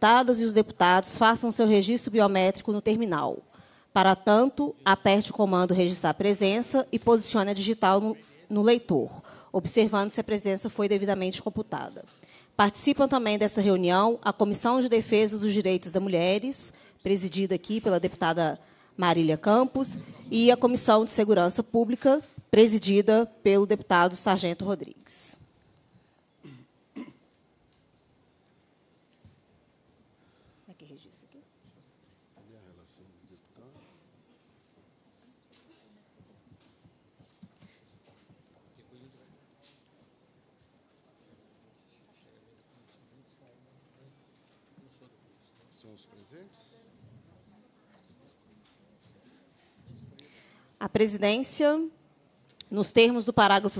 deputadas e os deputados façam seu registro biométrico no terminal. Para tanto, aperte o comando Registrar Presença e posicione a digital no, no leitor, observando se a presença foi devidamente computada. Participam também dessa reunião a Comissão de Defesa dos Direitos das Mulheres, presidida aqui pela deputada Marília Campos, e a Comissão de Segurança Pública, presidida pelo deputado Sargento Rodrigues. a presidência, nos termos do parágrafo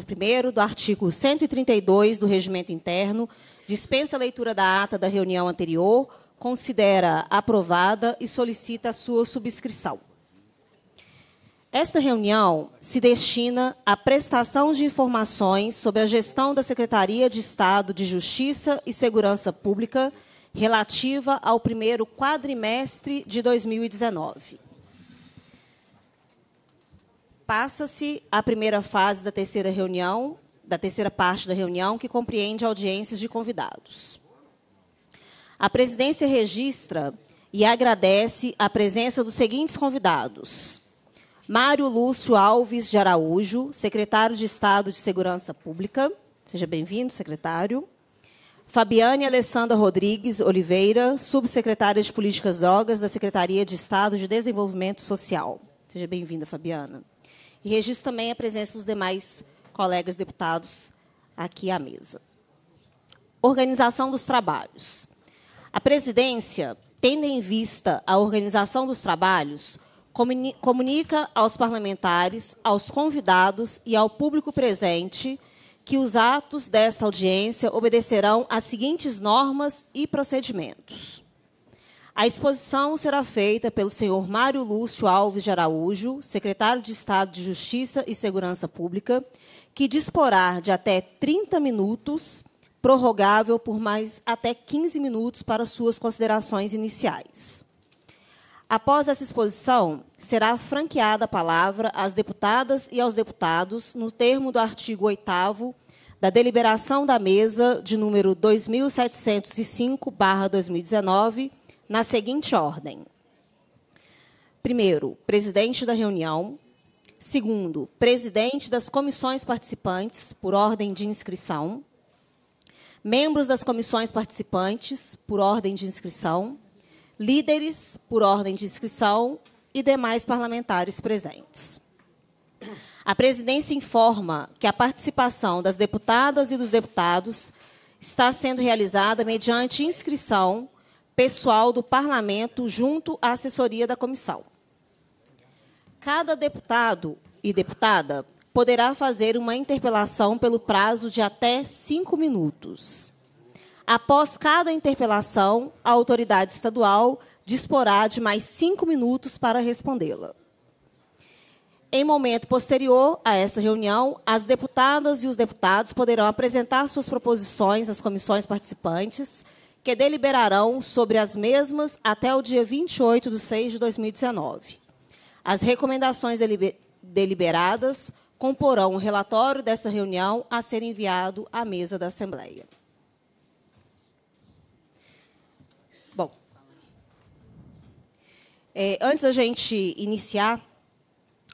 1 do artigo 132 do Regimento Interno, dispensa a leitura da ata da reunião anterior, considera aprovada e solicita a sua subscrição. Esta reunião se destina à prestação de informações sobre a gestão da Secretaria de Estado de Justiça e Segurança Pública relativa ao primeiro quadrimestre de 2019. Passa-se a primeira fase da terceira reunião, da terceira parte da reunião, que compreende audiências de convidados. A presidência registra e agradece a presença dos seguintes convidados: Mário Lúcio Alves de Araújo, secretário de Estado de Segurança Pública. Seja bem-vindo, secretário. Fabiane Alessandra Rodrigues Oliveira, subsecretária de Políticas Drogas da Secretaria de Estado de Desenvolvimento Social. Seja bem-vinda, Fabiana. E registro também a presença dos demais colegas deputados aqui à mesa. Organização dos trabalhos. A presidência, tendo em vista a organização dos trabalhos, comunica aos parlamentares, aos convidados e ao público presente que os atos desta audiência obedecerão às seguintes normas e procedimentos. A exposição será feita pelo senhor Mário Lúcio Alves de Araújo, secretário de Estado de Justiça e Segurança Pública, que disporá de até 30 minutos, prorrogável por mais até 15 minutos para suas considerações iniciais. Após essa exposição, será franqueada a palavra às deputadas e aos deputados, no termo do artigo 8 da deliberação da mesa de número 2705/2019 na seguinte ordem: primeiro, presidente da reunião. Segundo, presidente das comissões participantes, por ordem de inscrição. Membros das comissões participantes, por ordem de inscrição. Líderes, por ordem de inscrição. E demais parlamentares presentes. A presidência informa que a participação das deputadas e dos deputados está sendo realizada mediante inscrição pessoal do parlamento junto à assessoria da comissão. Cada deputado e deputada poderá fazer uma interpelação pelo prazo de até cinco minutos. Após cada interpelação, a autoridade estadual disporá de mais cinco minutos para respondê-la. Em momento posterior a essa reunião, as deputadas e os deputados poderão apresentar suas proposições às comissões participantes que deliberarão sobre as mesmas até o dia 28 de 6 de 2019. As recomendações deliberadas comporão o relatório dessa reunião a ser enviado à mesa da Assembleia. Bom, é, antes da gente iniciar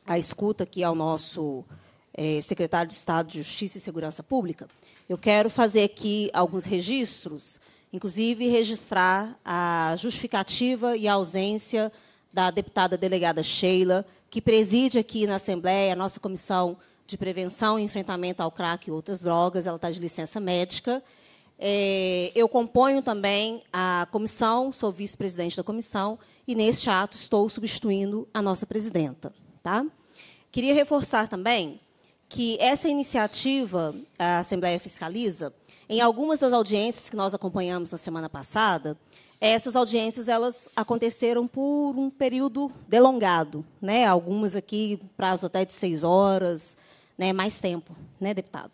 a escuta aqui ao nosso é, secretário de Estado de Justiça e Segurança Pública, eu quero fazer aqui alguns registros inclusive registrar a justificativa e a ausência da deputada delegada Sheila, que preside aqui na Assembleia a nossa Comissão de Prevenção e Enfrentamento ao Crack e Outras Drogas, ela está de licença médica. É, eu componho também a comissão, sou vice-presidente da comissão, e neste ato estou substituindo a nossa presidenta. Tá? Queria reforçar também que essa iniciativa, a Assembleia Fiscaliza, em algumas das audiências que nós acompanhamos na semana passada, essas audiências elas aconteceram por um período delongado, né? Algumas aqui prazo até de seis horas, né? Mais tempo, né, deputado?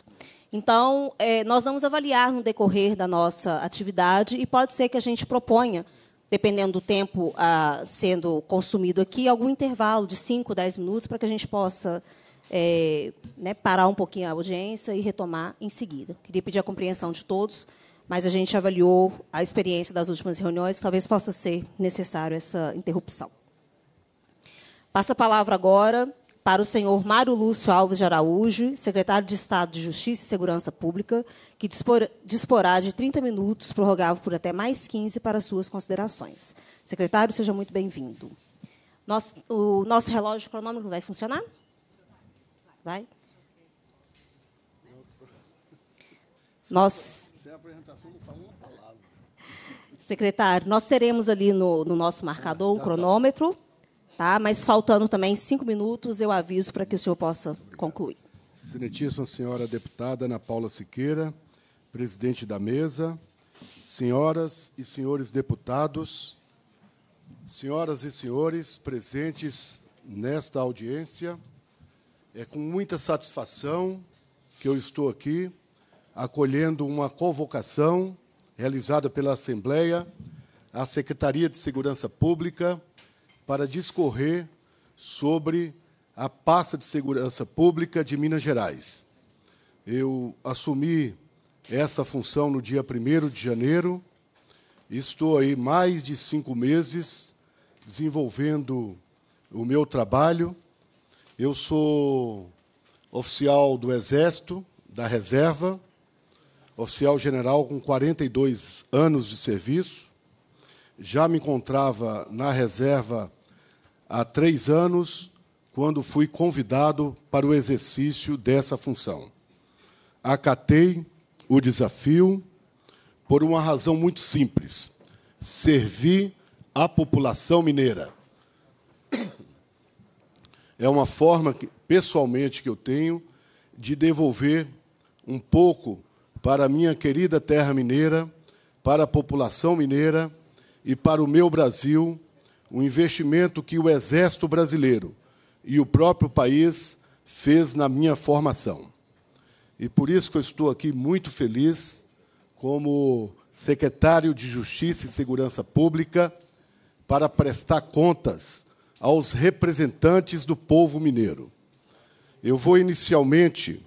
Então, é, nós vamos avaliar no decorrer da nossa atividade e pode ser que a gente proponha, dependendo do tempo a, ah, sendo consumido aqui, algum intervalo de cinco, dez minutos para que a gente possa é, né, parar um pouquinho a audiência e retomar em seguida. Queria pedir a compreensão de todos, mas a gente avaliou a experiência das últimas reuniões, talvez possa ser necessário essa interrupção. Passa a palavra agora para o senhor Mário Lúcio Alves de Araújo, secretário de Estado de Justiça e Segurança Pública, que dispor, disporá de 30 minutos, prorrogável por até mais 15 para suas considerações. Secretário, seja muito bem-vindo. Nosso, o nosso relógio cronômetro vai funcionar? Vai? Nós. apresentação, não falo uma palavra. Secretário, nós teremos ali no, no nosso marcador um tá. cronômetro, tá? mas faltando também cinco minutos, eu aviso para que o senhor possa concluir. Excelentíssima senhora deputada Ana Paula Siqueira, presidente da mesa, senhoras e senhores deputados, senhoras e senhores presentes nesta audiência, é com muita satisfação que eu estou aqui acolhendo uma convocação realizada pela Assembleia à Secretaria de Segurança Pública para discorrer sobre a pasta de segurança pública de Minas Gerais. Eu assumi essa função no dia 1 de janeiro. Estou aí mais de cinco meses desenvolvendo o meu trabalho eu sou oficial do Exército, da Reserva, oficial general com 42 anos de serviço. Já me encontrava na Reserva há três anos, quando fui convidado para o exercício dessa função. Acatei o desafio por uma razão muito simples: servir a população mineira. É uma forma, que, pessoalmente, que eu tenho de devolver um pouco para a minha querida terra mineira, para a população mineira e para o meu Brasil, o investimento que o Exército Brasileiro e o próprio país fez na minha formação. E por isso que eu estou aqui muito feliz como secretário de Justiça e Segurança Pública para prestar contas aos representantes do povo mineiro. Eu vou inicialmente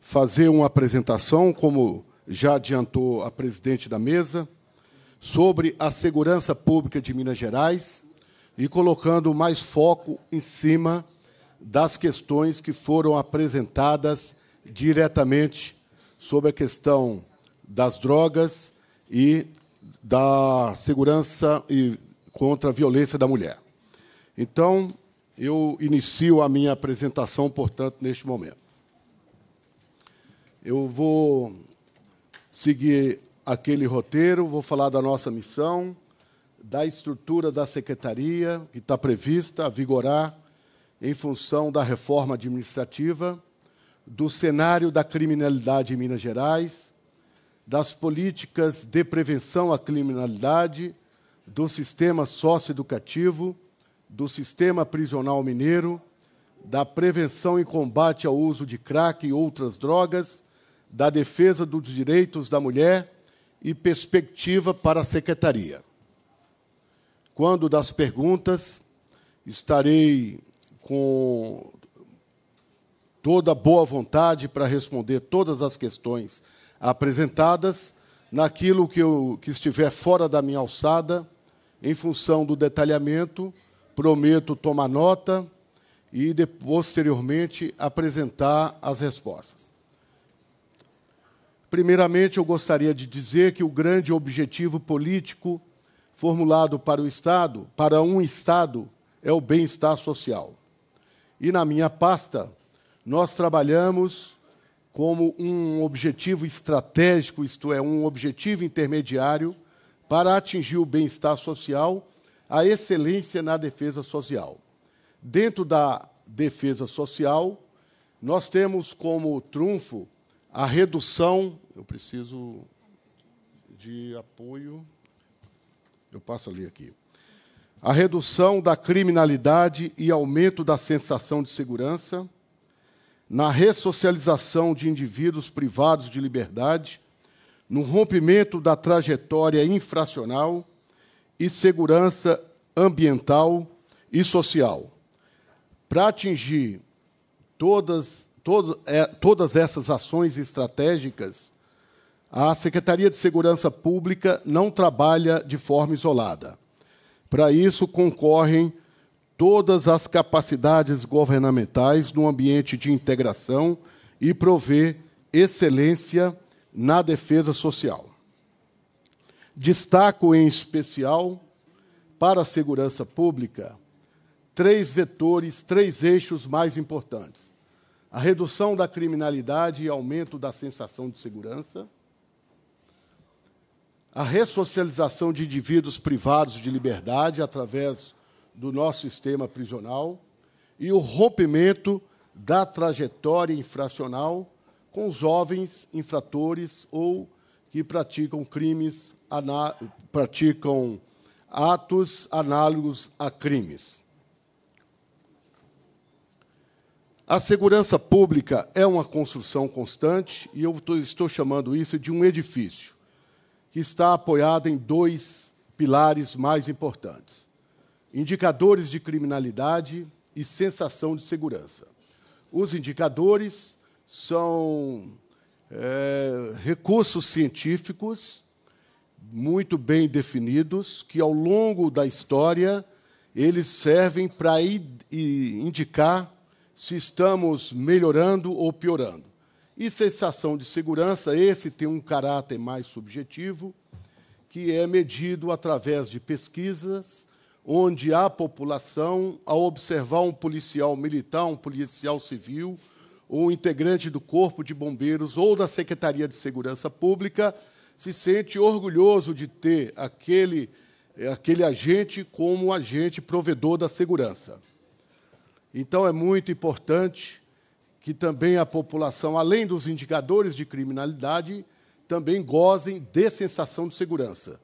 fazer uma apresentação, como já adiantou a presidente da mesa, sobre a segurança pública de Minas Gerais e colocando mais foco em cima das questões que foram apresentadas diretamente sobre a questão das drogas e da segurança e contra a violência da mulher. Então, eu inicio a minha apresentação, portanto, neste momento. Eu vou seguir aquele roteiro, vou falar da nossa missão, da estrutura da secretaria que está prevista a vigorar em função da reforma administrativa, do cenário da criminalidade em Minas Gerais, das políticas de prevenção à criminalidade, do sistema socioeducativo do sistema prisional mineiro, da prevenção e combate ao uso de crack e outras drogas, da defesa dos direitos da mulher e perspectiva para a secretaria. Quando das perguntas, estarei com toda boa vontade para responder todas as questões apresentadas naquilo que, eu, que estiver fora da minha alçada, em função do detalhamento prometo tomar nota e de, posteriormente apresentar as respostas. Primeiramente, eu gostaria de dizer que o grande objetivo político formulado para o Estado, para um Estado, é o bem-estar social. E na minha pasta, nós trabalhamos como um objetivo estratégico, isto é, um objetivo intermediário, para atingir o bem-estar social a excelência na defesa social. Dentro da defesa social, nós temos como trunfo a redução. Eu preciso de apoio. Eu passo ali aqui. A redução da criminalidade e aumento da sensação de segurança, na ressocialização de indivíduos privados de liberdade, no rompimento da trajetória infracional e segurança ambiental e social. Para atingir todas, todas, é, todas essas ações estratégicas, a Secretaria de Segurança Pública não trabalha de forma isolada. Para isso, concorrem todas as capacidades governamentais no ambiente de integração e prover excelência na defesa social. Destaco em especial para a segurança pública três vetores, três eixos mais importantes: a redução da criminalidade e aumento da sensação de segurança, a ressocialização de indivíduos privados de liberdade através do nosso sistema prisional e o rompimento da trajetória infracional com os jovens infratores ou que praticam crimes praticam atos análogos a crimes. A segurança pública é uma construção constante, e eu estou chamando isso de um edifício, que está apoiado em dois pilares mais importantes: indicadores de criminalidade e sensação de segurança. Os indicadores são é, recursos científicos muito bem definidos, que ao longo da história eles servem para indicar se estamos melhorando ou piorando. E sensação de segurança, esse tem um caráter mais subjetivo, que é medido através de pesquisas, onde a população, ao observar um policial militar, um policial civil, ou um integrante do Corpo de Bombeiros ou da Secretaria de Segurança Pública, se sente orgulhoso de ter aquele, aquele agente como agente provedor da segurança. Então, é muito importante que também a população, além dos indicadores de criminalidade, também gozem de sensação de segurança,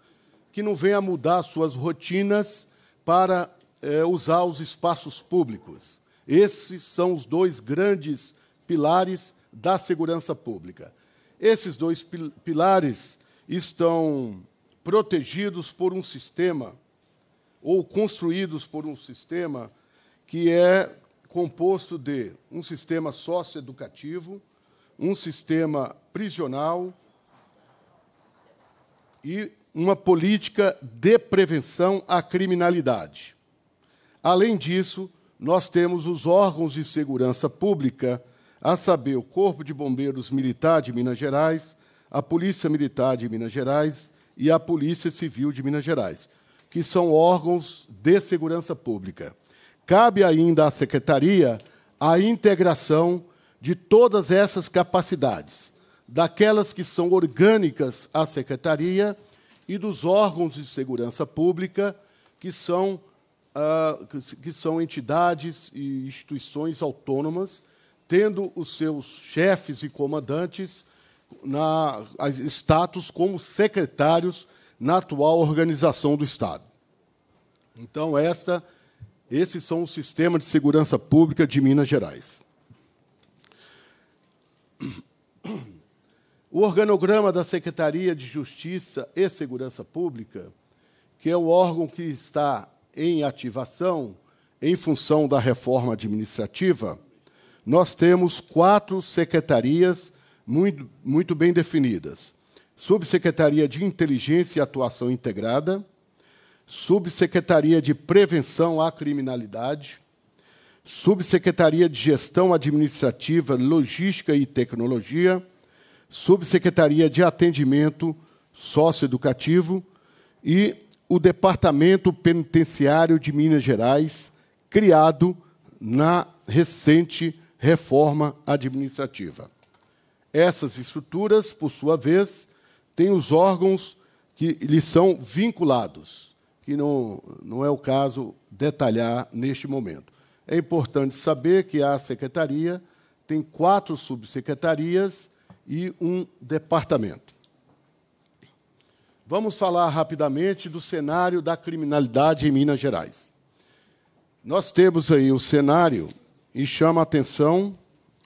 que não venha mudar suas rotinas para é, usar os espaços públicos. Esses são os dois grandes pilares da segurança pública. Esses dois pilares estão protegidos por um sistema ou construídos por um sistema que é composto de um sistema socioeducativo, um sistema prisional e uma política de prevenção à criminalidade. Além disso, nós temos os órgãos de segurança pública, a saber, o Corpo de Bombeiros Militar de Minas Gerais, a Polícia Militar de Minas Gerais e a Polícia Civil de Minas Gerais, que são órgãos de segurança pública. Cabe ainda à Secretaria a integração de todas essas capacidades, daquelas que são orgânicas à Secretaria e dos órgãos de segurança pública, que são, uh, que são entidades e instituições autônomas, tendo os seus chefes e comandantes na, status como secretários na atual organização do Estado. Então, esta, esses são o sistema de segurança pública de Minas Gerais. O organograma da Secretaria de Justiça e Segurança Pública, que é o órgão que está em ativação em função da reforma administrativa, nós temos quatro secretarias muito, muito bem definidas: Subsecretaria de Inteligência e Atuação Integrada, Subsecretaria de Prevenção à Criminalidade, Subsecretaria de Gestão Administrativa, Logística e Tecnologia, Subsecretaria de Atendimento Socioeducativo e o Departamento Penitenciário de Minas Gerais, criado na recente reforma administrativa. Essas estruturas, por sua vez, têm os órgãos que lhe são vinculados, que não, não é o caso detalhar neste momento. É importante saber que a secretaria tem quatro subsecretarias e um departamento. Vamos falar rapidamente do cenário da criminalidade em Minas Gerais. Nós temos aí o cenário e chama a atenção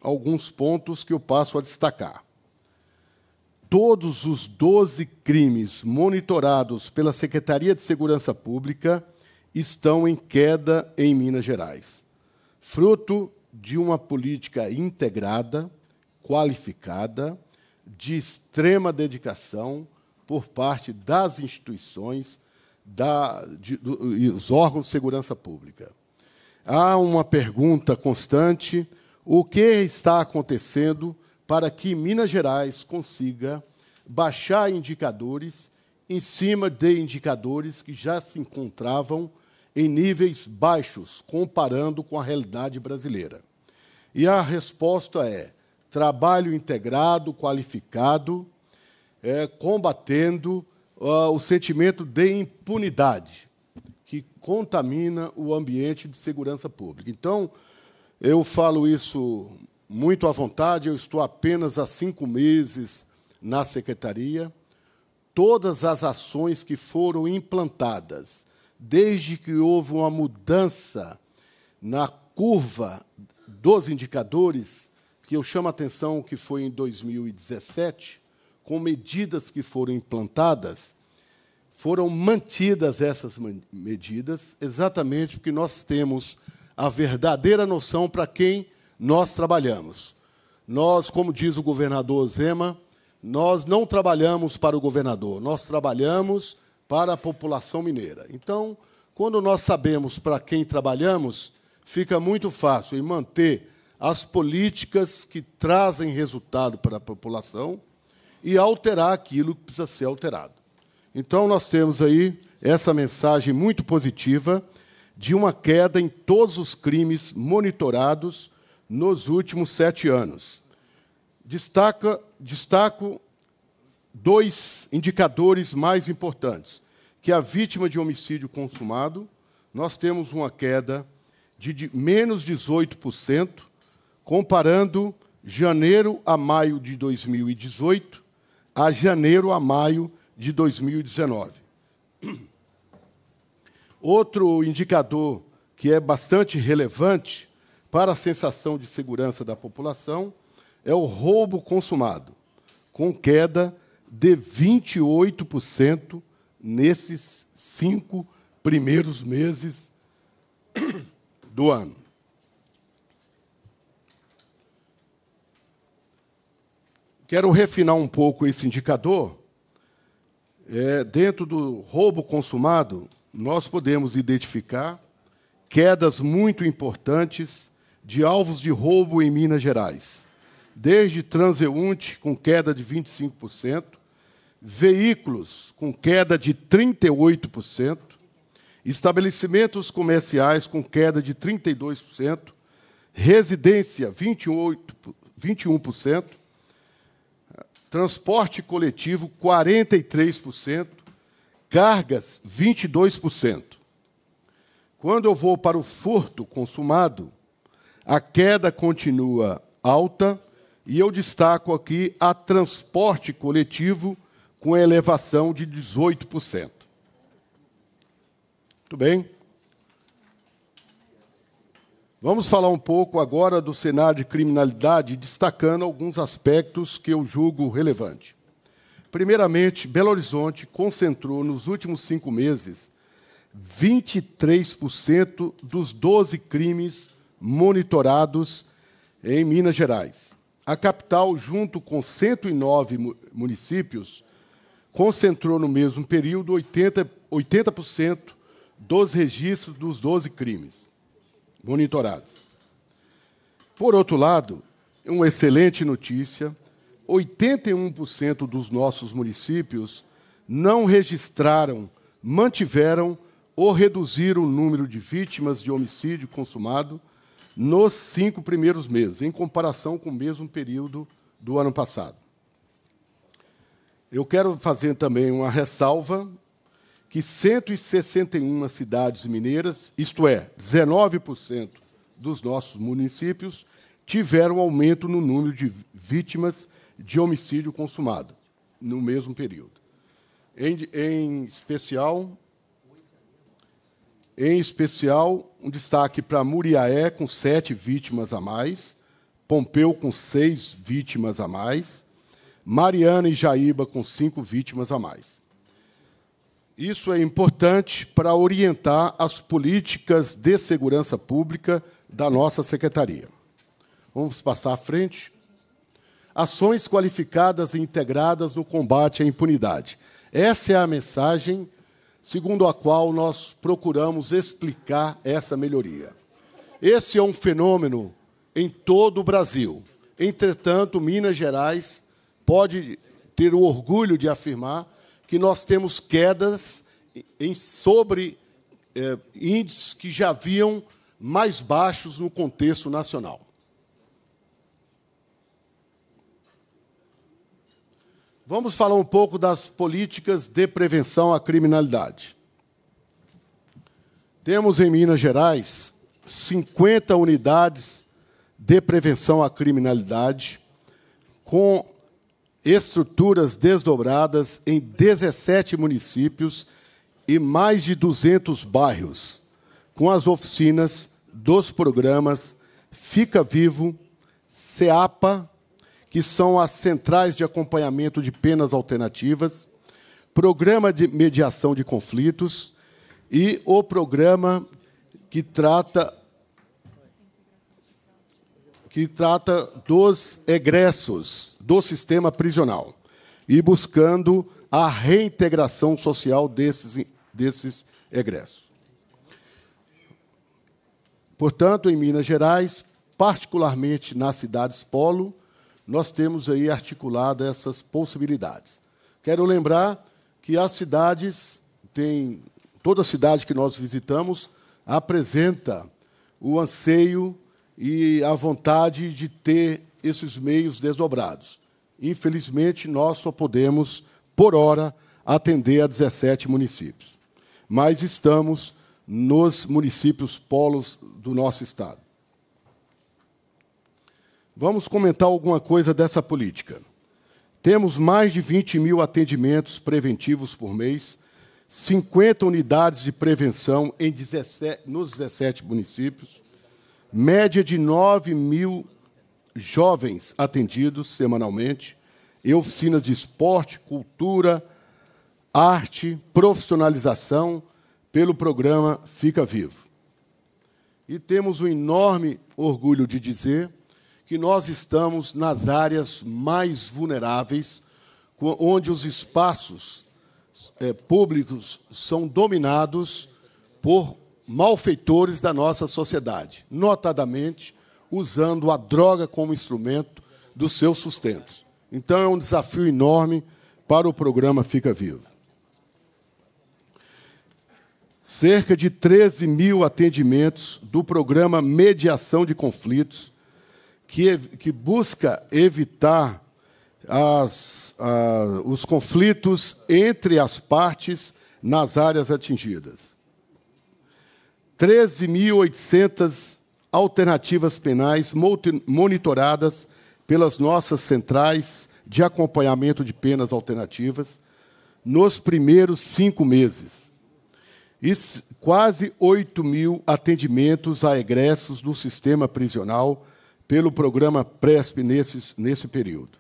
alguns pontos que eu passo a destacar. Todos os 12 crimes monitorados pela Secretaria de Segurança Pública estão em queda em Minas Gerais, fruto de uma política integrada, qualificada, de extrema dedicação por parte das instituições da, de, do, e os órgãos de segurança pública. Há uma pergunta constante o que está acontecendo para que Minas Gerais consiga baixar indicadores em cima de indicadores que já se encontravam em níveis baixos, comparando com a realidade brasileira. E a resposta é trabalho integrado, qualificado, é, combatendo uh, o sentimento de impunidade que contamina o ambiente de segurança pública. Então, eu falo isso muito à vontade, eu estou apenas há cinco meses na secretaria. Todas as ações que foram implantadas, desde que houve uma mudança na curva dos indicadores, que eu chamo a atenção que foi em 2017, com medidas que foram implantadas, foram mantidas essas medidas, exatamente porque nós temos a verdadeira noção para quem nós trabalhamos. Nós, como diz o governador Zema, nós não trabalhamos para o governador, nós trabalhamos para a população mineira. Então, quando nós sabemos para quem trabalhamos, fica muito fácil em manter as políticas que trazem resultado para a população e alterar aquilo que precisa ser alterado. Então, nós temos aí essa mensagem muito positiva de uma queda em todos os crimes monitorados nos últimos sete anos. Destaca, destaco dois indicadores mais importantes, que é a vítima de homicídio consumado, nós temos uma queda de, de menos 18%, comparando janeiro a maio de 2018 a janeiro a maio de 2019. Outro indicador que é bastante relevante para a sensação de segurança da população é o roubo consumado, com queda de 28% nesses cinco primeiros meses do ano. Quero refinar um pouco esse indicador. É, dentro do roubo consumado, nós podemos identificar quedas muito importantes de alvos de roubo em Minas Gerais, desde transeunte com queda de 25%, veículos com queda de 38%, estabelecimentos comerciais com queda de 32%, residência 28, 21%, transporte coletivo 43%, Cargas, 22%. Quando eu vou para o furto consumado, a queda continua alta e eu destaco aqui a transporte coletivo com elevação de 18%. Muito bem. Vamos falar um pouco agora do cenário de criminalidade, destacando alguns aspectos que eu julgo relevante. Primeiramente, Belo Horizonte concentrou nos últimos cinco meses 23% dos 12 crimes monitorados em Minas Gerais. A capital, junto com 109 municípios, concentrou no mesmo período 80%, 80 dos registros dos 12 crimes monitorados. Por outro lado, uma excelente notícia 81% dos nossos municípios não registraram, mantiveram ou reduziram o número de vítimas de homicídio consumado nos cinco primeiros meses, em comparação com o mesmo período do ano passado. Eu quero fazer também uma ressalva que 161 cidades mineiras, isto é, 19% dos nossos municípios, tiveram aumento no número de vítimas de homicídio consumado no mesmo período. Em, em especial, em especial, um destaque para Muriaé, com sete vítimas a mais, Pompeu, com seis vítimas a mais, Mariana e Jaíba, com cinco vítimas a mais. Isso é importante para orientar as políticas de segurança pública da nossa secretaria. Vamos passar à frente ações qualificadas e integradas no combate à impunidade. Essa é a mensagem segundo a qual nós procuramos explicar essa melhoria. Esse é um fenômeno em todo o Brasil. Entretanto, Minas Gerais pode ter o orgulho de afirmar que nós temos quedas em, sobre é, índices que já haviam mais baixos no contexto nacional. Vamos falar um pouco das políticas de prevenção à criminalidade. Temos em Minas Gerais 50 unidades de prevenção à criminalidade, com estruturas desdobradas em 17 municípios e mais de 200 bairros, com as oficinas dos programas Fica Vivo, SEAPA que são as centrais de acompanhamento de penas alternativas, programa de mediação de conflitos e o programa que trata que trata dos egressos do sistema prisional e buscando a reintegração social desses desses egressos. Portanto, em Minas Gerais, particularmente nas cidades polo, nós temos aí articulado essas possibilidades. Quero lembrar que as cidades têm, toda cidade que nós visitamos apresenta o anseio e a vontade de ter esses meios desdobrados. Infelizmente, nós só podemos, por hora, atender a 17 municípios. Mas estamos nos municípios polos do nosso estado. Vamos comentar alguma coisa dessa política. Temos mais de 20 mil atendimentos preventivos por mês, 50 unidades de prevenção em 17, nos 17 municípios, média de 9 mil jovens atendidos semanalmente, em oficinas de esporte, cultura, arte, profissionalização, pelo programa Fica Vivo. E temos o um enorme orgulho de dizer que nós estamos nas áreas mais vulneráveis, onde os espaços é, públicos são dominados por malfeitores da nossa sociedade, notadamente usando a droga como instrumento dos seus sustentos. Então é um desafio enorme para o programa Fica Vivo. Cerca de 13 mil atendimentos do programa Mediação de Conflitos que, que busca evitar as, a, os conflitos entre as partes nas áreas atingidas. 13.800 alternativas penais monitoradas pelas nossas centrais de acompanhamento de penas alternativas nos primeiros cinco meses. E quase 8 mil atendimentos a egressos do sistema prisional pelo programa PRESP nesse, nesse período.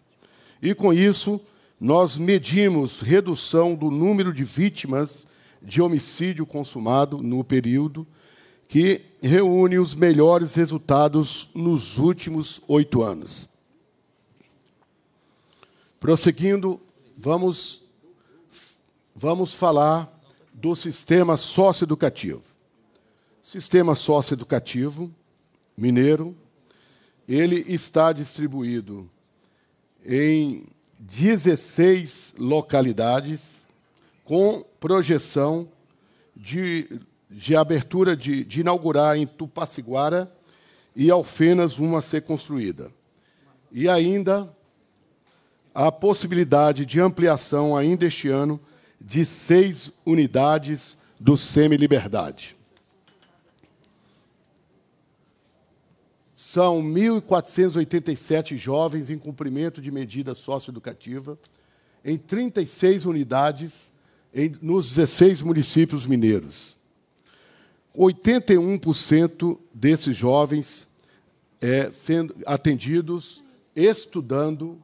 E com isso, nós medimos redução do número de vítimas de homicídio consumado no período, que reúne os melhores resultados nos últimos oito anos. Prosseguindo, vamos, vamos falar do sistema socioeducativo. Sistema socioeducativo mineiro ele está distribuído em 16 localidades, com projeção de, de abertura, de, de inaugurar em Tupaciguara e Alfenas uma ser construída. E ainda a possibilidade de ampliação ainda este ano de seis unidades do Semi-Liberdade. São 1.487 jovens em cumprimento de medida socioeducativa em 36 unidades em, nos 16 municípios mineiros. 81% desses jovens é, sendo atendidos estudando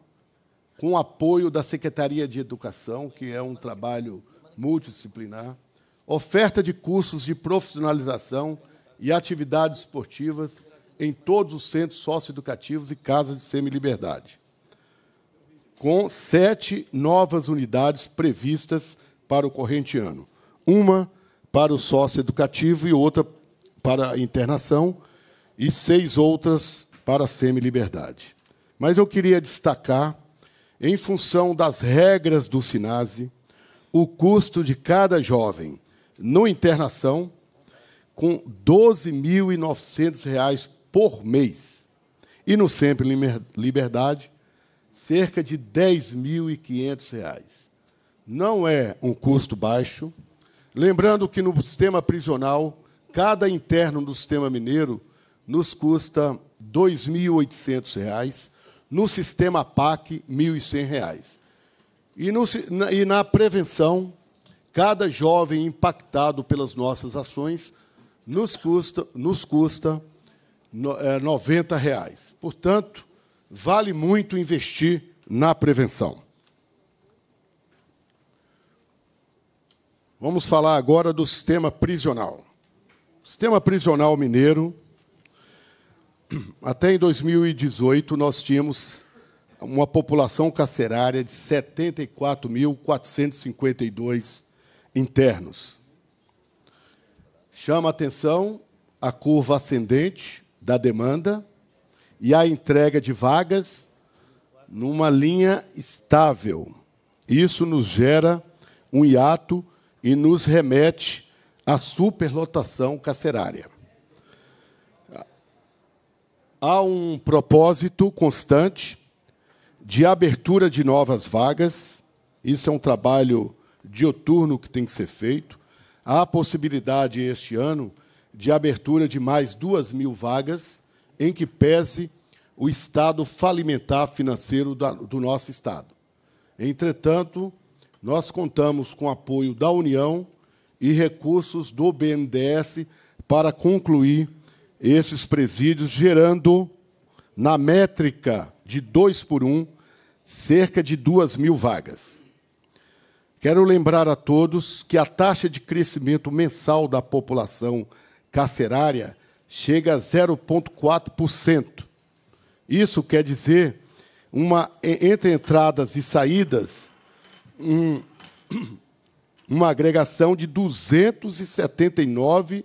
com apoio da Secretaria de Educação, que é um trabalho multidisciplinar, oferta de cursos de profissionalização e atividades esportivas em todos os centros socioeducativos e casas de semi-liberdade, com sete novas unidades previstas para o corrente ano. Uma para o socioeducativo e outra para a internação, e seis outras para a semi-liberdade. Mas eu queria destacar, em função das regras do SINASE, o custo de cada jovem no internação com R$ 12.900 por mês. E no Sempre Liberdade, cerca de R$ 10.500. Não é um custo baixo. Lembrando que no sistema prisional, cada interno do sistema mineiro nos custa R$ 2.800, no sistema PAC, R$ 1.100. E, no, e na prevenção, cada jovem impactado pelas nossas ações nos custa, nos custa 90 é, reais. Portanto, vale muito investir na prevenção. Vamos falar agora do sistema prisional. O sistema prisional mineiro, até em 2018, nós tínhamos uma população carcerária de 74.452 internos. Chama atenção a curva ascendente, da demanda e a entrega de vagas numa linha estável. Isso nos gera um hiato e nos remete à superlotação carcerária. Há um propósito constante de abertura de novas vagas. Isso é um trabalho dioturno que tem que ser feito. Há a possibilidade este ano de abertura de mais duas mil vagas, em que pese o estado falimentar financeiro do nosso Estado. Entretanto, nós contamos com apoio da União e recursos do BNDES para concluir esses presídios, gerando, na métrica de dois por um, cerca de duas mil vagas. Quero lembrar a todos que a taxa de crescimento mensal da população carcerária chega a 0,4%. Isso quer dizer uma entre entradas e saídas um, uma agregação de 279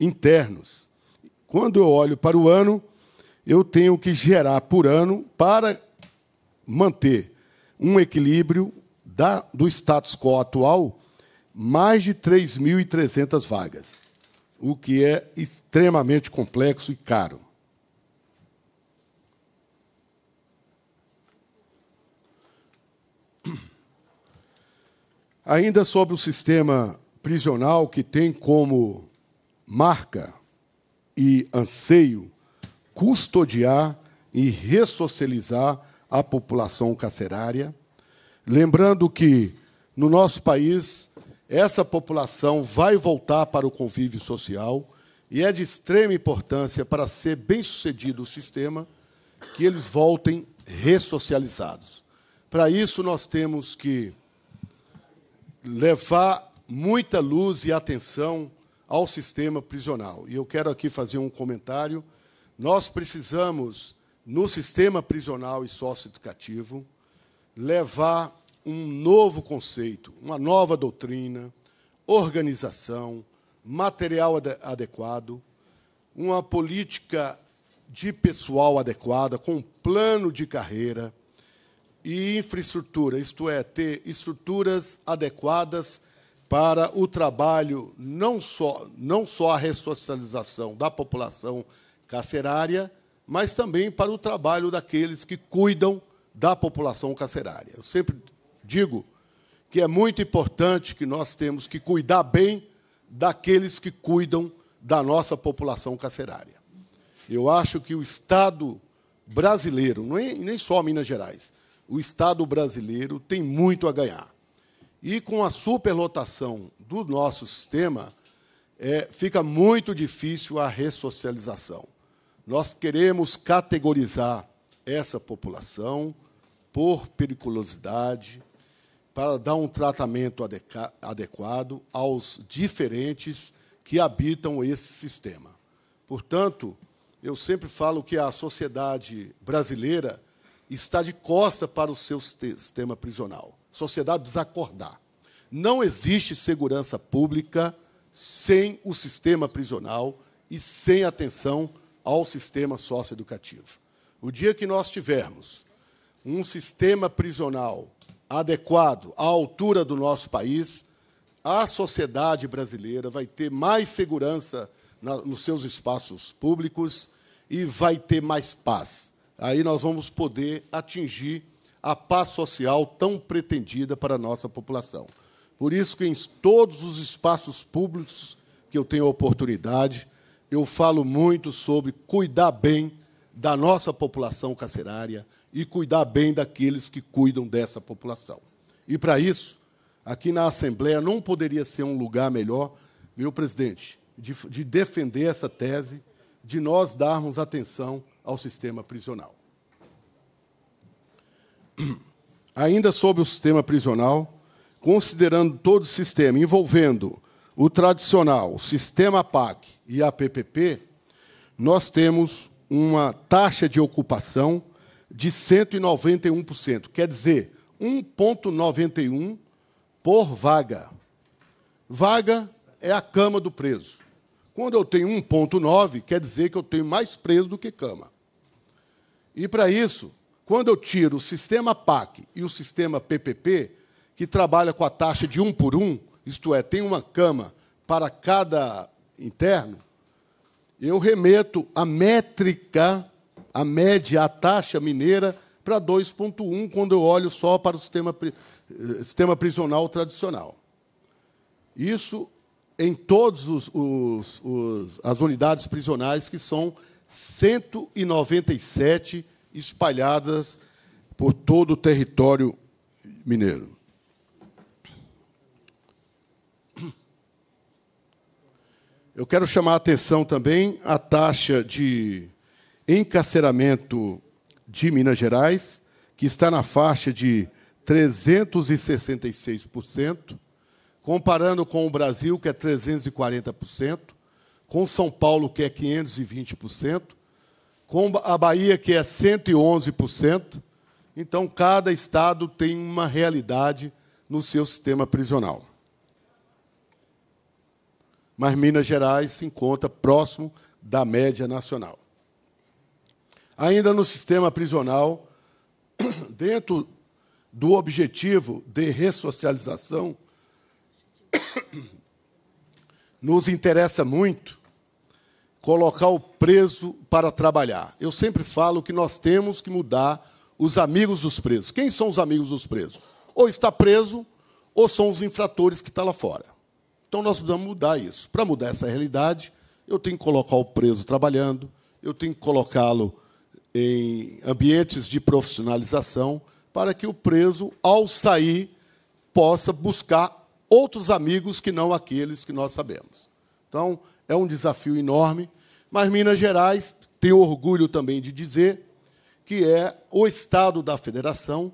internos. Quando eu olho para o ano, eu tenho que gerar por ano para manter um equilíbrio da, do status quo atual mais de 3.300 vagas o que é extremamente complexo e caro. Ainda sobre o sistema prisional, que tem como marca e anseio custodiar e ressocializar a população carcerária, lembrando que no nosso país essa população vai voltar para o convívio social e é de extrema importância para ser bem-sucedido o sistema que eles voltem ressocializados. Para isso, nós temos que levar muita luz e atenção ao sistema prisional. E eu quero aqui fazer um comentário. Nós precisamos, no sistema prisional e socioeducativo, levar um novo conceito, uma nova doutrina, organização, material ad adequado, uma política de pessoal adequada, com plano de carreira e infraestrutura, isto é, ter estruturas adequadas para o trabalho, não só, não só a ressocialização da população carcerária, mas também para o trabalho daqueles que cuidam da população carcerária. Eu sempre digo que é muito importante que nós temos que cuidar bem daqueles que cuidam da nossa população carcerária. Eu acho que o Estado brasileiro, é nem só Minas Gerais, o Estado brasileiro tem muito a ganhar. E com a superlotação do nosso sistema, é, fica muito difícil a ressocialização. Nós queremos categorizar essa população por periculosidade, para dar um tratamento adequado aos diferentes que habitam esse sistema. Portanto, eu sempre falo que a sociedade brasileira está de costa para o seu sistema prisional. sociedade desacordar. Não existe segurança pública sem o sistema prisional e sem atenção ao sistema socioeducativo. O dia que nós tivermos um sistema prisional adequado à altura do nosso país, a sociedade brasileira vai ter mais segurança na, nos seus espaços públicos e vai ter mais paz. Aí nós vamos poder atingir a paz social tão pretendida para a nossa população. Por isso que em todos os espaços públicos que eu tenho oportunidade, eu falo muito sobre cuidar bem da nossa população carcerária, e cuidar bem daqueles que cuidam dessa população. E para isso, aqui na Assembleia não poderia ser um lugar melhor, viu, presidente, de, de defender essa tese de nós darmos atenção ao sistema prisional. Ainda sobre o sistema prisional, considerando todo o sistema envolvendo o tradicional, sistema PAC e a PPP, nós temos uma taxa de ocupação de 191%, quer dizer, 1,91 por vaga. Vaga é a cama do preso. Quando eu tenho 1,9, quer dizer que eu tenho mais preso do que cama. E para isso, quando eu tiro o sistema PAC e o sistema PPP, que trabalha com a taxa de um por um, isto é, tem uma cama para cada interno, eu remeto a métrica a média, a taxa mineira para 2,1 quando eu olho só para o sistema, eh, sistema prisional tradicional. Isso em todas as unidades prisionais, que são 197 espalhadas por todo o território mineiro. Eu quero chamar a atenção também a taxa de encarceramento de Minas Gerais, que está na faixa de 366%, comparando com o Brasil, que é 340%, com São Paulo, que é 520%, com a Bahia, que é 111%. Então, cada estado tem uma realidade no seu sistema prisional. Mas Minas Gerais se encontra próximo da média nacional. Ainda no sistema prisional, dentro do objetivo de ressocialização, nos interessa muito colocar o preso para trabalhar. Eu sempre falo que nós temos que mudar os amigos dos presos. Quem são os amigos dos presos? Ou está preso, ou são os infratores que estão tá lá fora. Então nós precisamos mudar isso. Para mudar essa realidade, eu tenho que colocar o preso trabalhando, eu tenho que colocá-lo em ambientes de profissionalização, para que o preso, ao sair, possa buscar outros amigos que não aqueles que nós sabemos. Então, é um desafio enorme, mas Minas Gerais tem orgulho também de dizer que é o estado da federação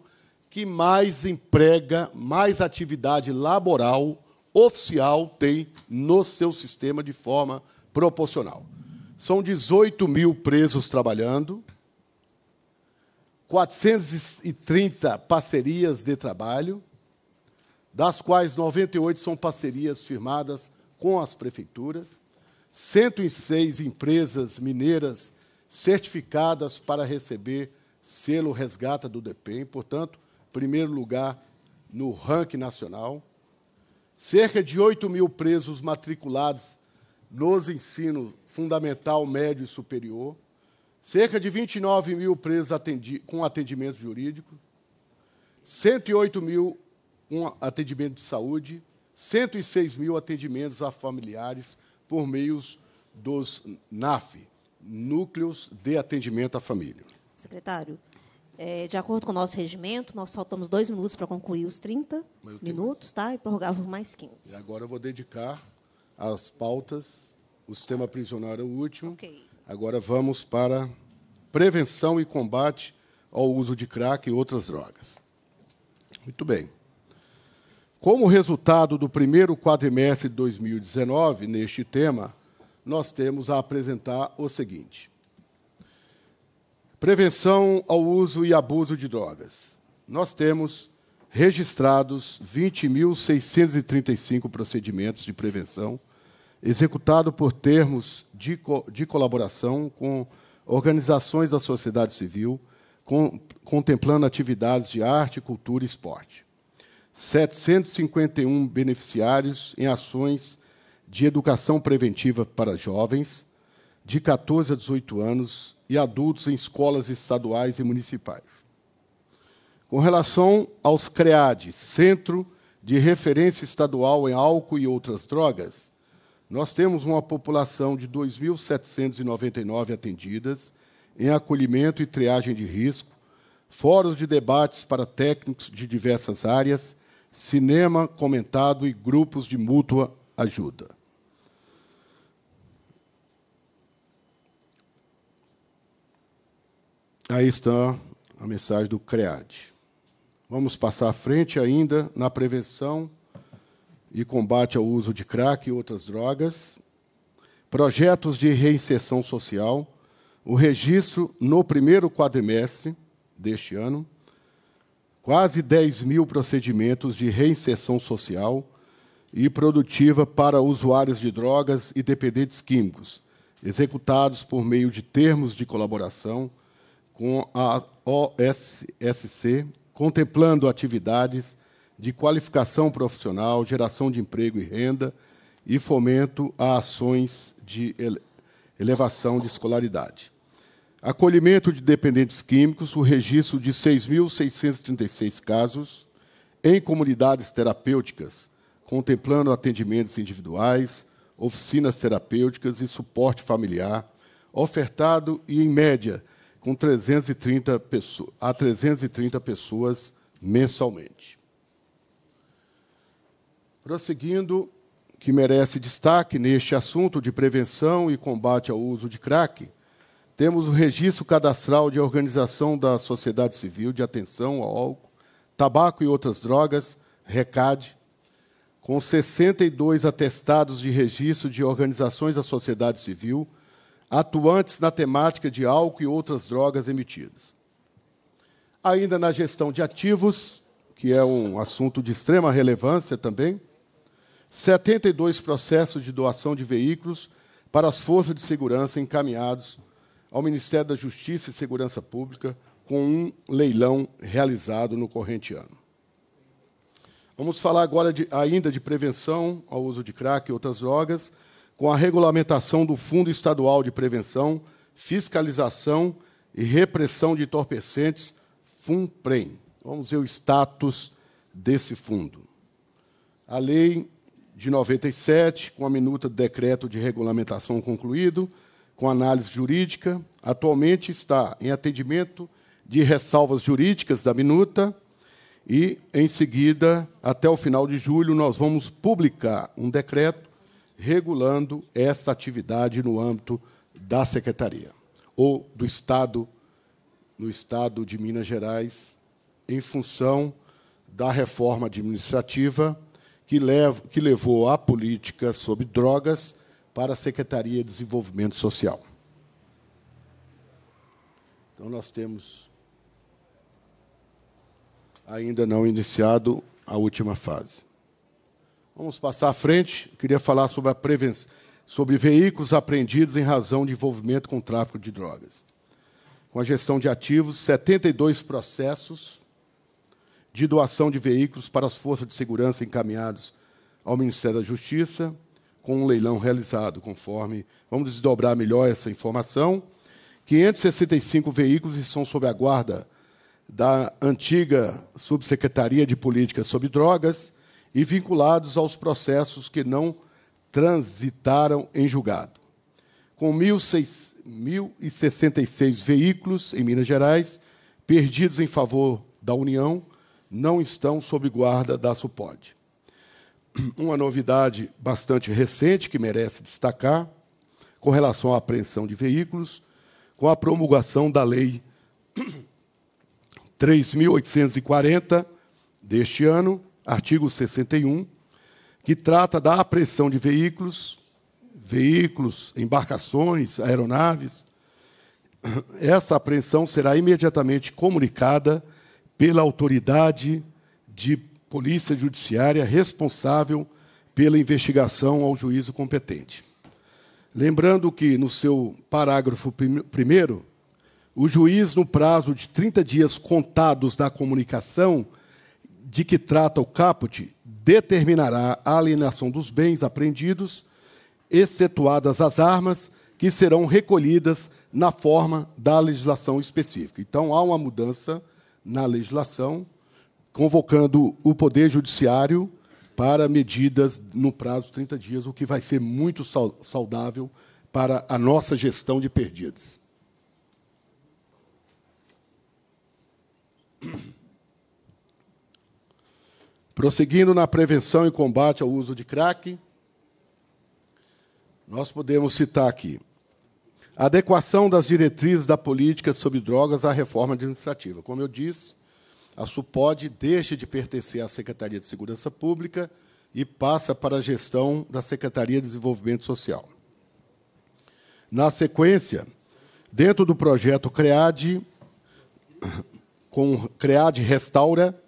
que mais emprega, mais atividade laboral oficial tem no seu sistema de forma proporcional. São 18 mil presos trabalhando, 430 parcerias de trabalho, das quais 98 são parcerias firmadas com as prefeituras, 106 empresas mineiras certificadas para receber selo resgata do DPEM, portanto, primeiro lugar no ranking nacional, cerca de 8 mil presos matriculados nos ensinos fundamental, médio e superior, cerca de 29 mil presos atendi com atendimento jurídico, 108 mil com atendimento de saúde, 106 mil atendimentos a familiares por meios dos NAF, Núcleos de Atendimento à Família. Secretário, é, de acordo com o nosso regimento, nós faltamos dois minutos para concluir os 30 minutos, tá? E prorrogar mais 15. E agora eu vou dedicar as pautas, o sistema prisional é o último. Ok. Agora vamos para prevenção e combate ao uso de crack e outras drogas. Muito bem. Como resultado do primeiro quadrimestre de 2019, neste tema, nós temos a apresentar o seguinte: Prevenção ao uso e abuso de drogas. Nós temos registrados 20.635 procedimentos de prevenção executado por termos de, co de colaboração com organizações da sociedade civil, com, contemplando atividades de arte, cultura e esporte. 751 beneficiários em ações de educação preventiva para jovens de 14 a 18 anos e adultos em escolas estaduais e municipais. Com relação aos CREAD, Centro de Referência Estadual em Álcool e Outras Drogas, nós temos uma população de 2.799 atendidas em acolhimento e triagem de risco, fóruns de debates para técnicos de diversas áreas, cinema comentado e grupos de mútua ajuda. Aí está a mensagem do CREAD. Vamos passar à frente ainda na prevenção e combate ao uso de crack e outras drogas, projetos de reinserção social, o registro no primeiro quadrimestre deste ano, quase 10 mil procedimentos de reinserção social e produtiva para usuários de drogas e dependentes químicos, executados por meio de termos de colaboração com a OSSC, contemplando atividades de qualificação profissional, geração de emprego e renda e fomento a ações de elevação de escolaridade. Acolhimento de dependentes químicos, o registro de 6.636 casos em comunidades terapêuticas, contemplando atendimentos individuais, oficinas terapêuticas e suporte familiar, ofertado e, em média, com 330 pessoas, a 330 pessoas mensalmente. Prosseguindo, que merece destaque neste assunto de prevenção e combate ao uso de crack, temos o registro cadastral de organização da sociedade civil de atenção ao álcool, tabaco e outras drogas, RECAD, com 62 atestados de registro de organizações da sociedade civil atuantes na temática de álcool e outras drogas emitidas. Ainda na gestão de ativos, que é um assunto de extrema relevância também, 72 processos de doação de veículos para as forças de segurança encaminhados ao Ministério da Justiça e Segurança Pública com um leilão realizado no corrente ano. Vamos falar agora de, ainda de prevenção ao uso de crack e outras drogas, com a regulamentação do Fundo Estadual de Prevenção, Fiscalização e Repressão de Entorpecentes, FUNPREM. Vamos ver o status desse fundo. A lei de 97, com a minuta do decreto de regulamentação concluído, com análise jurídica, atualmente está em atendimento de ressalvas jurídicas da minuta e, em seguida, até o final de julho, nós vamos publicar um decreto regulando essa atividade no âmbito da secretaria ou do estado no estado de Minas Gerais em função da reforma administrativa que, que levou a política sobre drogas para a Secretaria de Desenvolvimento Social. Então, nós temos ainda não iniciado a última fase. Vamos passar à frente. Eu queria falar sobre a prevenção, sobre veículos apreendidos em razão de envolvimento com o tráfico de drogas. Com a gestão de ativos, 72 processos de doação de veículos para as forças de segurança encaminhados ao Ministério da Justiça, com um leilão realizado, conforme. Vamos desdobrar melhor essa informação. 565 veículos estão sob a guarda da antiga Subsecretaria de Políticas sobre Drogas e vinculados aos processos que não transitaram em julgado. Com 1.066 veículos em Minas Gerais, perdidos em favor da União, não estão sob guarda da SUPOD. Uma novidade bastante recente que merece destacar, com relação à apreensão de veículos, com a promulgação da Lei 3.840 deste ano, artigo 61, que trata da apreensão de veículos, veículos, embarcações, aeronaves. Essa apreensão será imediatamente comunicada pela autoridade de polícia judiciária responsável pela investigação ao juízo competente. Lembrando que, no seu parágrafo primeiro, o juiz, no prazo de 30 dias contados da comunicação de que trata o caput, determinará a alienação dos bens apreendidos, excetuadas as armas, que serão recolhidas na forma da legislação específica. Então, há uma mudança na legislação, convocando o Poder Judiciário para medidas no prazo de 30 dias, o que vai ser muito saudável para a nossa gestão de perdidas. Prosseguindo na prevenção e combate ao uso de crack, nós podemos citar aqui Adequação das diretrizes da política sobre drogas à reforma administrativa. Como eu disse, a SUPOD deixa de pertencer à Secretaria de Segurança Pública e passa para a gestão da Secretaria de Desenvolvimento Social. Na sequência, dentro do projeto CREAD, com CREAD Restaura,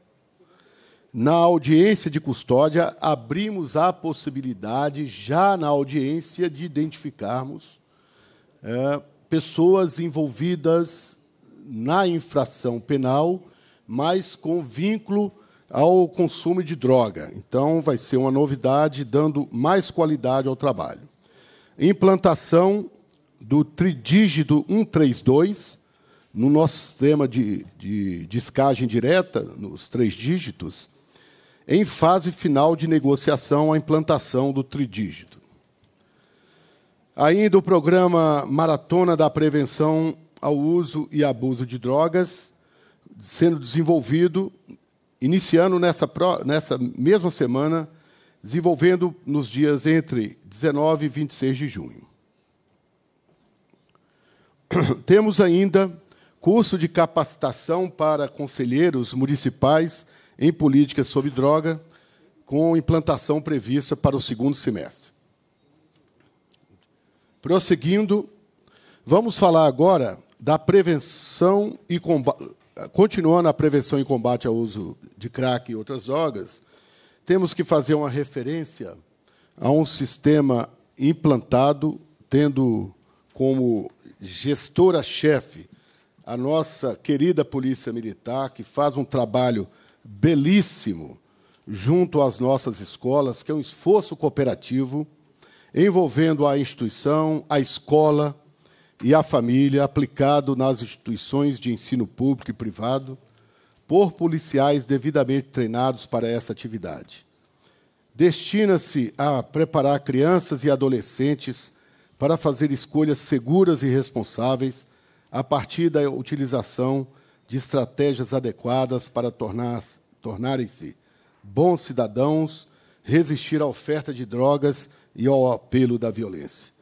na audiência de custódia, abrimos a possibilidade, já na audiência, de identificarmos é, pessoas envolvidas na infração penal, mas com vínculo ao consumo de droga. Então, vai ser uma novidade, dando mais qualidade ao trabalho. Implantação do tridígito 132 no nosso sistema de, de descagem direta, nos três dígitos, em fase final de negociação a implantação do tridígito. Ainda o programa Maratona da Prevenção ao Uso e Abuso de Drogas, sendo desenvolvido, iniciando nessa, nessa mesma semana, desenvolvendo nos dias entre 19 e 26 de junho. Temos ainda curso de capacitação para conselheiros municipais em políticas sobre droga, com implantação prevista para o segundo semestre. Prosseguindo, vamos falar agora da prevenção e combate. Continuando a prevenção e combate ao uso de crack e outras drogas, temos que fazer uma referência a um sistema implantado, tendo como gestora-chefe a nossa querida Polícia Militar, que faz um trabalho belíssimo junto às nossas escolas, que é um esforço cooperativo envolvendo a instituição, a escola e a família, aplicado nas instituições de ensino público e privado, por policiais devidamente treinados para essa atividade. Destina-se a preparar crianças e adolescentes para fazer escolhas seguras e responsáveis a partir da utilização de estratégias adequadas para tornar, tornarem-se bons cidadãos, resistir à oferta de drogas e ao apelo da violência.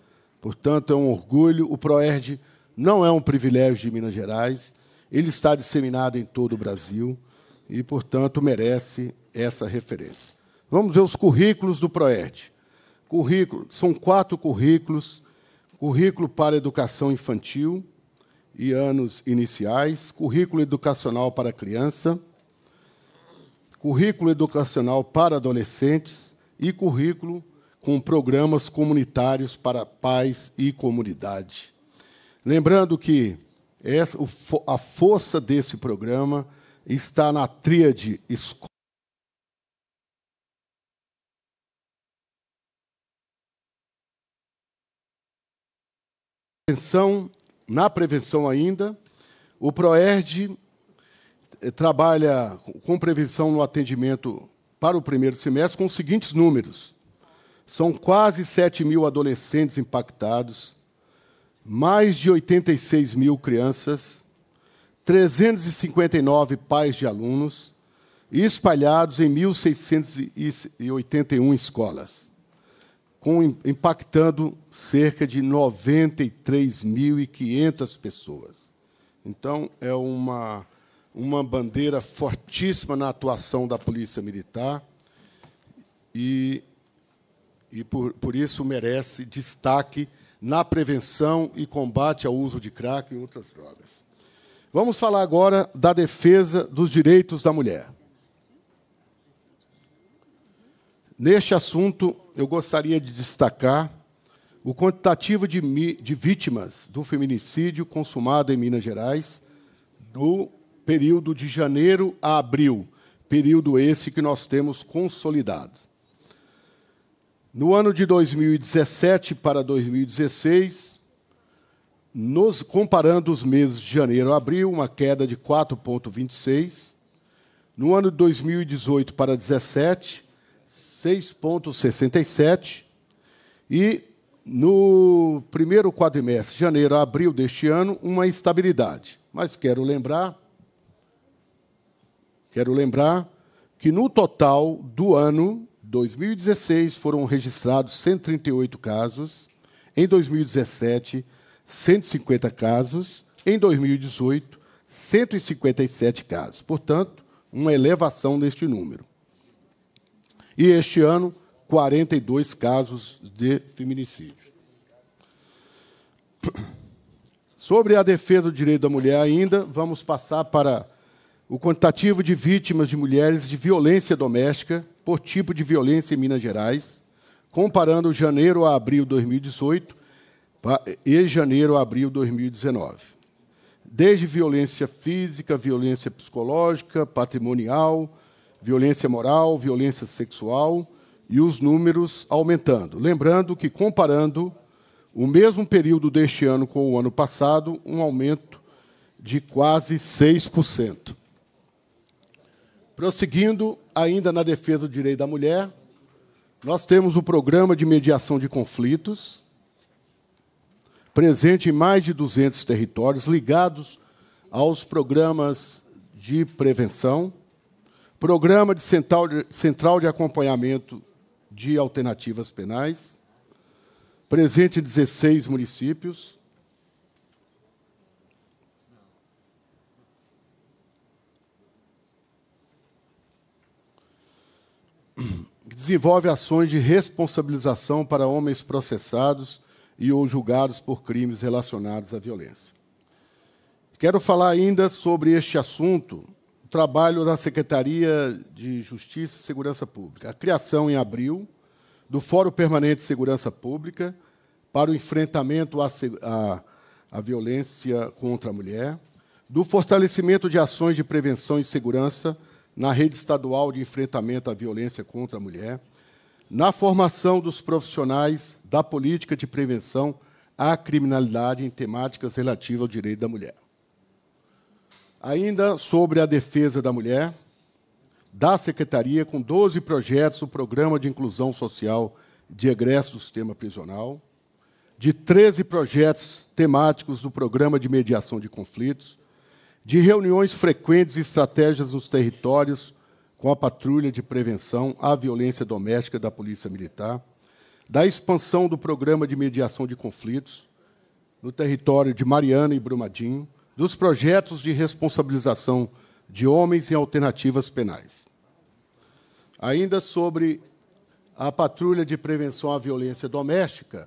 Portanto, é um orgulho. O PROERD não é um privilégio de Minas Gerais, ele está disseminado em todo o Brasil e, portanto, merece essa referência. Vamos ver os currículos do PROERD. Currículo, são quatro currículos: currículo para educação infantil e anos iniciais, currículo educacional para criança, currículo educacional para adolescentes e currículo com programas comunitários para paz e comunidade. Lembrando que essa, a força desse programa está na tríade escola. na prevenção ainda, o PROERD eh, trabalha com prevenção no atendimento para o primeiro semestre com os seguintes números: são quase 7 mil adolescentes impactados, mais de 86 mil crianças, 359 pais de alunos, espalhados em 1.681 escolas, com, impactando cerca de 93.500 pessoas. Então, é uma, uma bandeira fortíssima na atuação da Polícia Militar e e por, por isso merece destaque na prevenção e combate ao uso de crack e outras drogas. Vamos falar agora da defesa dos direitos da mulher. Neste assunto, eu gostaria de destacar o quantitativo de, de vítimas do feminicídio consumado em Minas Gerais do período de janeiro a abril, período esse que nós temos consolidado. No ano de 2017 para 2016, nos, comparando os meses de janeiro a abril, uma queda de 4,26. No ano de 2018 para 2017, 6,67. E no primeiro quadrimestre, janeiro a abril deste ano, uma estabilidade. Mas quero lembrar, quero lembrar que no total do ano 2016 foram registrados 138 casos, em 2017, 150 casos, em 2018, 157 casos. Portanto, uma elevação neste número. E este ano, 42 casos de feminicídio. Sobre a defesa do direito da mulher, ainda, vamos passar para o quantitativo de vítimas de mulheres de violência doméstica por tipo de violência em Minas Gerais, comparando janeiro a abril de 2018 e janeiro a abril de 2019. Desde violência física, violência psicológica, patrimonial, violência moral, violência sexual e os números aumentando. Lembrando que, comparando o mesmo período deste ano com o ano passado, um aumento de quase 6%. Prosseguindo, ainda na defesa do direito da mulher, nós temos o programa de mediação de conflitos, presente em mais de 200 territórios, ligados aos programas de prevenção, programa de central de, central de acompanhamento de alternativas penais, presente em 16 municípios, desenvolve ações de responsabilização para homens processados e ou julgados por crimes relacionados à violência. Quero falar ainda sobre este assunto, o trabalho da Secretaria de Justiça e Segurança Pública, a criação em abril do Fórum Permanente de Segurança Pública para o enfrentamento à, à, à violência contra a mulher, do fortalecimento de ações de prevenção e segurança na rede estadual de enfrentamento à violência contra a mulher, na formação dos profissionais da política de prevenção à criminalidade em temáticas relativas ao direito da mulher. Ainda sobre a defesa da mulher, da Secretaria, com 12 projetos, o Programa de Inclusão Social de Egresso do Sistema Prisional, de 13 projetos temáticos do Programa de Mediação de Conflitos, de reuniões frequentes e estratégias nos territórios com a patrulha de prevenção à violência doméstica da Polícia Militar, da expansão do programa de mediação de conflitos no território de Mariana e Brumadinho, dos projetos de responsabilização de homens em alternativas penais. Ainda sobre a patrulha de prevenção à violência doméstica,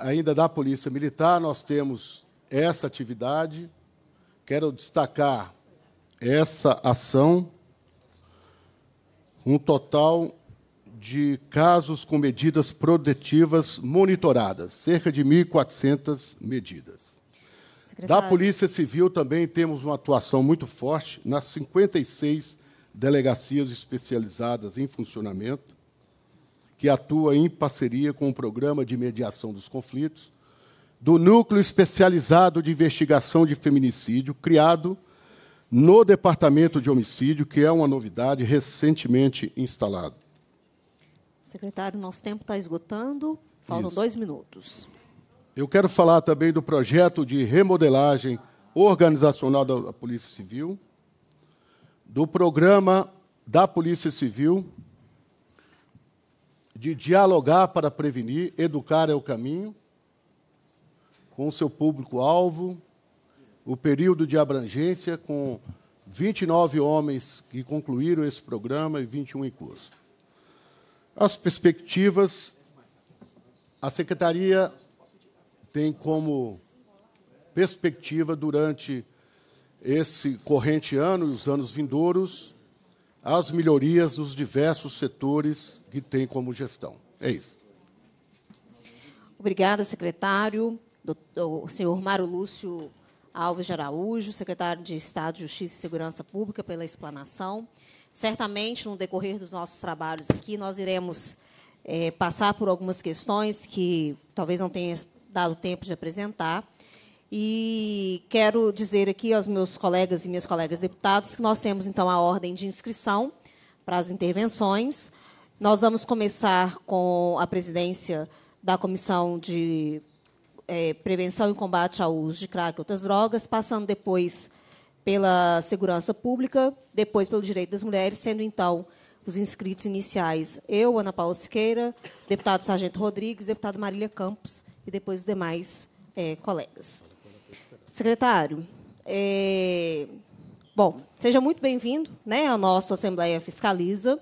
ainda da Polícia Militar, nós temos essa atividade, Quero destacar essa ação, um total de casos com medidas protetivas monitoradas, cerca de 1.400 medidas. Secretário. Da Polícia Civil também temos uma atuação muito forte nas 56 delegacias especializadas em funcionamento, que atua em parceria com o Programa de Mediação dos Conflitos do Núcleo Especializado de Investigação de Feminicídio, criado no Departamento de Homicídio, que é uma novidade recentemente instalado. Secretário, nosso tempo está esgotando, faltam Isso. dois minutos. Eu quero falar também do projeto de remodelagem organizacional da Polícia Civil, do programa da Polícia Civil de dialogar para prevenir, educar é o caminho, com o seu público-alvo, o período de abrangência, com 29 homens que concluíram esse programa e 21 em curso. As perspectivas, a Secretaria tem como perspectiva, durante esse corrente ano e os anos vindouros, as melhorias nos diversos setores que tem como gestão. É isso. Obrigada, secretário do, senhor Mário Lúcio Alves de Araújo, secretário de Estado, de Justiça e Segurança Pública, pela explanação. Certamente, no decorrer dos nossos trabalhos aqui, nós iremos é, passar por algumas questões que talvez não tenha dado tempo de apresentar. E quero dizer aqui aos meus colegas e minhas colegas deputados que nós temos, então, a ordem de inscrição para as intervenções. Nós vamos começar com a presidência da Comissão de é, prevenção e combate ao uso de crack e outras drogas, passando depois pela segurança pública, depois pelo direito das mulheres, sendo então os inscritos iniciais eu, Ana Paula Siqueira, deputado Sargento Rodrigues, deputado Marília Campos e depois os demais é, colegas. Secretário, é, bom, seja muito bem-vindo né, à nossa Assembleia Fiscaliza.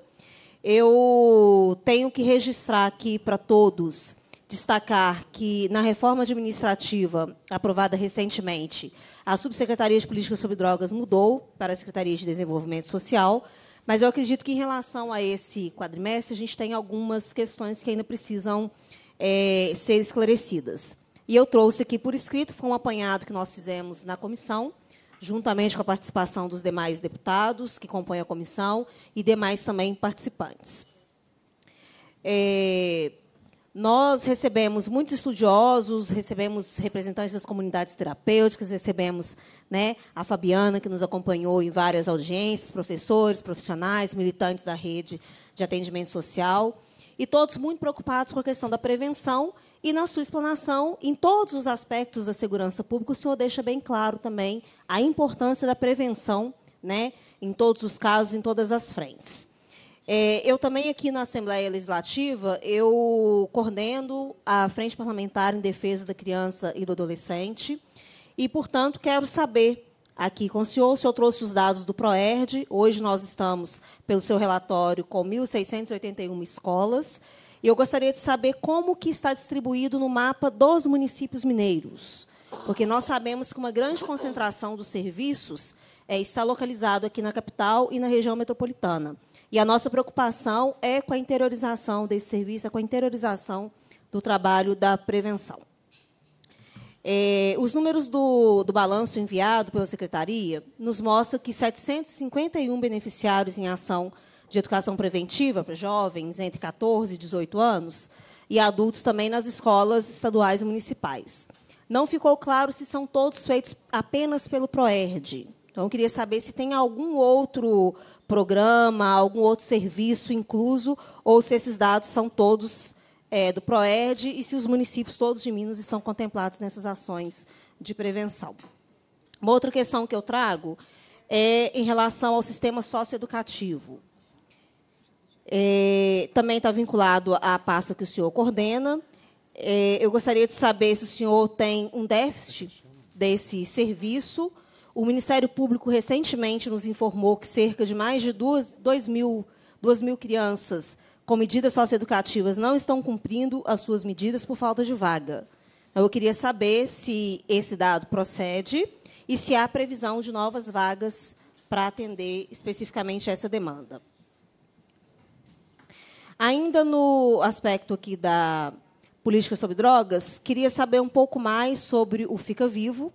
Eu tenho que registrar aqui para todos destacar que, na reforma administrativa aprovada recentemente, a Subsecretaria de políticas sobre Drogas mudou para a Secretaria de Desenvolvimento Social, mas eu acredito que, em relação a esse quadrimestre, a gente tem algumas questões que ainda precisam é, ser esclarecidas. E eu trouxe aqui por escrito, foi um apanhado que nós fizemos na comissão, juntamente com a participação dos demais deputados que compõem a comissão e demais também participantes. É, nós recebemos muitos estudiosos, recebemos representantes das comunidades terapêuticas, recebemos né, a Fabiana, que nos acompanhou em várias audiências, professores, profissionais, militantes da rede de atendimento social, e todos muito preocupados com a questão da prevenção. E na sua explanação, em todos os aspectos da segurança pública, o senhor deixa bem claro também a importância da prevenção né, em todos os casos, em todas as frentes. É, eu também aqui na Assembleia Legislativa, eu coordeno a Frente Parlamentar em Defesa da Criança e do Adolescente e, portanto, quero saber aqui com o senhor, o senhor trouxe os dados do PROERD, hoje nós estamos, pelo seu relatório, com 1.681 escolas, e eu gostaria de saber como que está distribuído no mapa dos municípios mineiros, porque nós sabemos que uma grande concentração dos serviços é, está localizado aqui na capital e na região metropolitana. E a nossa preocupação é com a interiorização desse serviço, é com a interiorização do trabalho da prevenção. É, os números do, do balanço enviado pela Secretaria nos mostram que 751 beneficiários em ação de educação preventiva para jovens entre 14 e 18 anos e adultos também nas escolas estaduais e municipais. Não ficou claro se são todos feitos apenas pelo PROERD, então, eu queria saber se tem algum outro programa, algum outro serviço incluso, ou se esses dados são todos é, do PROED e se os municípios todos de Minas estão contemplados nessas ações de prevenção. Uma outra questão que eu trago é em relação ao sistema socioeducativo. É, também está vinculado à pasta que o senhor coordena. É, eu gostaria de saber se o senhor tem um déficit desse serviço o Ministério Público recentemente nos informou que cerca de mais de 2 mil, mil crianças com medidas socioeducativas não estão cumprindo as suas medidas por falta de vaga. Então, eu queria saber se esse dado procede e se há previsão de novas vagas para atender especificamente essa demanda. Ainda no aspecto aqui da política sobre drogas, queria saber um pouco mais sobre o Fica Vivo,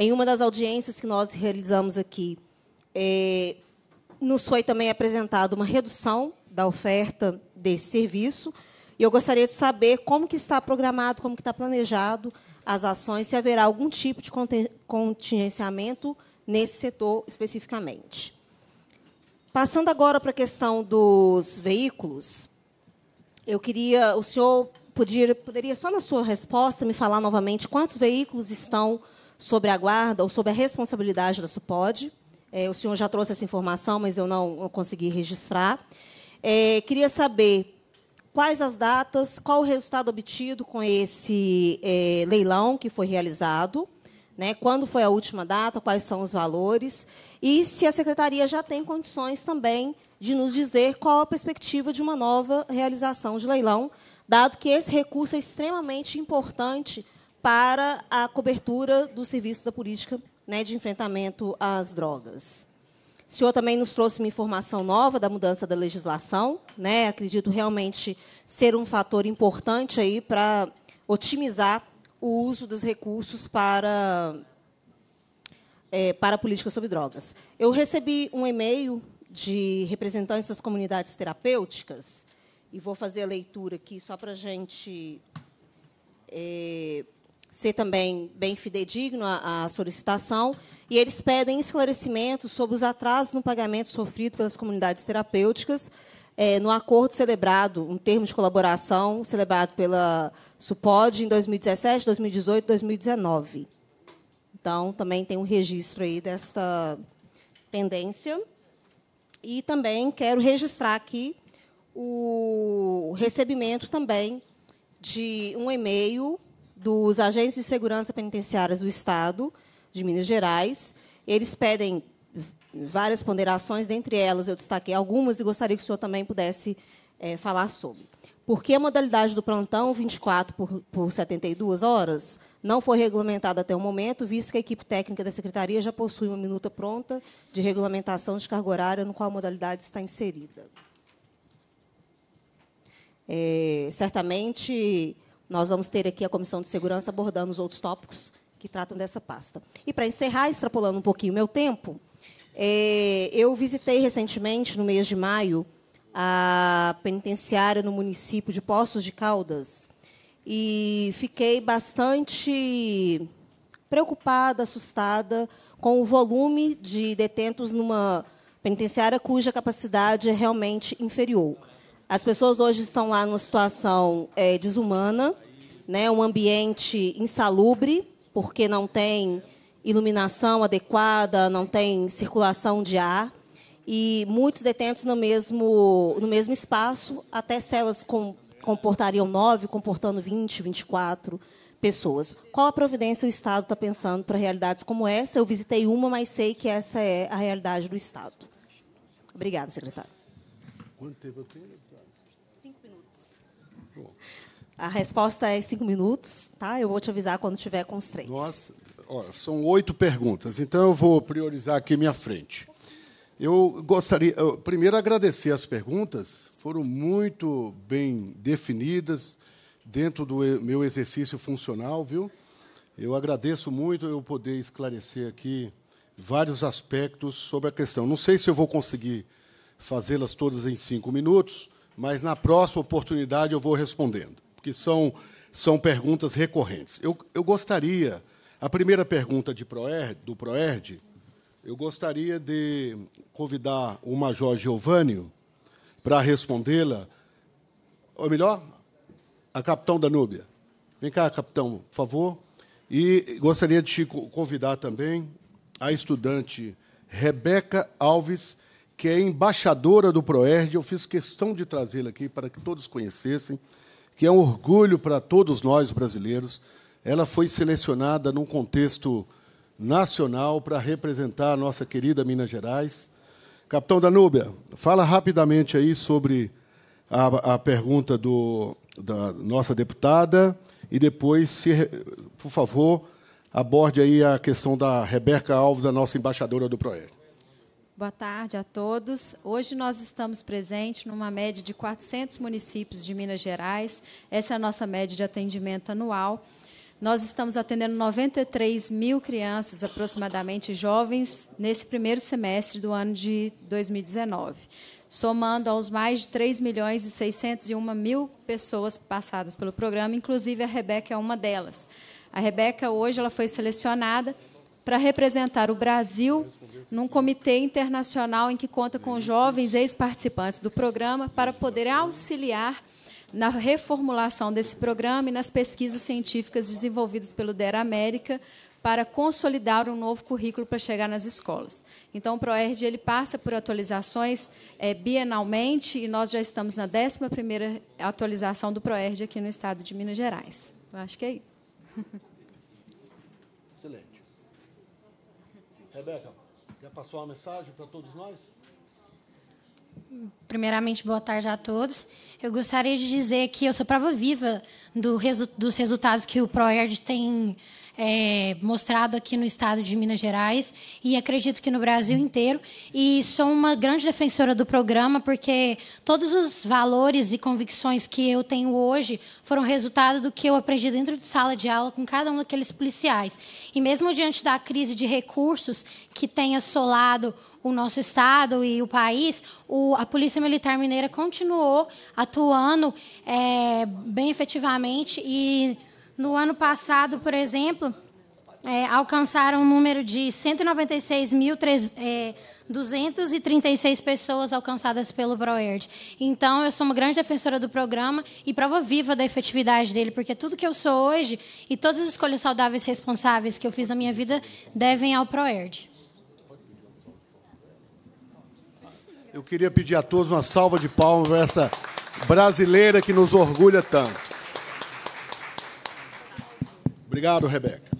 em uma das audiências que nós realizamos aqui, é, nos foi também apresentada uma redução da oferta desse serviço, e eu gostaria de saber como que está programado, como que está planejado as ações, se haverá algum tipo de contingenciamento nesse setor especificamente. Passando agora para a questão dos veículos, eu queria, o senhor podia, poderia só na sua resposta me falar novamente quantos veículos estão sobre a guarda ou sobre a responsabilidade da SUPOD. É, o senhor já trouxe essa informação, mas eu não consegui registrar. É, queria saber quais as datas, qual o resultado obtido com esse é, leilão que foi realizado, né, quando foi a última data, quais são os valores, e se a secretaria já tem condições também de nos dizer qual a perspectiva de uma nova realização de leilão, dado que esse recurso é extremamente importante para a cobertura do serviço da política né, de enfrentamento às drogas. O senhor também nos trouxe uma informação nova da mudança da legislação, né? Acredito realmente ser um fator importante aí para otimizar o uso dos recursos para é, para a política sobre drogas. Eu recebi um e-mail de representantes das comunidades terapêuticas e vou fazer a leitura aqui só para a gente é, ser também bem fidedigno à, solicitação, e eles pedem esclarecimentos sobre os atrasos no pagamento sofrido pelas comunidades terapêuticas é, no acordo celebrado, um termo de colaboração celebrado pela SUPOD em 2017, 2018 2019. Então, também tem um registro aí desta pendência. E também quero registrar aqui o recebimento também de um e-mail dos agentes de segurança penitenciárias do Estado de Minas Gerais. Eles pedem várias ponderações, dentre elas eu destaquei algumas e gostaria que o senhor também pudesse é, falar sobre. Por que a modalidade do plantão 24 por, por 72 horas não foi regulamentada até o momento, visto que a equipe técnica da Secretaria já possui uma minuta pronta de regulamentação de carga horária no qual a modalidade está inserida? É, certamente, nós vamos ter aqui a Comissão de Segurança abordando os outros tópicos que tratam dessa pasta. E, para encerrar, extrapolando um pouquinho o meu tempo, é, eu visitei recentemente, no mês de maio, a penitenciária no município de Poços de Caldas e fiquei bastante preocupada, assustada com o volume de detentos numa penitenciária cuja capacidade é realmente inferior. As pessoas hoje estão lá numa situação é, desumana, né? um ambiente insalubre, porque não tem iluminação adequada, não tem circulação de ar, e muitos detentos no mesmo, no mesmo espaço, até celas com, comportariam nove, comportando 20, 24 pessoas. Qual a providência o Estado está pensando para realidades como essa? Eu visitei uma, mas sei que essa é a realidade do Estado. Obrigada, secretário. Quanto tempo eu tenho, deputado? Cinco minutos. Bom. A resposta é cinco minutos, tá? Eu vou te avisar quando tiver com os três. Nossa, são oito perguntas, então eu vou priorizar aqui minha frente. Eu gostaria, eu, primeiro, agradecer as perguntas, foram muito bem definidas dentro do meu exercício funcional, viu? Eu agradeço muito eu poder esclarecer aqui vários aspectos sobre a questão. Não sei se eu vou conseguir fazê-las todas em cinco minutos, mas na próxima oportunidade eu vou respondendo, porque são, são perguntas recorrentes. Eu, eu gostaria, a primeira pergunta de Proerd, do Proerd, eu gostaria de convidar o Major Giovânio para respondê-la, ou melhor, a Capitão da Núbia, Vem cá, Capitão, por favor. E gostaria de te convidar também a estudante Rebeca Alves que é embaixadora do ProERD. Eu fiz questão de trazê-la aqui para que todos conhecessem, que é um orgulho para todos nós brasileiros. Ela foi selecionada num contexto nacional para representar a nossa querida Minas Gerais. Capitão Danúbia, fala rapidamente aí sobre a, a pergunta do, da nossa deputada e depois, se, por favor, aborde aí a questão da Rebeca Alves, a nossa embaixadora do ProERD. Boa tarde a todos. Hoje nós estamos presentes numa média de 400 municípios de Minas Gerais. Essa é a nossa média de atendimento anual. Nós estamos atendendo 93 mil crianças, aproximadamente jovens, nesse primeiro semestre do ano de 2019, somando aos mais de 3 milhões e 601 mil pessoas passadas pelo programa, inclusive a Rebeca é uma delas. A Rebeca, hoje, ela foi selecionada para representar o Brasil num comitê internacional em que conta com jovens ex-participantes do programa para poder auxiliar na reformulação desse programa e nas pesquisas científicas desenvolvidas pelo DERA América para consolidar um novo currículo para chegar nas escolas. Então, o ProERD ele passa por atualizações é, bienalmente e nós já estamos na 11ª atualização do ProERD aqui no estado de Minas Gerais. Eu acho que é isso. Excelente. Rebeca passou a mensagem para todos nós? Primeiramente, boa tarde a todos. Eu gostaria de dizer que eu sou prova viva do resu dos resultados que o ProERD tem é, mostrado aqui no estado de Minas Gerais e acredito que no Brasil inteiro. E sou uma grande defensora do programa, porque todos os valores e convicções que eu tenho hoje foram resultado do que eu aprendi dentro de sala de aula com cada um daqueles policiais. E mesmo diante da crise de recursos que tem assolado o nosso estado e o país, o, a Polícia Militar Mineira continuou atuando é, bem efetivamente e no ano passado, por exemplo, é, alcançaram um número de 196.236 é, pessoas alcançadas pelo ProERD. Então, eu sou uma grande defensora do programa e prova viva da efetividade dele, porque tudo que eu sou hoje e todas as escolhas saudáveis e responsáveis que eu fiz na minha vida devem ao ProERD. Eu queria pedir a todos uma salva de palmas para essa brasileira que nos orgulha tanto. Obrigado, Rebeca.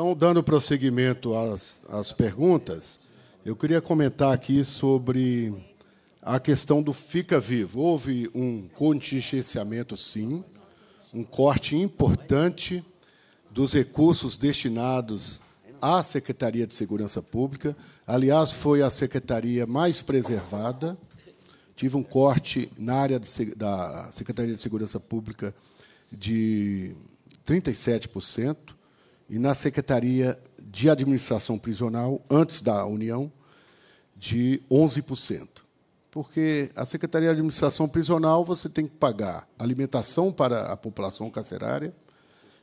Então, dando prosseguimento às, às perguntas, eu queria comentar aqui sobre a questão do fica vivo. Houve um contingenciamento, sim, um corte importante dos recursos destinados à Secretaria de Segurança Pública. Aliás, foi a secretaria mais preservada. Tive um corte na área de, da Secretaria de Segurança Pública de 37% e na Secretaria de Administração Prisional, antes da União, de 11%. Porque a Secretaria de Administração Prisional você tem que pagar alimentação para a população carcerária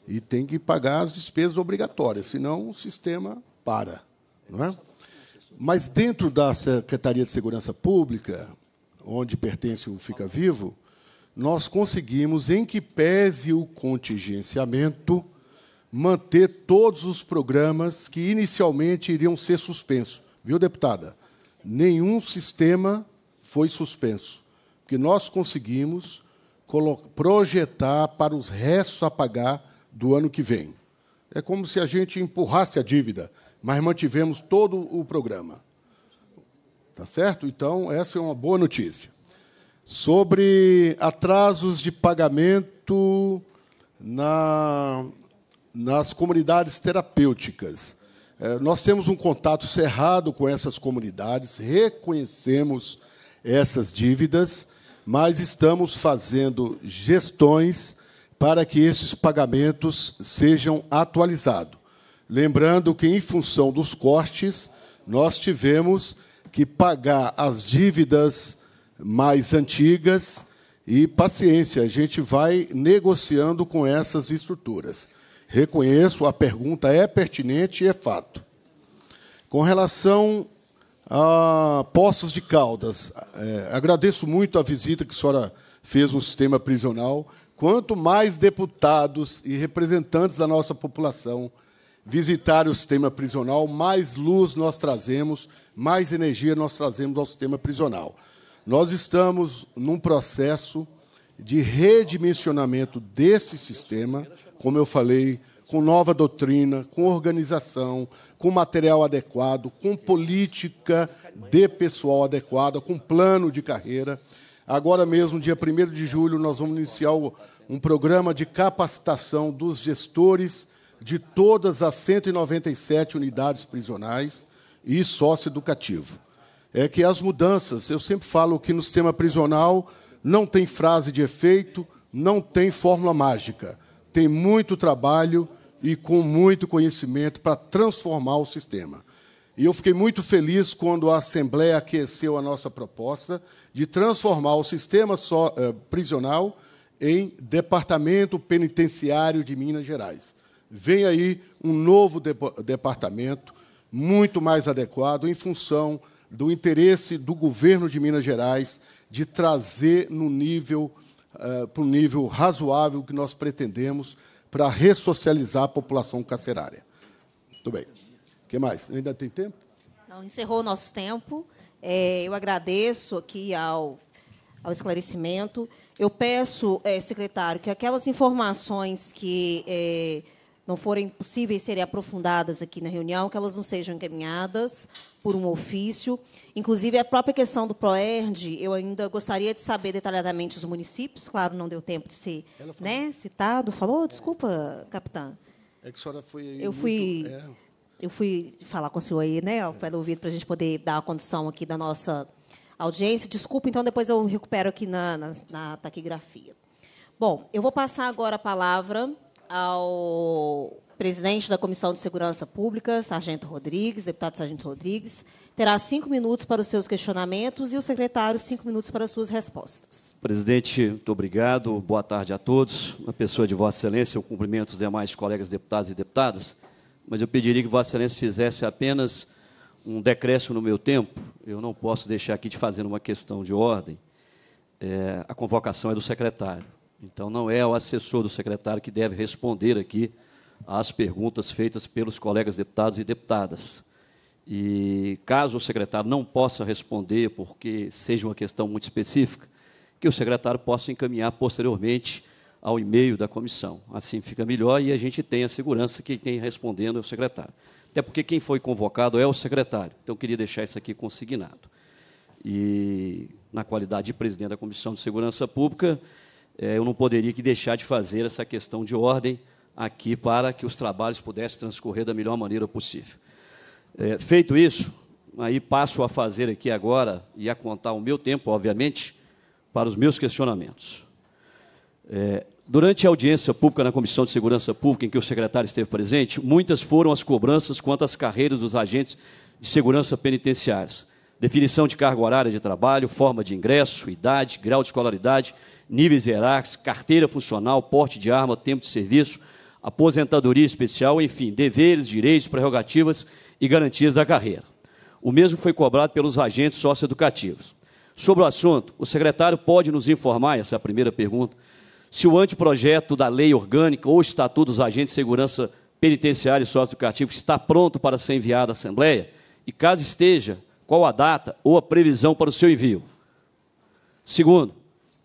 e tem que pagar as despesas obrigatórias, senão o sistema para. Não é? Mas dentro da Secretaria de Segurança Pública, onde pertence o Fica Vivo, nós conseguimos, em que pese o contingenciamento, manter todos os programas que inicialmente iriam ser suspensos. Viu, deputada? Nenhum sistema foi suspenso, porque nós conseguimos projetar para os restos a pagar do ano que vem. É como se a gente empurrasse a dívida, mas mantivemos todo o programa. Tá certo? Então, essa é uma boa notícia. Sobre atrasos de pagamento na nas comunidades terapêuticas. É, nós temos um contato cerrado com essas comunidades, reconhecemos essas dívidas, mas estamos fazendo gestões para que esses pagamentos sejam atualizados. Lembrando que, em função dos cortes, nós tivemos que pagar as dívidas mais antigas e paciência, a gente vai negociando com essas estruturas. Reconheço, a pergunta é pertinente e é fato. Com relação a Poços de Caldas, é, agradeço muito a visita que a senhora fez no sistema prisional. Quanto mais deputados e representantes da nossa população visitarem o sistema prisional, mais luz nós trazemos, mais energia nós trazemos ao sistema prisional. Nós estamos num processo de redimensionamento desse sistema como eu falei, com nova doutrina, com organização, com material adequado, com política de pessoal adequada, com plano de carreira. Agora mesmo, dia 1 de julho, nós vamos iniciar um programa de capacitação dos gestores de todas as 197 unidades prisionais e socioeducativo. É que as mudanças, eu sempre falo que no sistema prisional não tem frase de efeito, não tem fórmula mágica tem muito trabalho e com muito conhecimento para transformar o sistema. E eu fiquei muito feliz quando a Assembleia aqueceu a nossa proposta de transformar o sistema só, eh, prisional em Departamento Penitenciário de Minas Gerais. Vem aí um novo de departamento, muito mais adequado, em função do interesse do governo de Minas Gerais de trazer no nível eh, para um nível razoável que nós pretendemos para ressocializar a população carcerária. Muito bem. O que mais? Ainda tem tempo? Não, encerrou o nosso tempo. É, eu agradeço aqui ao, ao esclarecimento. Eu peço, é, secretário, que aquelas informações que é, não forem possíveis serem aprofundadas aqui na reunião, que elas não sejam encaminhadas por um ofício. Inclusive, a própria questão do PROERD, eu ainda gostaria de saber detalhadamente os municípios, claro, não deu tempo de ser né, citado. Falou? Desculpa, é. capitã. É que a senhora foi aí Eu muito, fui... É. Eu fui falar com o senhor aí, né, pelo ouvido, para a gente poder dar a condição aqui da nossa audiência. Desculpa, então depois eu recupero aqui na, na, na taquigrafia. Bom, eu vou passar agora a palavra ao presidente da Comissão de Segurança Pública, Sargento Rodrigues, deputado Sargento Rodrigues, terá cinco minutos para os seus questionamentos e o secretário cinco minutos para as suas respostas. Presidente, muito obrigado. Boa tarde a todos. Na pessoa de Vossa Excelência, eu cumprimento os demais colegas deputados e deputadas, mas eu pediria que Vossa Excelência fizesse apenas um decréscimo no meu tempo. Eu não posso deixar aqui de fazer uma questão de ordem. É, a convocação é do secretário. Então, não é o assessor do secretário que deve responder aqui às perguntas feitas pelos colegas deputados e deputadas. E caso o secretário não possa responder, porque seja uma questão muito específica, que o secretário possa encaminhar posteriormente ao e-mail da comissão. Assim fica melhor e a gente tem a segurança que quem respondendo é o secretário. Até porque quem foi convocado é o secretário. Então, queria deixar isso aqui consignado. E, na qualidade de presidente da Comissão de Segurança Pública, eh, eu não poderia que deixar de fazer essa questão de ordem aqui para que os trabalhos pudessem transcorrer da melhor maneira possível. É, feito isso, aí passo a fazer aqui agora e a contar o meu tempo, obviamente, para os meus questionamentos. É, durante a audiência pública na Comissão de Segurança Pública, em que o secretário esteve presente, muitas foram as cobranças quanto às carreiras dos agentes de segurança penitenciários. Definição de cargo horário de trabalho, forma de ingresso, idade, grau de escolaridade, níveis hierárquicos, carteira funcional, porte de arma, tempo de serviço, aposentadoria especial, enfim, deveres, direitos, prerrogativas e garantias da carreira. O mesmo foi cobrado pelos agentes socioeducativos. Sobre o assunto, o secretário pode nos informar, essa é a primeira pergunta, se o anteprojeto da lei orgânica ou estatuto dos agentes de segurança penitenciária e socioeducativa está pronto para ser enviado à Assembleia? E caso esteja, qual a data ou a previsão para o seu envio? Segundo,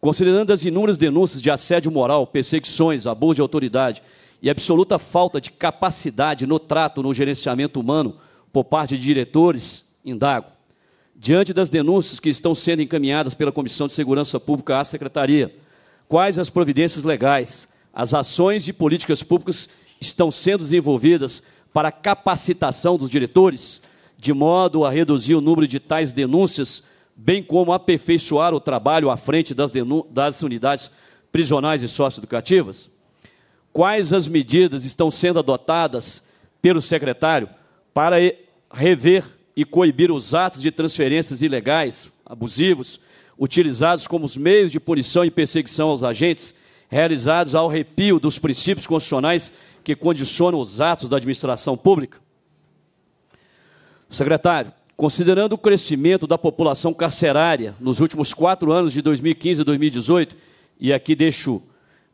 considerando as inúmeras denúncias de assédio moral, perseguições, abuso de autoridade e absoluta falta de capacidade no trato, no gerenciamento humano por parte de diretores, indago. Diante das denúncias que estão sendo encaminhadas pela Comissão de Segurança Pública à Secretaria, quais as providências legais, as ações e políticas públicas estão sendo desenvolvidas para a capacitação dos diretores, de modo a reduzir o número de tais denúncias, bem como aperfeiçoar o trabalho à frente das, das unidades prisionais e socioeducativas? quais as medidas estão sendo adotadas pelo secretário para rever e coibir os atos de transferências ilegais, abusivos, utilizados como os meios de punição e perseguição aos agentes, realizados ao arrepio dos princípios constitucionais que condicionam os atos da administração pública? Secretário, considerando o crescimento da população carcerária nos últimos quatro anos de 2015 e 2018, e aqui deixo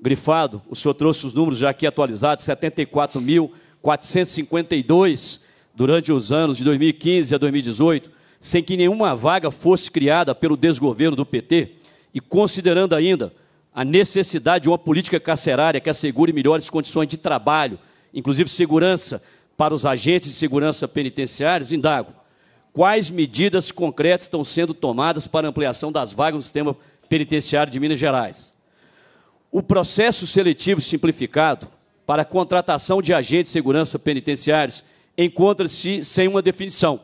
grifado, o senhor trouxe os números já aqui atualizados, 74.452 durante os anos de 2015 a 2018, sem que nenhuma vaga fosse criada pelo desgoverno do PT, e considerando ainda a necessidade de uma política carcerária que assegure melhores condições de trabalho, inclusive segurança para os agentes de segurança penitenciários, indago. Quais medidas concretas estão sendo tomadas para ampliação das vagas no sistema penitenciário de Minas Gerais? O processo seletivo simplificado para a contratação de agentes de segurança penitenciários encontra-se sem uma definição,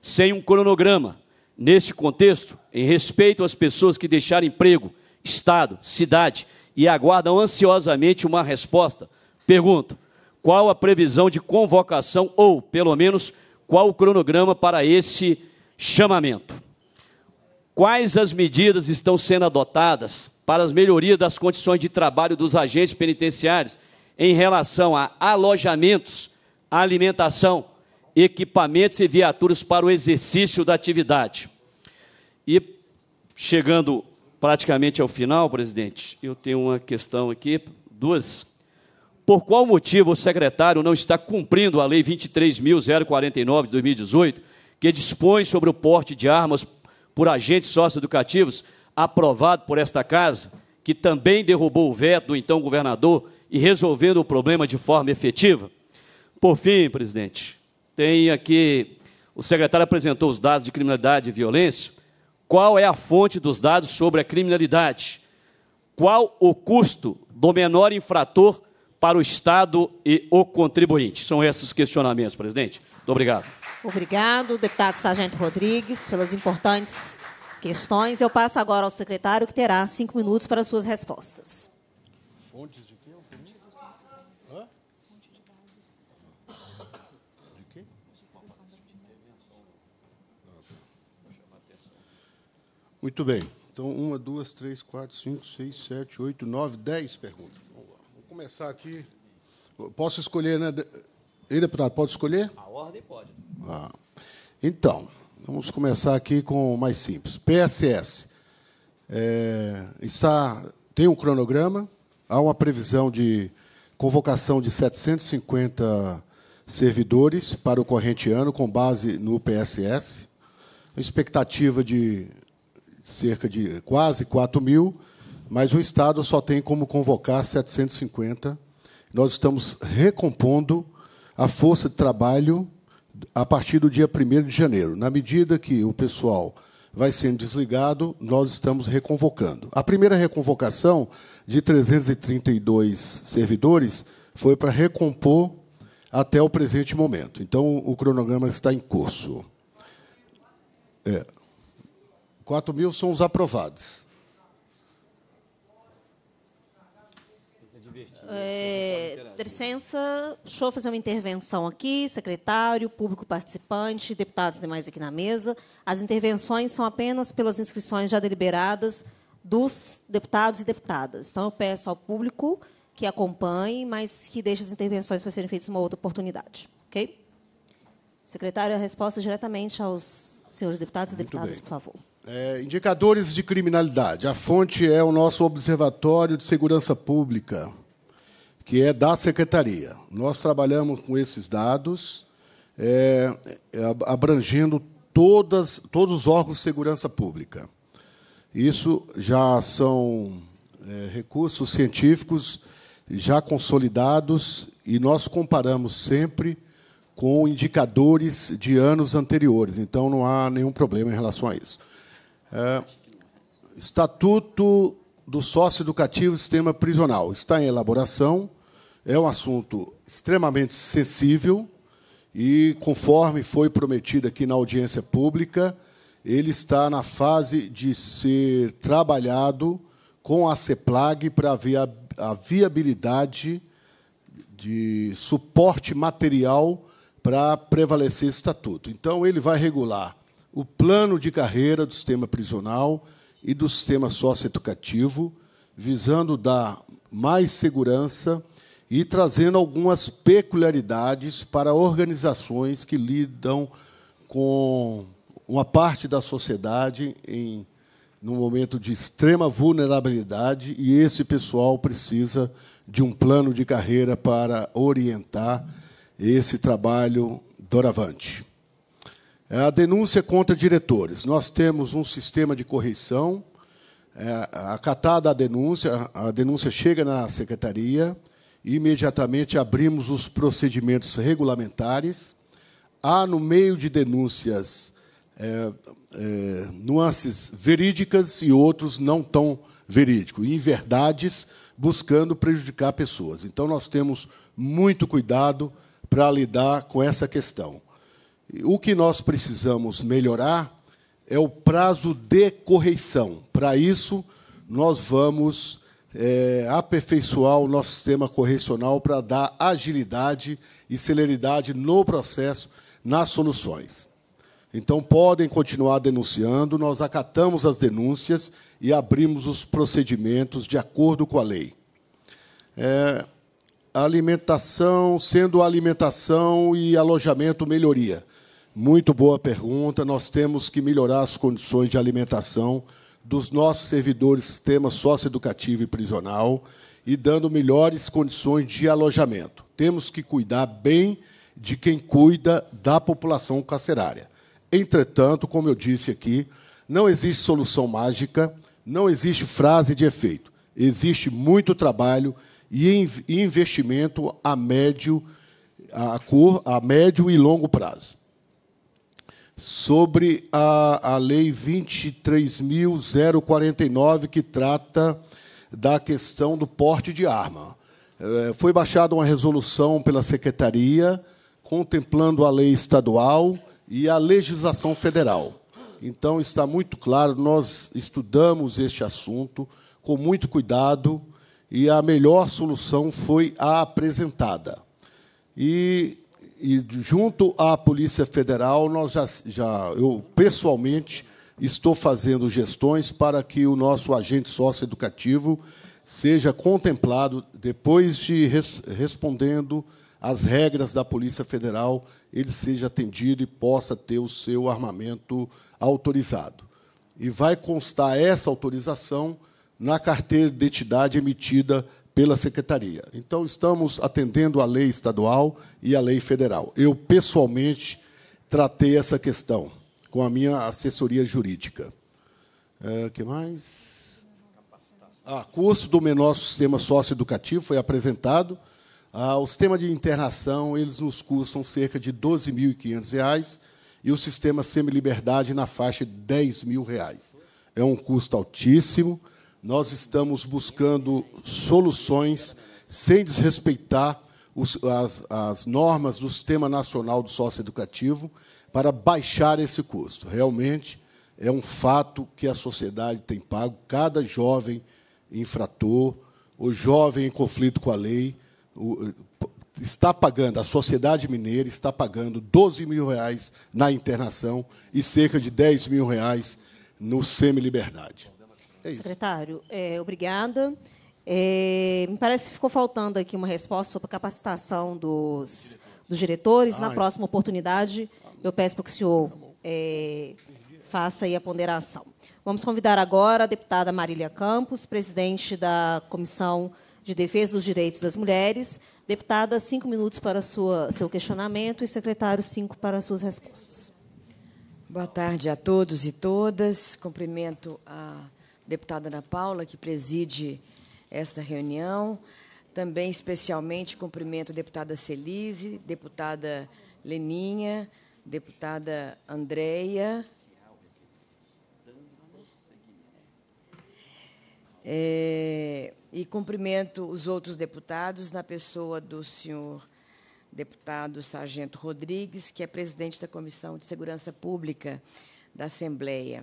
sem um cronograma. Neste contexto, em respeito às pessoas que deixaram emprego, Estado, cidade e aguardam ansiosamente uma resposta, pergunto: qual a previsão de convocação ou, pelo menos, qual o cronograma para esse chamamento? Quais as medidas estão sendo adotadas para as melhorias das condições de trabalho dos agentes penitenciários em relação a alojamentos, alimentação, equipamentos e viaturas para o exercício da atividade. E chegando praticamente ao final, presidente, eu tenho uma questão aqui, duas. Por qual motivo o secretário não está cumprindo a Lei 23.049 de 2018, que dispõe sobre o porte de armas por agentes socioeducativos? educativos aprovado por esta casa, que também derrubou o veto do então governador e resolvendo o problema de forma efetiva? Por fim, presidente, tem aqui o secretário apresentou os dados de criminalidade e violência. Qual é a fonte dos dados sobre a criminalidade? Qual o custo do menor infrator para o Estado e o contribuinte? São esses questionamentos, presidente. Muito obrigado. Obrigado, deputado Sargento Rodrigues, pelas importantes questões. Eu passo agora ao secretário, que terá cinco minutos para suas respostas. Fontes de quê? Fonte De quê? Muito bem. Então, uma, duas, três, quatro, cinco, seis, sete, oito, nove, dez perguntas. Vamos Vou começar aqui. Posso escolher, né? Ei, deputado, pode escolher? A ordem pode. Ah. Então, Vamos começar aqui com o mais simples. PSS. É, está, tem um cronograma, há uma previsão de convocação de 750 servidores para o corrente ano, com base no PSS, expectativa de cerca de quase 4 mil, mas o Estado só tem como convocar 750. Nós estamos recompondo a força de trabalho a partir do dia 1 de janeiro. Na medida que o pessoal vai sendo desligado, nós estamos reconvocando. A primeira reconvocação de 332 servidores foi para recompor até o presente momento. Então, o cronograma está em curso. É. 4 mil são os aprovados. É, licença, deixa eu fazer uma intervenção aqui, secretário, público participante, deputados demais aqui na mesa. As intervenções são apenas pelas inscrições já deliberadas dos deputados e deputadas. Então, eu peço ao público que acompanhe, mas que deixe as intervenções para serem feitas uma outra oportunidade. Ok? Secretário, a resposta é diretamente aos senhores deputados e deputadas, por favor. É, indicadores de criminalidade. A fonte é o nosso Observatório de Segurança Pública que é da secretaria. Nós trabalhamos com esses dados, é, é abrangendo todas, todos os órgãos de segurança pública. Isso já são é, recursos científicos já consolidados e nós comparamos sempre com indicadores de anos anteriores, então não há nenhum problema em relação a isso. É, estatuto do sócio socioeducativo sistema prisional. Está em elaboração, é um assunto extremamente sensível e, conforme foi prometido aqui na audiência pública, ele está na fase de ser trabalhado com a CEPLAG para ver a viabilidade de suporte material para prevalecer o estatuto. Então, ele vai regular o plano de carreira do sistema prisional, e do sistema socioeducativo, visando dar mais segurança e trazendo algumas peculiaridades para organizações que lidam com uma parte da sociedade em num momento de extrema vulnerabilidade e esse pessoal precisa de um plano de carreira para orientar esse trabalho doravante. É a denúncia contra diretores. Nós temos um sistema de correição. É, acatada a denúncia, a denúncia chega na secretaria e imediatamente abrimos os procedimentos regulamentares. Há, no meio de denúncias, é, é, nuances verídicas e outros não tão verídicos, em verdades buscando prejudicar pessoas. Então, nós temos muito cuidado para lidar com essa questão. O que nós precisamos melhorar é o prazo de correição. Para isso, nós vamos é, aperfeiçoar o nosso sistema correcional para dar agilidade e celeridade no processo, nas soluções. Então, podem continuar denunciando, nós acatamos as denúncias e abrimos os procedimentos de acordo com a lei. É, alimentação, sendo alimentação e alojamento melhoria. Muito boa pergunta. Nós temos que melhorar as condições de alimentação dos nossos servidores sistema socioeducativo e prisional e dando melhores condições de alojamento. Temos que cuidar bem de quem cuida da população carcerária. Entretanto, como eu disse aqui, não existe solução mágica, não existe frase de efeito. Existe muito trabalho e investimento a médio, a, cur, a médio e longo prazo sobre a, a Lei 23.049, que trata da questão do porte de arma. Eh, foi baixada uma resolução pela Secretaria, contemplando a lei estadual e a legislação federal. Então, está muito claro, nós estudamos este assunto com muito cuidado e a melhor solução foi a apresentada. E e junto à Polícia Federal, nós já, já eu pessoalmente estou fazendo gestões para que o nosso agente socioeducativo seja contemplado depois de res, respondendo às regras da Polícia Federal, ele seja atendido e possa ter o seu armamento autorizado. E vai constar essa autorização na carteira de identidade emitida pela secretaria. Então estamos atendendo a lei estadual e a lei federal. Eu pessoalmente tratei essa questão com a minha assessoria jurídica. É, que mais? Ah, curso do menor sistema socioeducativo foi apresentado. Ah, o sistema de internação, eles nos custam cerca de R$ 12.500 e o sistema semi-liberdade na faixa de R$ 10 mil. Reais. É um custo altíssimo nós estamos buscando soluções sem desrespeitar os, as, as normas do Sistema Nacional do sócio-educativo para baixar esse custo. Realmente é um fato que a sociedade tem pago, cada jovem infrator, o jovem em conflito com a lei, o, está pagando, a sociedade mineira está pagando 12 mil reais na internação e cerca de 10 mil reais no semi-liberdade. É isso. Secretário, é, obrigada. É, me parece que ficou faltando aqui uma resposta sobre a capacitação dos, dos diretores. Ah, Na próxima oportunidade, eu peço para que o senhor tá é, faça aí a ponderação. Vamos convidar agora a deputada Marília Campos, presidente da Comissão de Defesa dos Direitos das Mulheres. Deputada, cinco minutos para sua, seu questionamento e, secretário, cinco para suas respostas. Boa tarde a todos e todas. Cumprimento a deputada Ana Paula, que preside esta reunião. Também, especialmente, cumprimento a deputada Celise, deputada Leninha, deputada Andreia. É, e cumprimento os outros deputados na pessoa do senhor deputado Sargento Rodrigues, que é presidente da Comissão de Segurança Pública da Assembleia.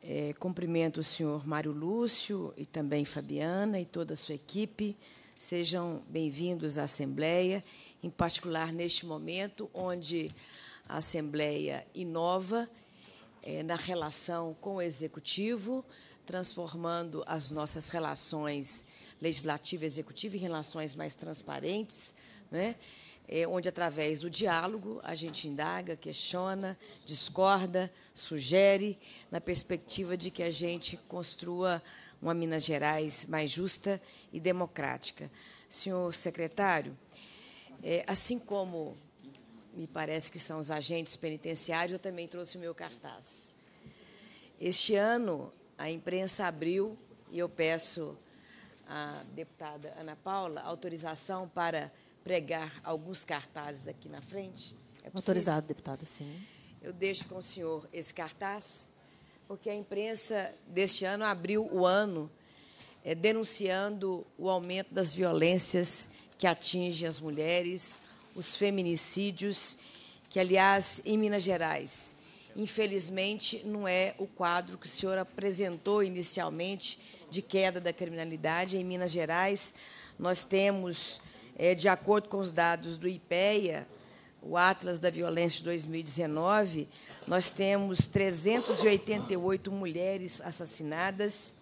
É, cumprimento o senhor Mário Lúcio e também Fabiana e toda a sua equipe. Sejam bem-vindos à Assembleia, em particular neste momento onde a Assembleia inova é, na relação com o Executivo, transformando as nossas relações legislativa e executiva em relações mais transparentes, né? é, onde, através do diálogo, a gente indaga, questiona, discorda, sugere, na perspectiva de que a gente construa uma Minas Gerais mais justa e democrática. Senhor secretário, é, assim como me parece que são os agentes penitenciários, eu também trouxe o meu cartaz. Este ano, a imprensa abriu, e eu peço à deputada Ana Paula autorização para pregar alguns cartazes aqui na frente? É Autorizado, deputada, sim. Eu deixo com o senhor esse cartaz, porque a imprensa deste ano abriu o ano é, denunciando o aumento das violências que atingem as mulheres, os feminicídios, que, aliás, em Minas Gerais, infelizmente, não é o quadro que o senhor apresentou inicialmente de queda da criminalidade. Em Minas Gerais, nós temos é, de acordo com os dados do IPEA, o Atlas da Violência de 2019, nós temos 388 mulheres assassinadas,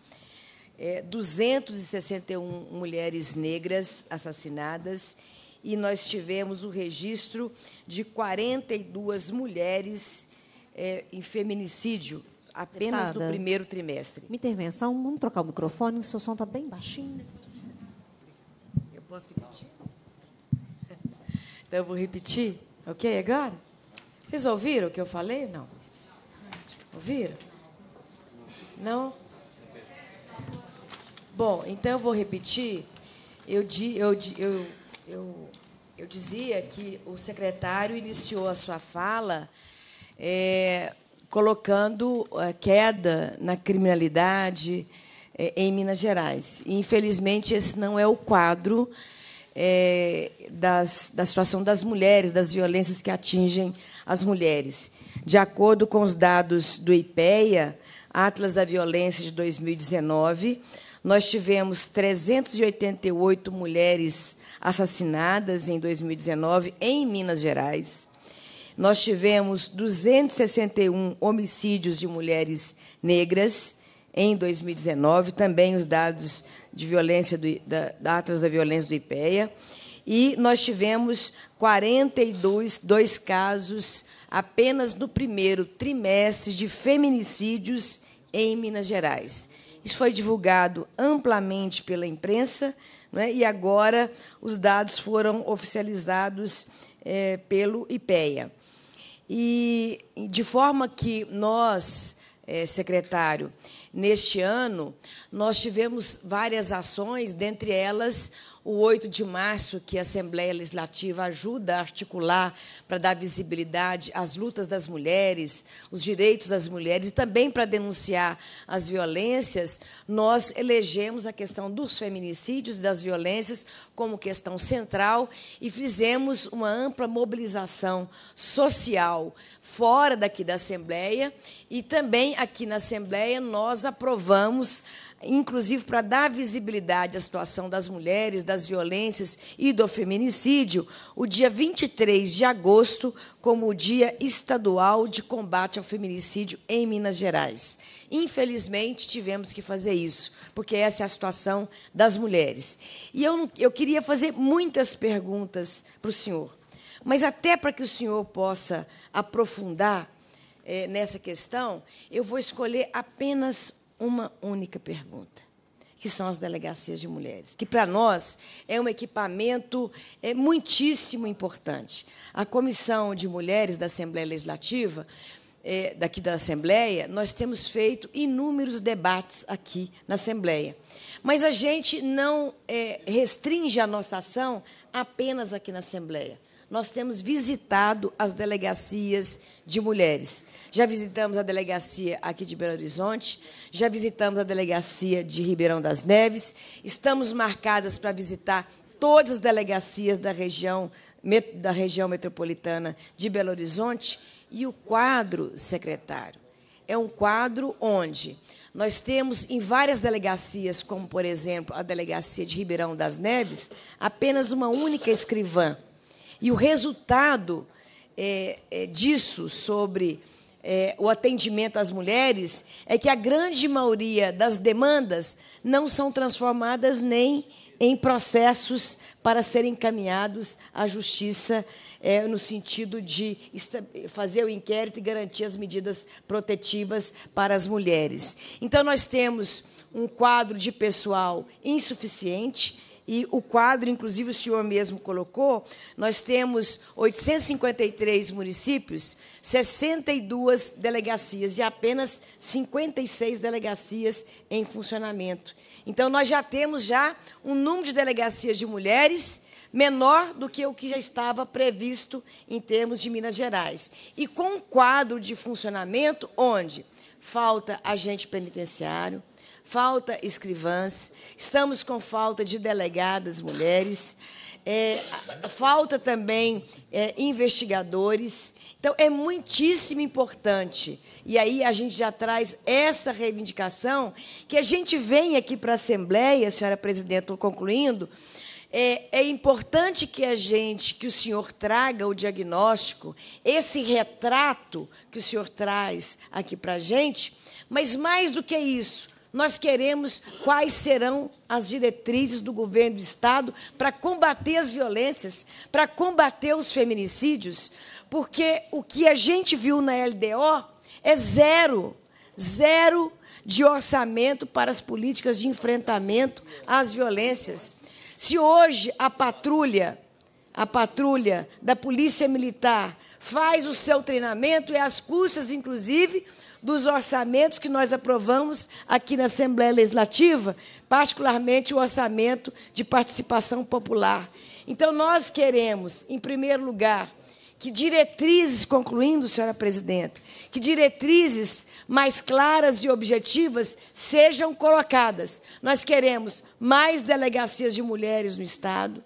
é, 261 mulheres negras assassinadas e nós tivemos o registro de 42 mulheres é, em feminicídio apenas Deputada, do primeiro trimestre. Minha intervenção, vamos trocar o microfone, o seu som está bem baixinho. Eu posso repetir? Então eu vou repetir, ok? Agora? Vocês ouviram o que eu falei? Não. Ouviram? Não? Bom, então eu vou repetir. Eu, eu, eu, eu, eu dizia que o secretário iniciou a sua fala é, colocando a é, queda na criminalidade é, em Minas Gerais. infelizmente, esse não é o quadro é, das, da situação das mulheres, das violências que atingem as mulheres. De acordo com os dados do IPEA, Atlas da Violência de 2019, nós tivemos 388 mulheres assassinadas em 2019 em Minas Gerais. Nós tivemos 261 homicídios de mulheres negras em 2019, também os dados de violência do, da, da Atlas da Violência do IPEA. E nós tivemos 42 dois casos apenas no primeiro trimestre de feminicídios em Minas Gerais. Isso foi divulgado amplamente pela imprensa é? e agora os dados foram oficializados é, pelo IPEA. E de forma que nós é, secretário, neste ano, nós tivemos várias ações, dentre elas o 8 de março, que a Assembleia Legislativa ajuda a articular para dar visibilidade às lutas das mulheres, os direitos das mulheres, e também para denunciar as violências, nós elegemos a questão dos feminicídios e das violências como questão central e fizemos uma ampla mobilização social, fora daqui da Assembleia e também aqui na Assembleia nós aprovamos inclusive para dar visibilidade à situação das mulheres, das violências e do feminicídio, o dia 23 de agosto como o Dia Estadual de Combate ao Feminicídio em Minas Gerais. Infelizmente, tivemos que fazer isso, porque essa é a situação das mulheres. E eu, eu queria fazer muitas perguntas para o senhor, mas até para que o senhor possa aprofundar é, nessa questão, eu vou escolher apenas uma única pergunta, que são as delegacias de mulheres, que para nós é um equipamento é, muitíssimo importante. A Comissão de Mulheres da Assembleia Legislativa é, daqui da Assembleia, nós temos feito inúmeros debates aqui na Assembleia. Mas a gente não é, restringe a nossa ação apenas aqui na Assembleia nós temos visitado as delegacias de mulheres. Já visitamos a delegacia aqui de Belo Horizonte, já visitamos a delegacia de Ribeirão das Neves, estamos marcadas para visitar todas as delegacias da região da região metropolitana de Belo Horizonte e o quadro secretário é um quadro onde nós temos em várias delegacias, como por exemplo a delegacia de Ribeirão das Neves, apenas uma única escrivã e o resultado é, é, disso sobre é, o atendimento às mulheres é que a grande maioria das demandas não são transformadas nem em processos para serem encaminhados à justiça é, no sentido de fazer o inquérito e garantir as medidas protetivas para as mulheres. Então nós temos um quadro de pessoal insuficiente e o quadro, inclusive o senhor mesmo colocou, nós temos 853 municípios, 62 delegacias e apenas 56 delegacias em funcionamento. Então nós já temos já um número de delegacias de mulheres menor do que o que já estava previsto em termos de Minas Gerais. E com um quadro de funcionamento onde falta agente penitenciário, falta escrivãs, estamos com falta de delegadas mulheres, é, falta também é, investigadores. Então, é muitíssimo importante. E aí a gente já traz essa reivindicação, que a gente vem aqui para a Assembleia, senhora presidenta, concluindo, é, é importante que a gente, que o senhor traga o diagnóstico, esse retrato que o senhor traz aqui para a gente, mas mais do que isso, nós queremos quais serão as diretrizes do governo do Estado para combater as violências, para combater os feminicídios, porque o que a gente viu na LDO é zero, zero de orçamento para as políticas de enfrentamento às violências. Se hoje a patrulha, a patrulha da Polícia Militar faz o seu treinamento e é as custas, inclusive, dos orçamentos que nós aprovamos aqui na Assembleia Legislativa, particularmente o orçamento de participação popular. Então, nós queremos, em primeiro lugar, que diretrizes, concluindo, senhora presidenta, que diretrizes mais claras e objetivas sejam colocadas. Nós queremos mais delegacias de mulheres no Estado,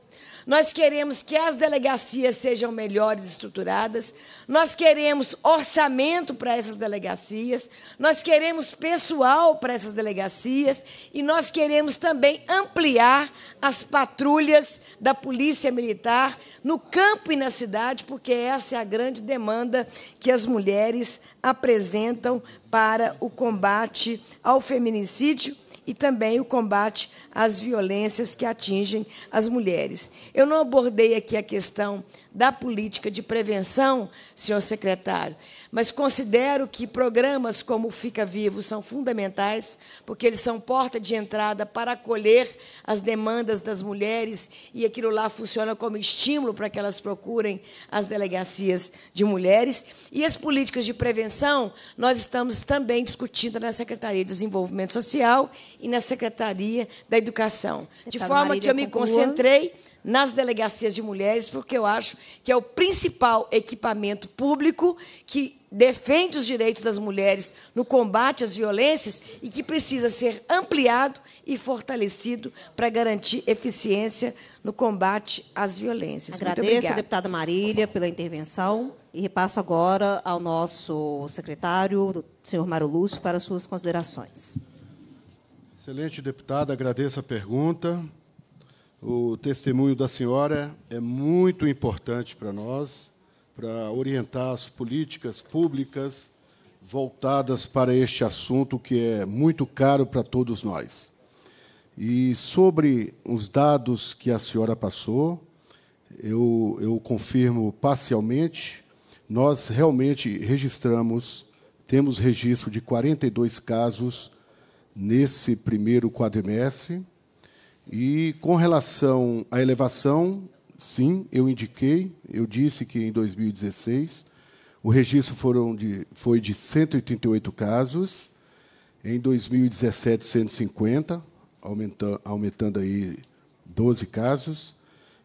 nós queremos que as delegacias sejam melhores estruturadas, nós queremos orçamento para essas delegacias, nós queremos pessoal para essas delegacias e nós queremos também ampliar as patrulhas da Polícia Militar no campo e na cidade, porque essa é a grande demanda que as mulheres apresentam para o combate ao feminicídio e também o combate às violências que atingem as mulheres. Eu não abordei aqui a questão da política de prevenção, senhor secretário, mas considero que programas como Fica Vivo são fundamentais, porque eles são porta de entrada para acolher as demandas das mulheres e aquilo lá funciona como estímulo para que elas procurem as delegacias de mulheres. E as políticas de prevenção nós estamos também discutindo na Secretaria de Desenvolvimento Social e na Secretaria da Educação. De forma que eu me concentrei nas delegacias de mulheres, porque eu acho que é o principal equipamento público que defende os direitos das mulheres no combate às violências e que precisa ser ampliado e fortalecido para garantir eficiência no combate às violências. Agradeço deputada Marília pela intervenção e repasso agora ao nosso secretário, senhor Mário Lúcio, para suas considerações. Excelente deputada, agradeço a pergunta. O testemunho da senhora é muito importante para nós, para orientar as políticas públicas voltadas para este assunto que é muito caro para todos nós. E sobre os dados que a senhora passou, eu, eu confirmo parcialmente. Nós realmente registramos, temos registro de 42 casos nesse primeiro quadrimestre e com relação à elevação, sim, eu indiquei, eu disse que em 2016 o registro foram de, foi de 188 casos, em 2017 150, aumentando, aumentando aí 12 casos,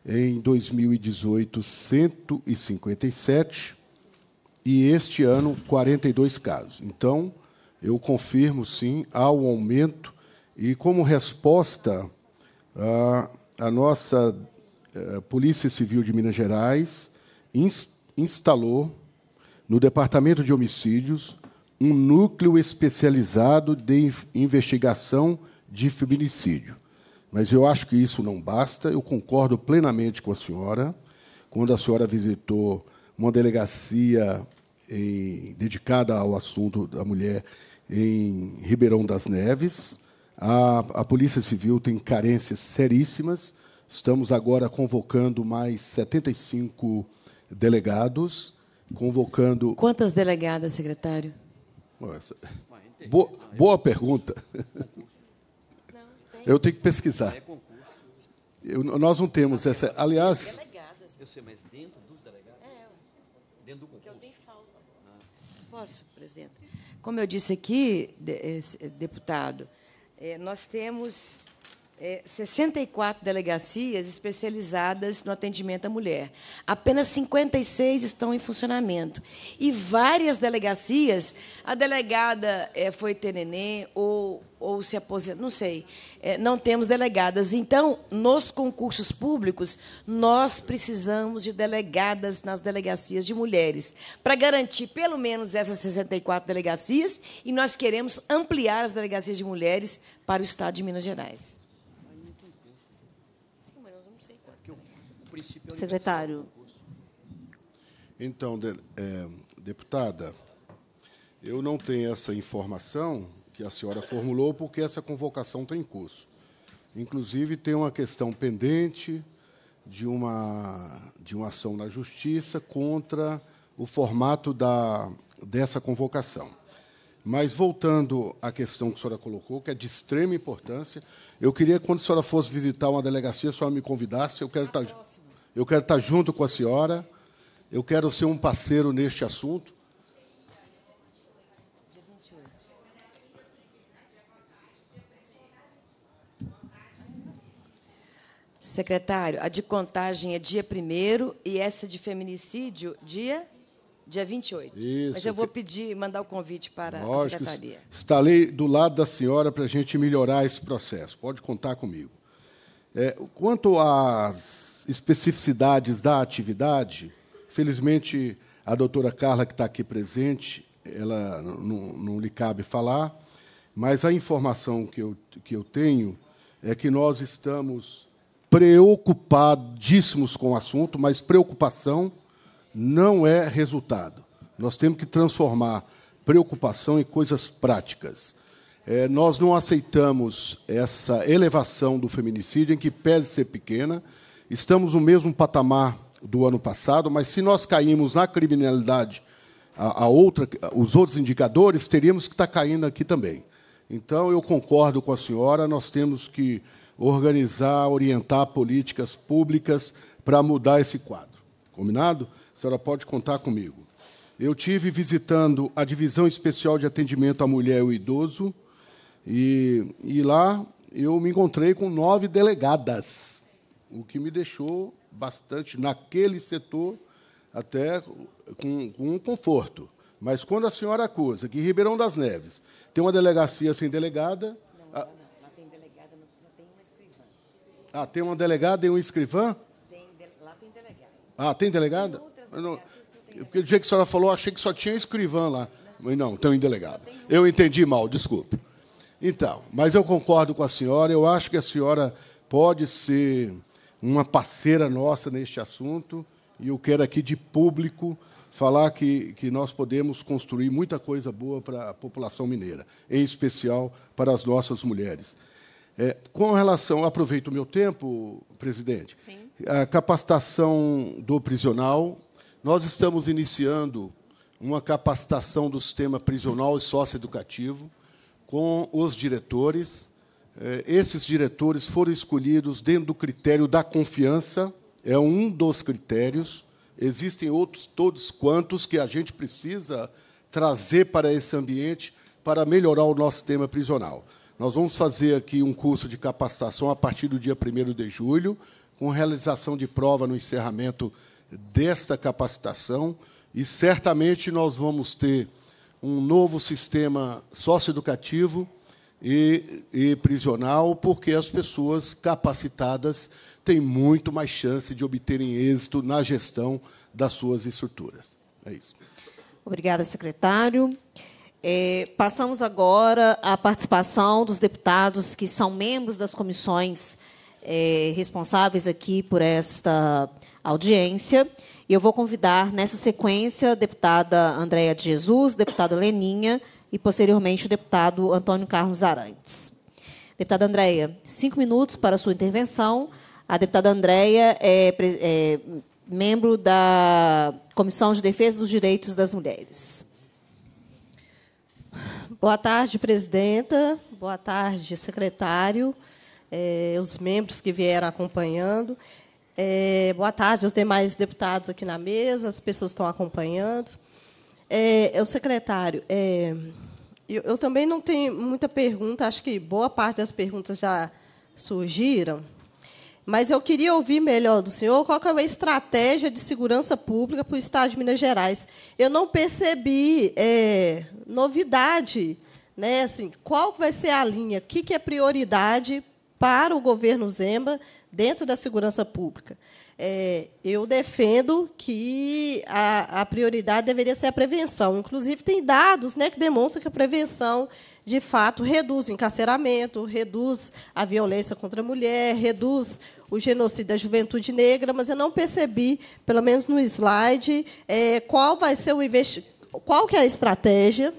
em 2018 157 e este ano 42 casos. Então, eu confirmo sim, há um aumento e como resposta a nossa é, Polícia Civil de Minas Gerais instalou no Departamento de Homicídios um núcleo especializado de investigação de feminicídio. Mas eu acho que isso não basta. Eu concordo plenamente com a senhora. Quando a senhora visitou uma delegacia em, dedicada ao assunto da mulher em Ribeirão das Neves, a, a Polícia Civil tem carências seríssimas. Estamos agora convocando mais 75 delegados, convocando. Quantas delegadas, secretário? Nossa. Boa, boa pergunta. Eu tenho que pesquisar. Eu, nós não temos essa. Aliás. Eu sei, mas dentro dos delegados? É, dentro do concurso. Posso, presidente? Como eu disse aqui, deputado, eh, nós temos é, 64 delegacias especializadas no atendimento à mulher. Apenas 56 estão em funcionamento. E várias delegacias, a delegada é, foi ter neném ou, ou se aposentou, não sei, é, não temos delegadas. Então, nos concursos públicos, nós precisamos de delegadas nas delegacias de mulheres, para garantir pelo menos essas 64 delegacias, e nós queremos ampliar as delegacias de mulheres para o Estado de Minas Gerais. secretário. Então, de, é, deputada, eu não tenho essa informação que a senhora formulou, porque essa convocação tem curso. Inclusive, tem uma questão pendente de uma, de uma ação na Justiça contra o formato da, dessa convocação. Mas, voltando à questão que a senhora colocou, que é de extrema importância, eu queria que, quando a senhora fosse visitar uma delegacia, a senhora me convidasse, eu quero estar... Próxima. Eu quero estar junto com a senhora. Eu quero ser um parceiro neste assunto. Secretário, a de contagem é dia 1 e essa de feminicídio, dia dia 28. Isso. Mas eu vou pedir, mandar o convite para Lógico, a secretaria. Estarei do lado da senhora para a gente melhorar esse processo. Pode contar comigo. É, quanto às especificidades da atividade, felizmente a doutora Carla, que está aqui presente, ela não, não lhe cabe falar, mas a informação que eu, que eu tenho é que nós estamos preocupadíssimos com o assunto, mas preocupação não é resultado. Nós temos que transformar preocupação em coisas práticas. É, nós não aceitamos essa elevação do feminicídio, em que pese ser pequena, estamos no mesmo patamar do ano passado, mas se nós caímos na criminalidade, a, a outra, os outros indicadores, teríamos que estar tá caindo aqui também. Então, eu concordo com a senhora, nós temos que organizar, orientar políticas públicas para mudar esse quadro. Combinado? A senhora pode contar comigo. Eu tive visitando a Divisão Especial de Atendimento à Mulher e ao Idoso, e, e lá eu me encontrei com nove delegadas o que me deixou bastante, naquele setor, até com, com um conforto. Mas quando a senhora acusa que Ribeirão das Neves tem uma delegacia sem delegada. Não, não, não. Lá tem delegada, só tem uma escrivã. Ah, tem uma delegada e um escrivã? Tem, Lá tem delegada. Ah, tem delegada? Tem não... Porque do jeito que a senhora falou, achei que só tinha escrivã lá. Mas não, então é tem um delegado. Eu entendi mal, desculpe. Então, mas eu concordo com a senhora, eu acho que a senhora pode ser uma parceira nossa neste assunto, e eu quero aqui de público falar que, que nós podemos construir muita coisa boa para a população mineira, em especial para as nossas mulheres. É, com relação, aproveito o meu tempo, presidente, Sim. a capacitação do prisional, nós estamos iniciando uma capacitação do sistema prisional e socioeducativo com os diretores, eh, esses diretores foram escolhidos dentro do critério da confiança, é um dos critérios. Existem outros, todos quantos, que a gente precisa trazer para esse ambiente para melhorar o nosso tema prisional. Nós vamos fazer aqui um curso de capacitação a partir do dia 1 de julho, com realização de prova no encerramento desta capacitação, e certamente nós vamos ter um novo sistema socioeducativo e, e prisional, porque as pessoas capacitadas têm muito mais chance de obterem êxito na gestão das suas estruturas. É isso. Obrigada, secretário. É, passamos agora à participação dos deputados que são membros das comissões é, responsáveis aqui por esta audiência. E eu vou convidar, nessa sequência, a deputada Andréa de Jesus, deputada Leninha e, posteriormente, o deputado Antônio Carlos Arantes. Deputada Andréia, cinco minutos para a sua intervenção. A deputada Andréia é, é membro da Comissão de Defesa dos Direitos das Mulheres. Boa tarde, presidenta. Boa tarde, secretário. É, os membros que vieram acompanhando. É, boa tarde aos demais deputados aqui na mesa, as pessoas que estão acompanhando. É, é o secretário. É, eu, eu, também não tenho muita pergunta, acho que boa parte das perguntas já surgiram, mas eu queria ouvir melhor do senhor qual é a estratégia de segurança pública para o Estado de Minas Gerais. Eu não percebi é, novidade, né? Assim, qual vai ser a linha? O que, que é prioridade para o governo Zema dentro da segurança pública? É, eu defendo que a, a, prioridade deveria ser a prevenção. Inclusive, tem dados né, que demonstram que a prevenção, de fato, reduz o encarceramento, reduz a violência contra a mulher, reduz o genocídio da juventude negra, mas eu não percebi, pelo menos no slide, é, qual vai ser o investimento. Qual que é a estratégia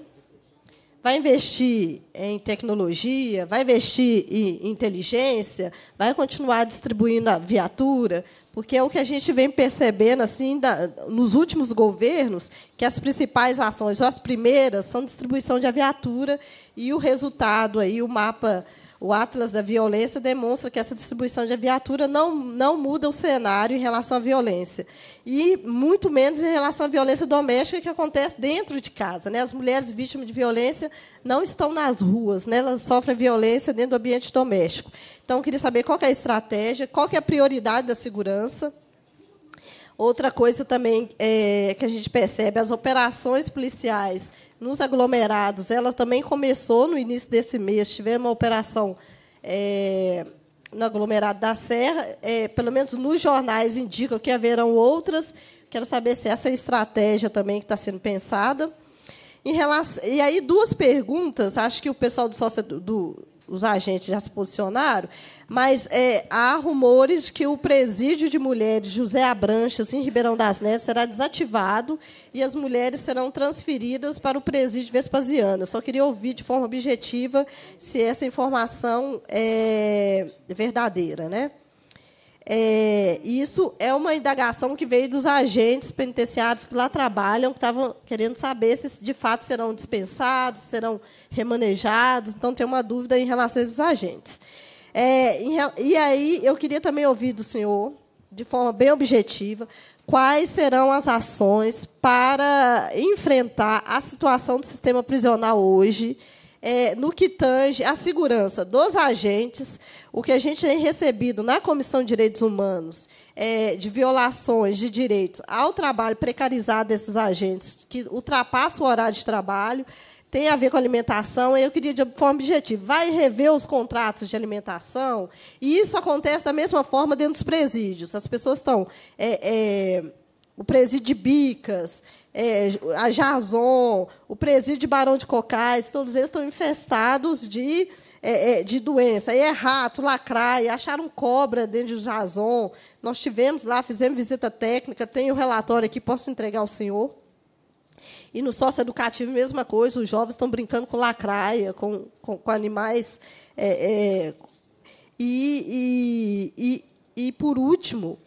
vai investir em tecnologia, vai investir em inteligência, vai continuar distribuindo a viatura, porque é o que a gente vem percebendo assim da, nos últimos governos que as principais ações, ou as primeiras, são distribuição de aviatura e o resultado aí o mapa o Atlas da Violência demonstra que essa distribuição de viatura não, não muda o cenário em relação à violência, e muito menos em relação à violência doméstica que acontece dentro de casa. Né? As mulheres vítimas de violência não estão nas ruas, né? elas sofrem violência dentro do ambiente doméstico. Então, eu queria saber qual é a estratégia, qual é a prioridade da segurança. Outra coisa também é, que a gente percebe, as operações policiais nos aglomerados, ela também começou no início desse mês. Tivemos uma operação é, no aglomerado da Serra. É, pelo menos nos jornais indicam que haverão outras. Quero saber se essa é estratégia também que está sendo pensada. Relação, e aí, duas perguntas. Acho que o pessoal do, sócio, do, os agentes já se posicionaram, mas é, há rumores que o presídio de mulheres José Abranches, em Ribeirão das Neves, será desativado e as mulheres serão transferidas para o presídio Vespasiano. Eu só queria ouvir de forma objetiva se essa informação é verdadeira. Né? É, isso é uma indagação que veio dos agentes penitenciários que lá trabalham, que estavam querendo saber se de fato serão dispensados, serão remanejados. Então, tem uma dúvida em relação a esses agentes. É, em, e aí, eu queria também ouvir do senhor, de forma bem objetiva, quais serão as ações para enfrentar a situação do sistema prisional hoje é, no que tange à segurança dos agentes, o que a gente tem recebido na Comissão de Direitos Humanos é, de violações de direitos ao trabalho precarizado desses agentes, que ultrapassa o horário de trabalho, tem a ver com alimentação. Eu queria, de forma objetiva, vai rever os contratos de alimentação. E isso acontece da mesma forma dentro dos presídios. As pessoas estão. É, é, o presídio de Bicas, é, a Jarzon, o presídio de Barão de Cocais, todos eles estão infestados de, é, é de doença. Aí é rato, lacraia, acharam cobra dentro do Jarzon. Nós tivemos lá, fizemos visita técnica, tem o um relatório aqui, posso entregar ao senhor. E no sócio educativo, mesma coisa, os jovens estão brincando com lacraia, com, com, com animais. É, é e, e, e, e, por último,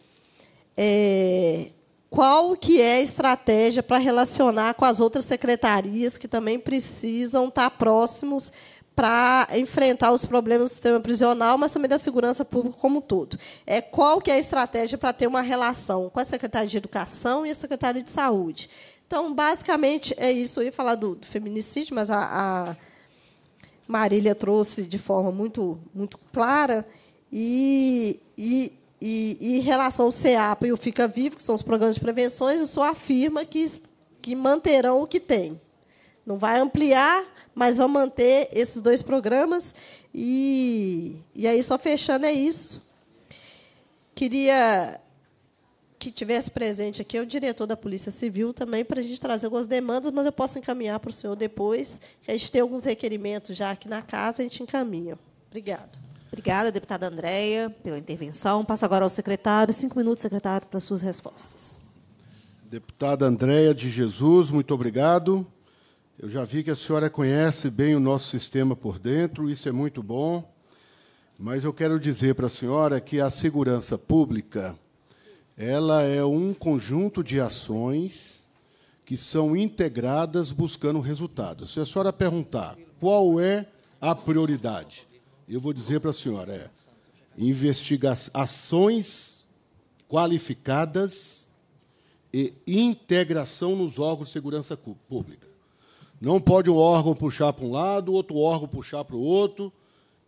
é, qual que é a estratégia para relacionar com as outras secretarias que também precisam estar tá próximos para enfrentar os problemas do sistema prisional, mas também da segurança pública como um todo. É, qual que é a estratégia para ter uma relação com a Secretaria de Educação e a Secretaria de Saúde? Então, basicamente, é isso. Eu ia falar do, do feminicídio, mas a, a Marília trouxe de forma muito, muito clara. E, e e, em relação ao CEAPA e o Fica Vivo, que são os programas de prevenções, o senhor afirma que, que manterão o que tem. Não vai ampliar, mas vai manter esses dois programas. E, e aí, só fechando, é isso. Queria que tivesse presente aqui o diretor da Polícia Civil também, para a gente trazer algumas demandas, mas eu posso encaminhar para o senhor depois. A gente tem alguns requerimentos já aqui na casa, a gente encaminha. Obrigada. Obrigada, deputada Andréia, pela intervenção. Passo agora ao secretário. Cinco minutos, secretário, para suas respostas. Deputada Andréia de Jesus, muito obrigado. Eu já vi que a senhora conhece bem o nosso sistema por dentro, isso é muito bom. Mas eu quero dizer para a senhora que a segurança pública ela é um conjunto de ações que são integradas buscando resultados. Se a senhora perguntar qual é a prioridade, eu vou dizer para a senhora, é investigações qualificadas e integração nos órgãos de segurança pública. Não pode um órgão puxar para um lado, outro órgão puxar para o outro,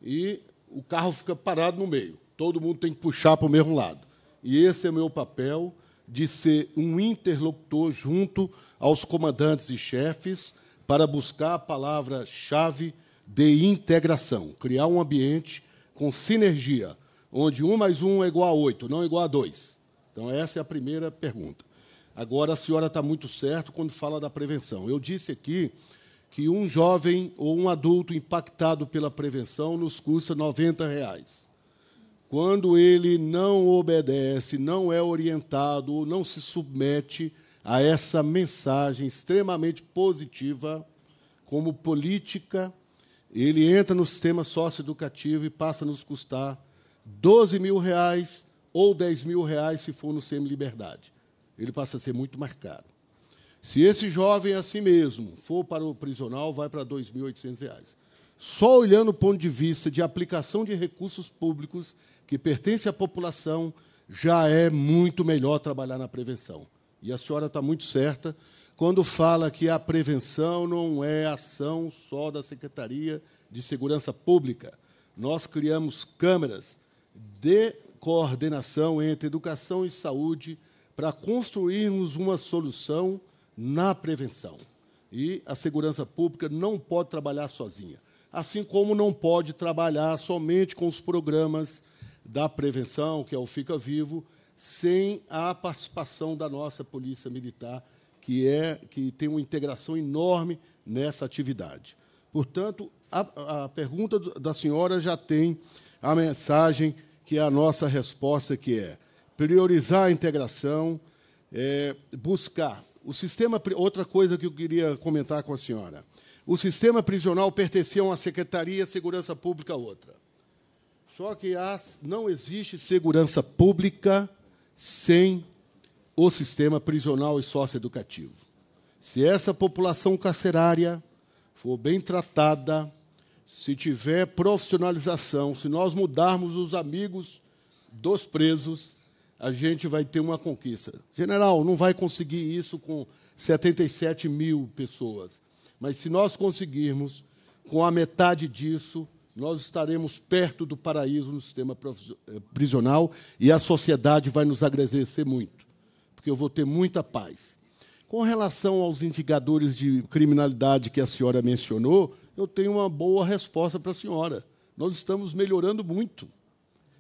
e o carro fica parado no meio. Todo mundo tem que puxar para o mesmo lado. E esse é o meu papel de ser um interlocutor junto aos comandantes e chefes para buscar a palavra-chave de integração, criar um ambiente com sinergia, onde um mais um é igual a oito, não igual a dois. Então, essa é a primeira pergunta. Agora, a senhora está muito certo quando fala da prevenção. Eu disse aqui que um jovem ou um adulto impactado pela prevenção nos custa R$ 90. Reais. Quando ele não obedece, não é orientado, não se submete a essa mensagem extremamente positiva como política ele entra no sistema socioeducativo e passa a nos custar 12 mil reais ou 10 mil reais se for no semi-liberdade. Ele passa a ser muito mais caro. Se esse jovem, é assim mesmo, for para o prisional, vai para R$ 2.800. Só olhando o ponto de vista de aplicação de recursos públicos que pertence à população, já é muito melhor trabalhar na prevenção. E a senhora está muito certa quando fala que a prevenção não é ação só da Secretaria de Segurança Pública. Nós criamos câmeras de coordenação entre educação e saúde para construirmos uma solução na prevenção. E a segurança pública não pode trabalhar sozinha, assim como não pode trabalhar somente com os programas da prevenção, que é o Fica Vivo, sem a participação da nossa Polícia Militar que, é, que tem uma integração enorme nessa atividade. Portanto, a, a pergunta da senhora já tem a mensagem que é a nossa resposta, que é priorizar a integração, é, buscar o sistema. Outra coisa que eu queria comentar com a senhora: o sistema prisional pertencia a uma secretaria, segurança pública a outra. Só que não existe segurança pública sem o sistema prisional e socioeducativo. Se essa população carcerária for bem tratada, se tiver profissionalização, se nós mudarmos os amigos dos presos, a gente vai ter uma conquista. General, não vai conseguir isso com 77 mil pessoas, mas se nós conseguirmos, com a metade disso, nós estaremos perto do paraíso no sistema eh, prisional e a sociedade vai nos agradecer muito porque eu vou ter muita paz. Com relação aos indicadores de criminalidade que a senhora mencionou, eu tenho uma boa resposta para a senhora. Nós estamos melhorando muito.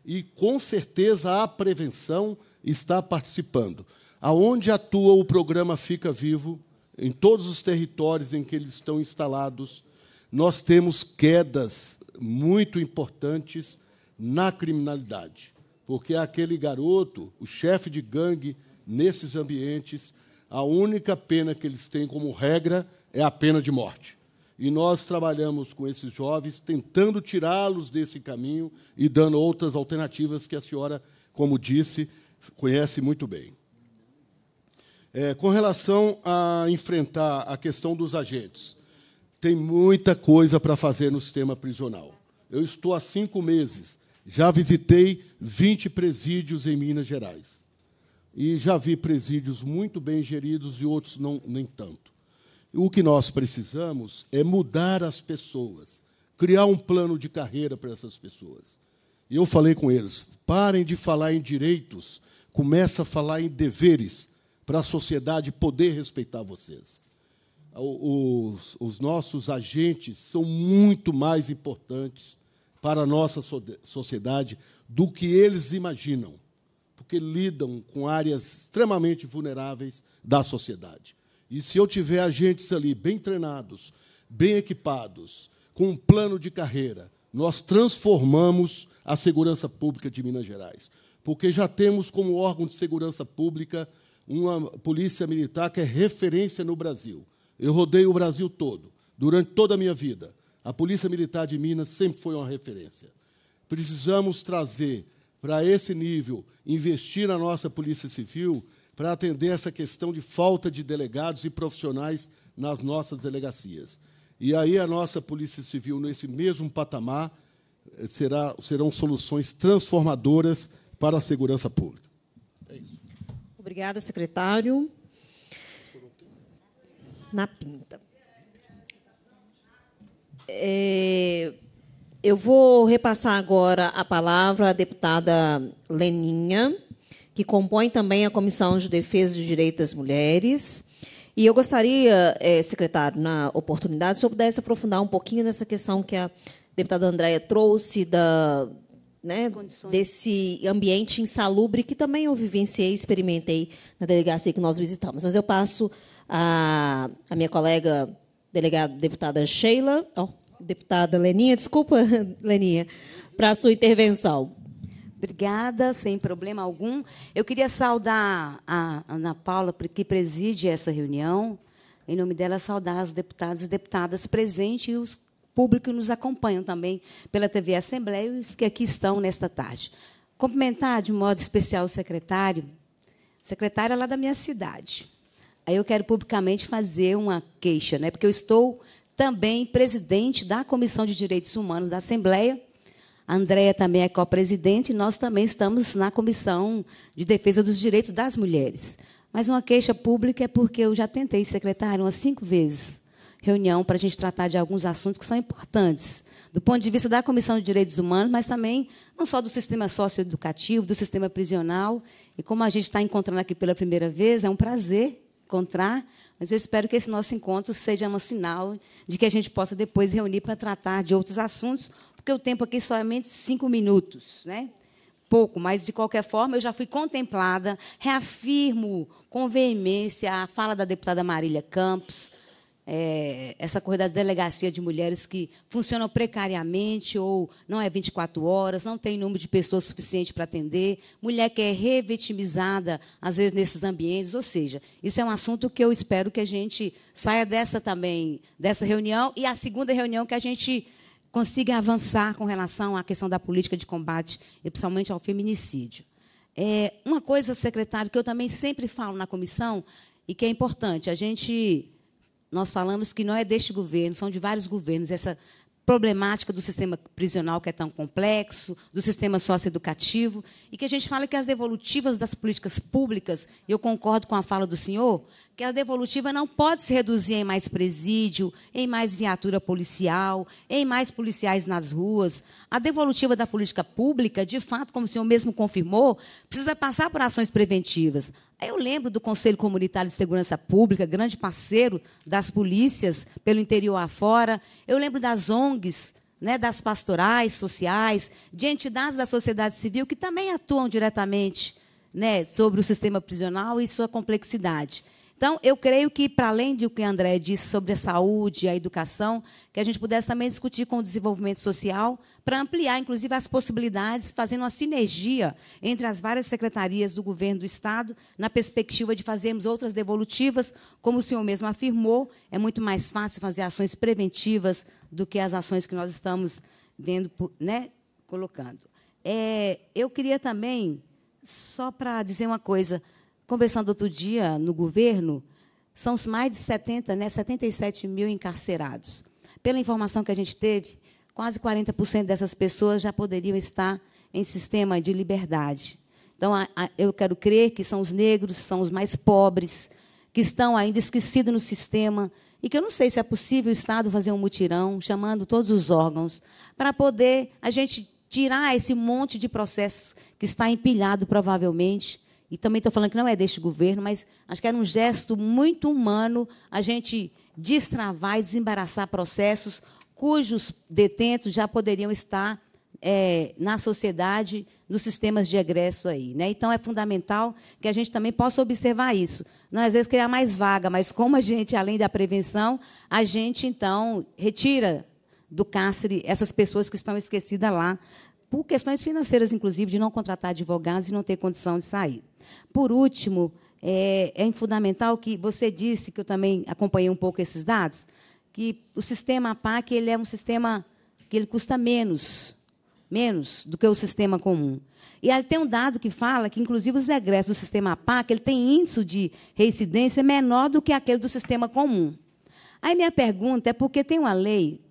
E, com certeza, a prevenção está participando. Aonde atua o programa Fica Vivo, em todos os territórios em que eles estão instalados, nós temos quedas muito importantes na criminalidade. Porque é aquele garoto, o chefe de gangue, nesses ambientes, a única pena que eles têm como regra é a pena de morte. E nós trabalhamos com esses jovens, tentando tirá-los desse caminho e dando outras alternativas que a senhora, como disse, conhece muito bem. É, com relação a enfrentar a questão dos agentes, tem muita coisa para fazer no sistema prisional. Eu estou há cinco meses, já visitei 20 presídios em Minas Gerais e já vi presídios muito bem geridos e outros não, nem tanto. O que nós precisamos é mudar as pessoas, criar um plano de carreira para essas pessoas. E eu falei com eles: parem de falar em direitos, começa a falar em deveres para a sociedade poder respeitar vocês. Os, os nossos agentes são muito mais importantes para a nossa sociedade do que eles imaginam porque lidam com áreas extremamente vulneráveis da sociedade. E se eu tiver agentes ali bem treinados, bem equipados, com um plano de carreira, nós transformamos a segurança pública de Minas Gerais. Porque já temos como órgão de segurança pública uma polícia militar que é referência no Brasil. Eu rodei o Brasil todo, durante toda a minha vida. A Polícia Militar de Minas sempre foi uma referência. Precisamos trazer para esse nível, investir na nossa Polícia Civil para atender essa questão de falta de delegados e profissionais nas nossas delegacias. E aí a nossa Polícia Civil, nesse mesmo patamar, eh, será, serão soluções transformadoras para a segurança pública. É isso. Obrigada, secretário. Na pinta. É, eu vou repassar agora a palavra à deputada Leninha, que compõe também a Comissão de Defesa de Direitos das Mulheres. E eu gostaria, eh, secretário, na oportunidade, se eu pudesse aprofundar um pouquinho nessa questão que a deputada Andréia trouxe da, né, desse ambiente insalubre que também eu vivenciei e experimentei na delegacia que nós visitamos. Mas eu passo a, a minha colega delegada, deputada Sheila. Oh, deputada Leninha, desculpa, Leninha, para a sua intervenção. Obrigada, sem problema algum. Eu queria saudar a Ana Paula, que preside essa reunião. Em nome dela, saudar os deputados e deputadas presentes e os públicos que nos acompanham também pela TV Assembleia e os que aqui estão nesta tarde. Cumprimentar de modo especial o secretário. O secretário é lá da minha cidade. Aí eu quero publicamente fazer uma queixa, né? porque eu estou também presidente da Comissão de Direitos Humanos da Assembleia. A Andrea também é co-presidente e nós também estamos na Comissão de Defesa dos Direitos das Mulheres. Mas uma queixa pública é porque eu já tentei, secretário, umas cinco vezes reunião para a gente tratar de alguns assuntos que são importantes do ponto de vista da Comissão de Direitos Humanos, mas também não só do sistema socioeducativo, do sistema prisional. E como a gente está encontrando aqui pela primeira vez, é um prazer encontrar, mas eu espero que esse nosso encontro seja um sinal de que a gente possa depois reunir para tratar de outros assuntos, porque o tempo aqui é somente cinco minutos, né? Pouco, mas de qualquer forma eu já fui contemplada, reafirmo com veemência a fala da deputada Marília Campos, é, essa corrida da delegacia de mulheres que funcionam precariamente ou não é 24 horas, não tem número de pessoas suficiente para atender, mulher que é revitimizada, às vezes, nesses ambientes. Ou seja, isso é um assunto que eu espero que a gente saia dessa também, dessa reunião, e a segunda reunião que a gente consiga avançar com relação à questão da política de combate, e principalmente ao feminicídio. É, uma coisa, secretário, que eu também sempre falo na comissão, e que é importante, a gente nós falamos que não é deste governo, são de vários governos, essa problemática do sistema prisional que é tão complexo, do sistema socioeducativo, e que a gente fala que as devolutivas das políticas públicas, eu concordo com a fala do senhor, que a devolutiva não pode se reduzir em mais presídio, em mais viatura policial, em mais policiais nas ruas. A devolutiva da política pública, de fato, como o senhor mesmo confirmou, precisa passar por ações preventivas. Eu lembro do Conselho Comunitário de Segurança Pública, grande parceiro das polícias pelo interior afora. Eu lembro das ONGs, né, das pastorais sociais, de entidades da sociedade civil que também atuam diretamente né, sobre o sistema prisional e sua complexidade. Então, eu creio que, para além do que André disse sobre a saúde, a educação, que a gente pudesse também discutir com o desenvolvimento social, para ampliar, inclusive, as possibilidades, fazendo uma sinergia entre as várias secretarias do governo do Estado, na perspectiva de fazermos outras devolutivas. Como o senhor mesmo afirmou, é muito mais fácil fazer ações preventivas do que as ações que nós estamos vendo, né, colocando. É, eu queria também, só para dizer uma coisa, conversando outro dia no governo, são mais de 70, né, 77 mil encarcerados. Pela informação que a gente teve, quase 40% dessas pessoas já poderiam estar em sistema de liberdade. Então, a, a, eu quero crer que são os negros, são os mais pobres, que estão ainda esquecidos no sistema, e que eu não sei se é possível o Estado fazer um mutirão, chamando todos os órgãos, para poder a gente tirar esse monte de processo que está empilhado, provavelmente, e também estou falando que não é deste governo, mas acho que era um gesto muito humano a gente destravar e desembaraçar processos cujos detentos já poderiam estar é, na sociedade, nos sistemas de egresso aí. Né? Então, é fundamental que a gente também possa observar isso. Nós, às vezes, criar mais vaga, mas como a gente, além da prevenção, a gente, então, retira do cárcere essas pessoas que estão esquecidas lá, por questões financeiras, inclusive, de não contratar advogados e não ter condição de sair. Por último, é, é fundamental que você disse, que eu também acompanhei um pouco esses dados, que o sistema APAC ele é um sistema que ele custa menos, menos do que o sistema comum. E aí tem um dado que fala que, inclusive, os egressos do sistema APAC ele tem índice de reincidência menor do que aquele do sistema comum. Aí minha pergunta é porque tem uma lei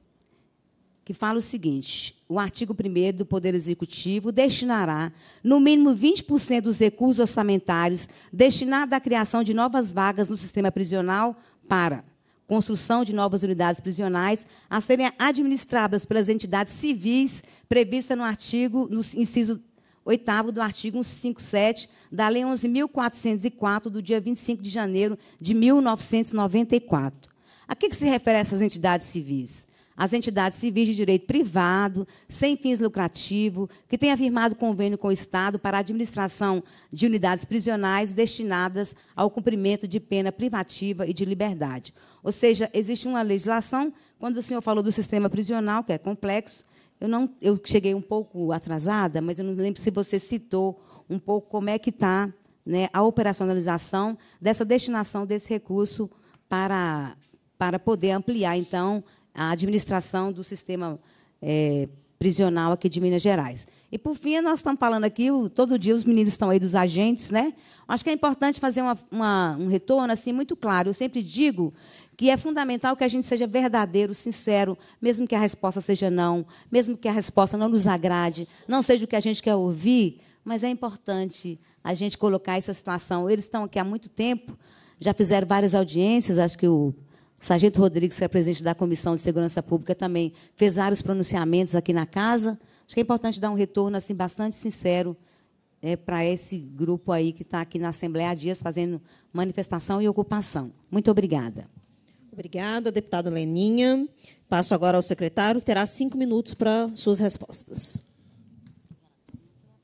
que fala o seguinte: o artigo 1 do Poder Executivo destinará, no mínimo, 20% dos recursos orçamentários destinados à criação de novas vagas no sistema prisional para construção de novas unidades prisionais a serem administradas pelas entidades civis prevista no artigo, no inciso 8 do artigo 157 da Lei 11.404, do dia 25 de janeiro de 1994. A que, que se refere essas entidades civis? as entidades civis de direito privado, sem fins lucrativos, que tenha firmado convênio com o Estado para a administração de unidades prisionais destinadas ao cumprimento de pena privativa e de liberdade. Ou seja, existe uma legislação, quando o senhor falou do sistema prisional, que é complexo, eu, não, eu cheguei um pouco atrasada, mas eu não lembro se você citou um pouco como é que está né, a operacionalização dessa destinação desse recurso para, para poder ampliar, então, a administração do sistema é, prisional aqui de Minas Gerais. E, por fim, nós estamos falando aqui, todo dia os meninos estão aí dos agentes, né? Acho que é importante fazer uma, uma, um retorno assim muito claro. Eu sempre digo que é fundamental que a gente seja verdadeiro, sincero, mesmo que a resposta seja não, mesmo que a resposta não nos agrade, não seja o que a gente quer ouvir, mas é importante a gente colocar essa situação. Eles estão aqui há muito tempo, já fizeram várias audiências, acho que o Sargento Rodrigues, que é presidente da Comissão de Segurança Pública, também fez vários pronunciamentos aqui na casa. Acho que é importante dar um retorno assim bastante sincero é, para esse grupo aí que está aqui na Assembleia há dias fazendo manifestação e ocupação. Muito obrigada. Obrigada, deputada Leninha. Passo agora ao secretário, que terá cinco minutos para suas respostas.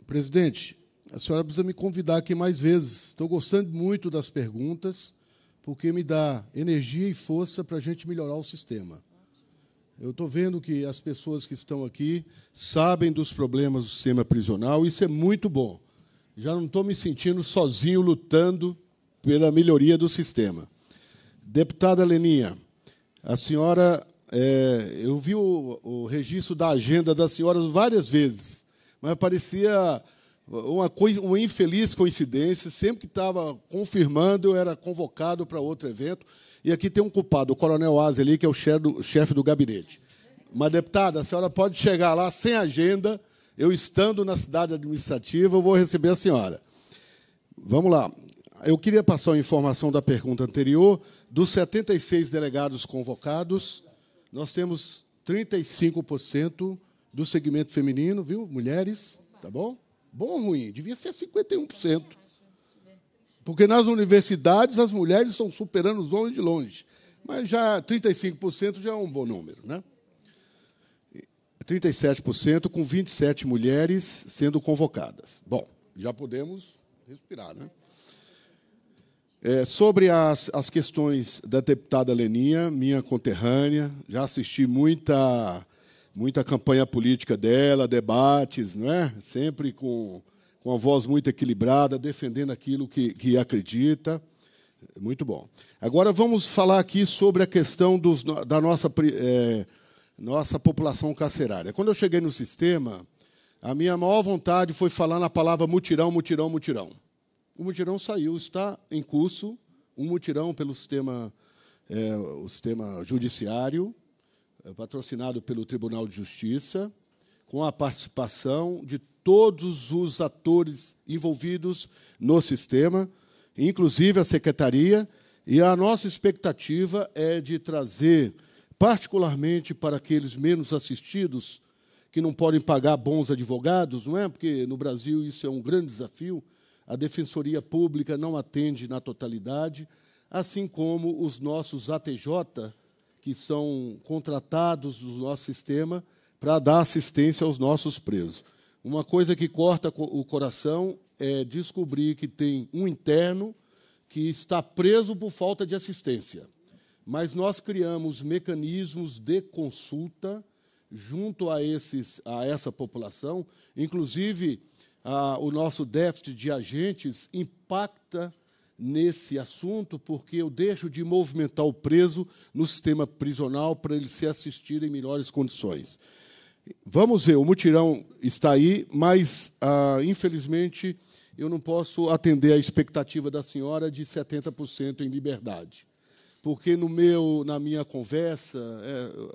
Presidente, a senhora precisa me convidar aqui mais vezes. Estou gostando muito das perguntas porque me dá energia e força para a gente melhorar o sistema. Eu estou vendo que as pessoas que estão aqui sabem dos problemas do sistema prisional, isso é muito bom. Já não estou me sentindo sozinho lutando pela melhoria do sistema. Deputada Leninha, a senhora, é, eu vi o, o registro da agenda das senhoras várias vezes, mas parecia uma, uma infeliz coincidência, sempre que estava confirmando, eu era convocado para outro evento. E aqui tem um culpado, o Coronel Aze ali, que é o chefe do, chefe do gabinete. Mas, deputada, a senhora pode chegar lá sem agenda, eu estando na cidade administrativa, eu vou receber a senhora. Vamos lá. Eu queria passar a informação da pergunta anterior. Dos 76 delegados convocados, nós temos 35% do segmento feminino, viu? Mulheres, tá bom? Bom ou ruim? Devia ser 51%. Porque nas universidades as mulheres estão superando os homens de longe. Mas já 35% já é um bom número, né? 37% com 27 mulheres sendo convocadas. Bom, já podemos respirar, né? É, sobre as, as questões da deputada Leninha, minha conterrânea, já assisti muita muita campanha política dela, debates, não é? sempre com, com a voz muito equilibrada, defendendo aquilo que, que acredita. Muito bom. Agora vamos falar aqui sobre a questão dos, da nossa, é, nossa população carcerária. Quando eu cheguei no sistema, a minha maior vontade foi falar na palavra mutirão, mutirão, mutirão. O mutirão saiu, está em curso, um mutirão pelo sistema, é, o sistema judiciário, é patrocinado pelo Tribunal de Justiça, com a participação de todos os atores envolvidos no sistema, inclusive a secretaria, e a nossa expectativa é de trazer, particularmente para aqueles menos assistidos, que não podem pagar bons advogados, não é? Porque no Brasil isso é um grande desafio. A defensoria pública não atende na totalidade, assim como os nossos ATJ, que são contratados do nosso sistema para dar assistência aos nossos presos. Uma coisa que corta o coração é descobrir que tem um interno que está preso por falta de assistência. Mas nós criamos mecanismos de consulta junto a, esses, a essa população. Inclusive, a, o nosso déficit de agentes impacta nesse assunto, porque eu deixo de movimentar o preso no sistema prisional para ele ser assistido em melhores condições. Vamos ver, o mutirão está aí, mas, ah, infelizmente, eu não posso atender a expectativa da senhora de 70% em liberdade. Porque no meu, na minha conversa,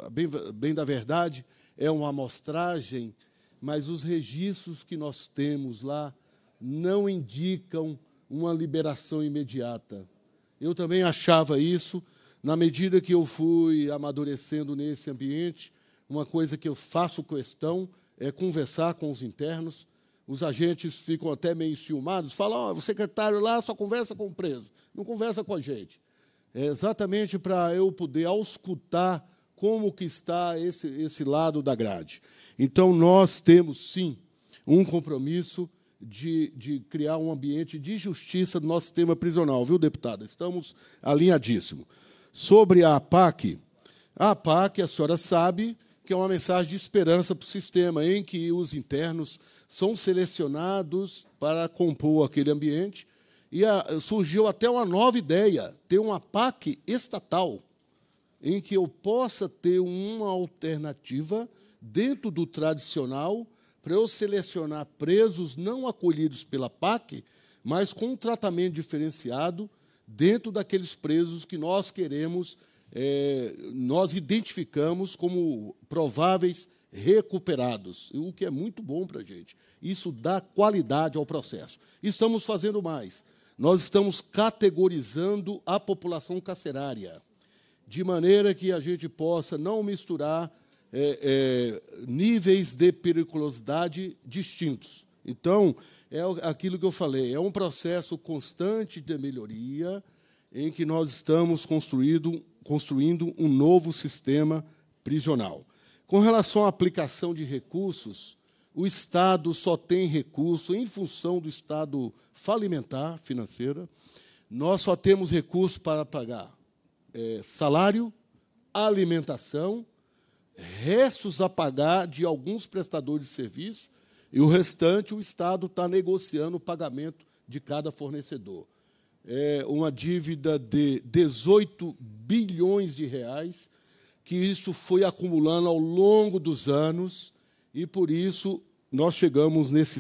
é, bem, bem da verdade, é uma amostragem, mas os registros que nós temos lá não indicam uma liberação imediata. Eu também achava isso, na medida que eu fui amadurecendo nesse ambiente, uma coisa que eu faço questão é conversar com os internos. Os agentes ficam até meio ciumados, falam: oh, o secretário lá só conversa com o preso, não conversa com a gente. É exatamente para eu poder auscultar como que está esse, esse lado da grade. Então, nós temos, sim, um compromisso de, de criar um ambiente de justiça do nosso sistema prisional, viu, deputada? Estamos alinhadíssimos. Sobre a APAC, a APAC, a senhora sabe, que é uma mensagem de esperança para o sistema, em que os internos são selecionados para compor aquele ambiente. E a, surgiu até uma nova ideia, ter uma PAC estatal, em que eu possa ter uma alternativa dentro do tradicional para eu selecionar presos não acolhidos pela PAC, mas com um tratamento diferenciado dentro daqueles presos que nós queremos, é, nós identificamos como prováveis recuperados, o que é muito bom para a gente. Isso dá qualidade ao processo. Estamos fazendo mais. Nós estamos categorizando a população carcerária, de maneira que a gente possa não misturar é, é, níveis de periculosidade distintos. Então, é aquilo que eu falei, é um processo constante de melhoria em que nós estamos construindo, construindo um novo sistema prisional. Com relação à aplicação de recursos, o Estado só tem recurso em função do Estado falimentar financeira. Nós só temos recurso para pagar é, salário, alimentação restos a pagar de alguns prestadores de serviço e o restante o Estado está negociando o pagamento de cada fornecedor. É uma dívida de 18 bilhões de reais, que isso foi acumulando ao longo dos anos, e por isso nós chegamos nesse,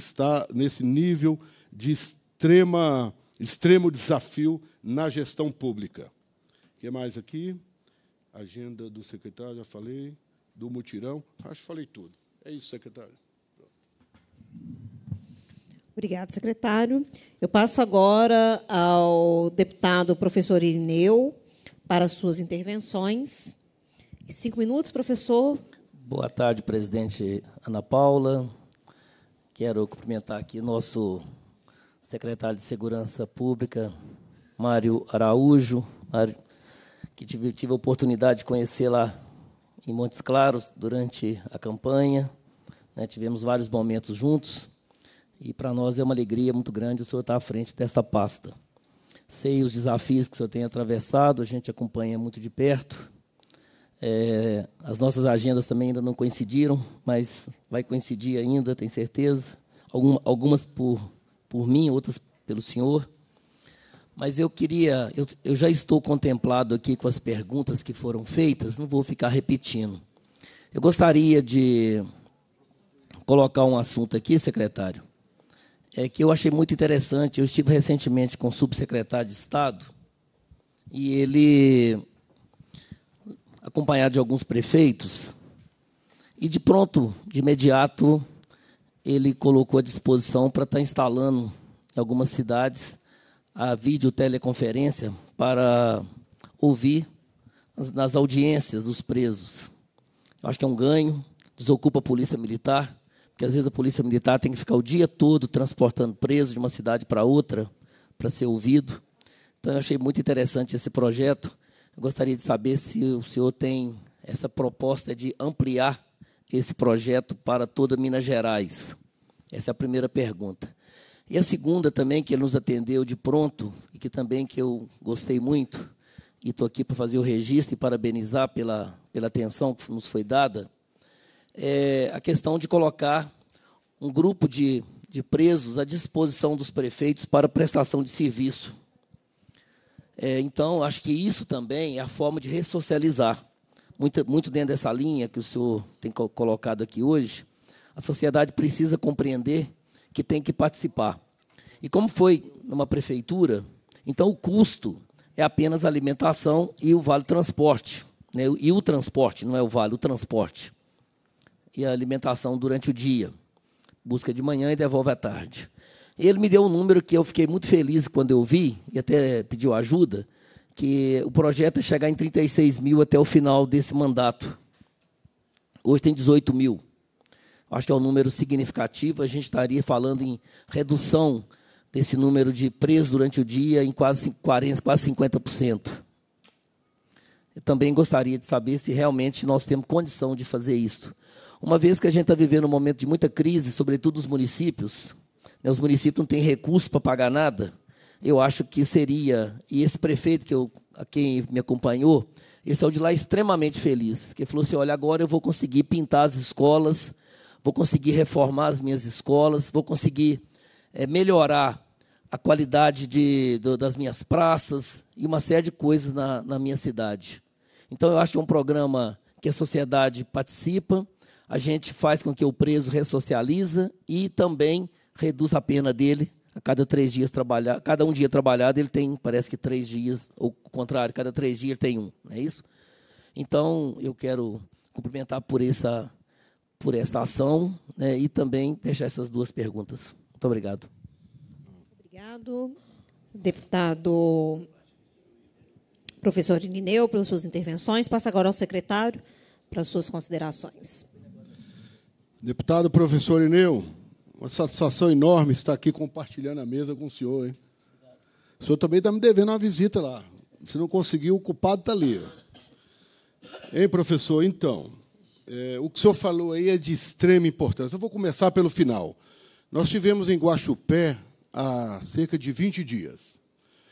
nesse nível de extrema, extremo desafio na gestão pública. O que mais aqui? Agenda do secretário, já falei do mutirão. Acho que falei tudo. É isso, secretário. Obrigado, secretário. Eu passo agora ao deputado professor Irineu para suas intervenções. Cinco minutos, professor. Boa tarde, presidente Ana Paula. Quero cumprimentar aqui nosso secretário de Segurança Pública, Mário Araújo, que tive, tive a oportunidade de conhecer lá em Montes Claros durante a campanha. Né, tivemos vários momentos juntos. E para nós é uma alegria muito grande o senhor estar à frente desta pasta. Sei os desafios que o senhor tem atravessado, a gente acompanha muito de perto. É, as nossas agendas também ainda não coincidiram, mas vai coincidir ainda, tenho certeza. Algum, algumas por, por mim, outras pelo senhor. Mas eu queria, eu, eu já estou contemplado aqui com as perguntas que foram feitas, não vou ficar repetindo. Eu gostaria de colocar um assunto aqui, secretário, é que eu achei muito interessante. Eu estive recentemente com o subsecretário de Estado e ele, acompanhado de alguns prefeitos, e de pronto, de imediato, ele colocou à disposição para estar tá instalando em algumas cidades a videoteleconferência para ouvir nas audiências dos presos. Eu acho que é um ganho, desocupa a polícia militar, porque às vezes a polícia militar tem que ficar o dia todo transportando preso de uma cidade para outra para ser ouvido. Então eu achei muito interessante esse projeto. Eu gostaria de saber se o senhor tem essa proposta de ampliar esse projeto para toda Minas Gerais. Essa é a primeira pergunta. E a segunda também, que ele nos atendeu de pronto, e que também que eu gostei muito, e estou aqui para fazer o registro e parabenizar pela, pela atenção que nos foi dada, é a questão de colocar um grupo de, de presos à disposição dos prefeitos para prestação de serviço. É, então, acho que isso também é a forma de ressocializar. Muito, muito dentro dessa linha que o senhor tem colocado aqui hoje, a sociedade precisa compreender que tem que participar. E como foi numa prefeitura, então o custo é apenas a alimentação e o vale transporte. Né? E o transporte, não é o vale, o transporte. E a alimentação durante o dia. Busca de manhã e devolve à tarde. Ele me deu um número que eu fiquei muito feliz quando eu vi, e até pediu ajuda, que o projeto é chegar em 36 mil até o final desse mandato. Hoje tem 18 mil acho que é um número significativo, a gente estaria falando em redução desse número de presos durante o dia em quase 40, quase 50%. Eu também gostaria de saber se realmente nós temos condição de fazer isso. Uma vez que a gente está vivendo um momento de muita crise, sobretudo os municípios, né, os municípios não têm recurso para pagar nada, eu acho que seria, e esse prefeito que eu, a quem me acompanhou, ele saiu de lá extremamente feliz, que falou assim, olha, agora eu vou conseguir pintar as escolas, vou conseguir reformar as minhas escolas, vou conseguir é, melhorar a qualidade de, do, das minhas praças e uma série de coisas na, na minha cidade. Então, eu acho que é um programa que a sociedade participa, a gente faz com que o preso ressocializa e também reduz a pena dele a cada três dias trabalhar, cada um dia trabalhado ele tem, parece que três dias, ou o contrário, cada três dias ele tem um, não é isso? Então eu quero cumprimentar por essa por esta ação né, e também deixar essas duas perguntas. Muito obrigado. Obrigado, deputado professor Irineu, pelas suas intervenções. Passa agora ao secretário para suas considerações. Deputado professor Ineu, uma satisfação enorme estar aqui compartilhando a mesa com o senhor. Hein? O senhor também está me devendo uma visita lá. Se não conseguir, o culpado está ali. Hein, professor? Então, é, o que o senhor falou aí é de extrema importância. Eu vou começar pelo final. Nós tivemos em Guaxupé há cerca de 20 dias.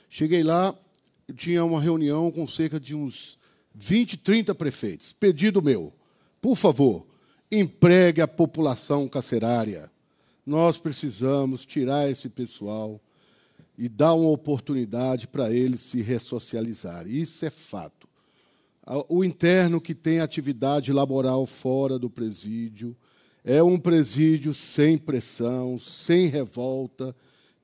Cheguei lá, tinha uma reunião com cerca de uns 20, 30 prefeitos. Pedido meu, por favor, empregue a população carcerária. Nós precisamos tirar esse pessoal e dar uma oportunidade para eles se ressocializar. Isso é fato o interno que tem atividade laboral fora do presídio. É um presídio sem pressão, sem revolta,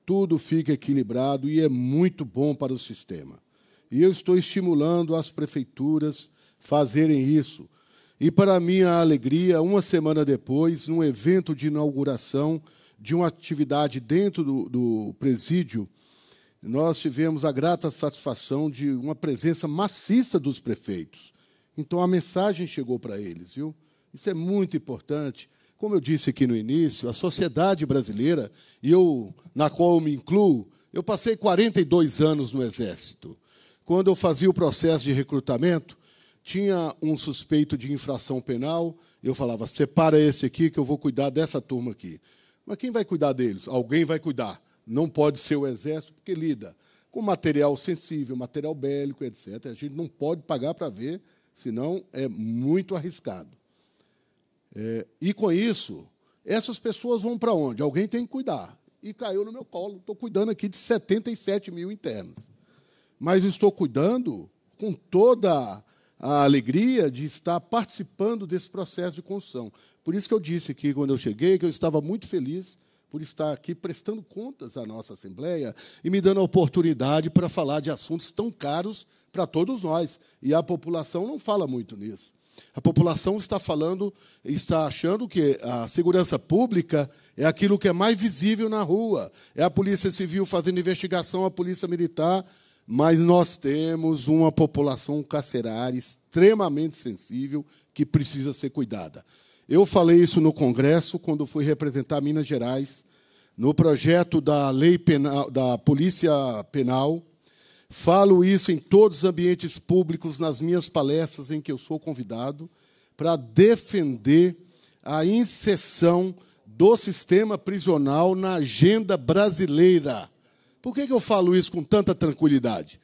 tudo fica equilibrado e é muito bom para o sistema. E eu estou estimulando as prefeituras fazerem isso. E, para minha alegria, uma semana depois, num evento de inauguração de uma atividade dentro do, do presídio, nós tivemos a grata satisfação de uma presença maciça dos prefeitos. Então a mensagem chegou para eles, viu? Isso é muito importante. Como eu disse aqui no início, a sociedade brasileira, e eu, na qual eu me incluo, eu passei 42 anos no Exército. Quando eu fazia o processo de recrutamento, tinha um suspeito de infração penal, eu falava: separa esse aqui que eu vou cuidar dessa turma aqui. Mas quem vai cuidar deles? Alguém vai cuidar não pode ser o Exército, porque lida com material sensível, material bélico, etc. A gente não pode pagar para ver, senão é muito arriscado. É, e com isso, essas pessoas vão para onde? Alguém tem que cuidar. E caiu no meu colo. Estou cuidando aqui de 77 mil internos. Mas estou cuidando com toda a alegria de estar participando desse processo de construção. Por isso que eu disse aqui, quando eu cheguei, que eu estava muito feliz por estar aqui prestando contas à nossa Assembleia e me dando a oportunidade para falar de assuntos tão caros para todos nós. E a população não fala muito nisso. A população está falando, está achando que a segurança pública é aquilo que é mais visível na rua. É a polícia civil fazendo investigação, a polícia militar. Mas nós temos uma população carcerária extremamente sensível que precisa ser cuidada. Eu falei isso no Congresso quando fui representar Minas Gerais no projeto da lei penal, da Polícia Penal. Falo isso em todos os ambientes públicos, nas minhas palestras em que eu sou convidado, para defender a inserção do sistema prisional na agenda brasileira. Por que, eu falo isso com tanta tranquilidade?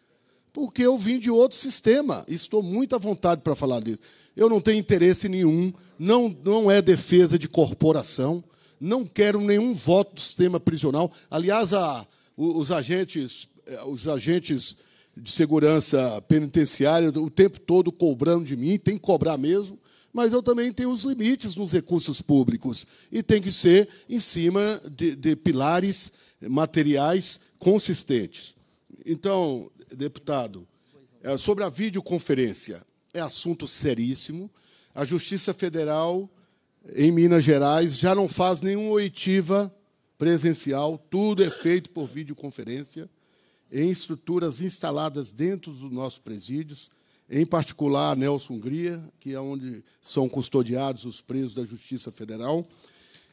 Porque eu vim de outro sistema e estou muito à vontade para falar disso. Eu não tenho interesse nenhum, não, não é defesa de corporação, não quero nenhum voto do sistema prisional. Aliás, a, os agentes, eh, os agentes de segurança penitenciária o tempo todo cobrando de mim, tem que cobrar mesmo, mas eu também tenho os limites nos recursos públicos e tem que ser em cima de, de pilares materiais consistentes. Então, deputado, eh, sobre a videoconferência, é assunto seríssimo. A Justiça Federal em Minas Gerais já não faz nenhuma oitiva presencial, tudo é feito por videoconferência, em estruturas instaladas dentro dos nossos presídios, em particular a Nelson Hungria, que é onde são custodiados os presos da Justiça Federal.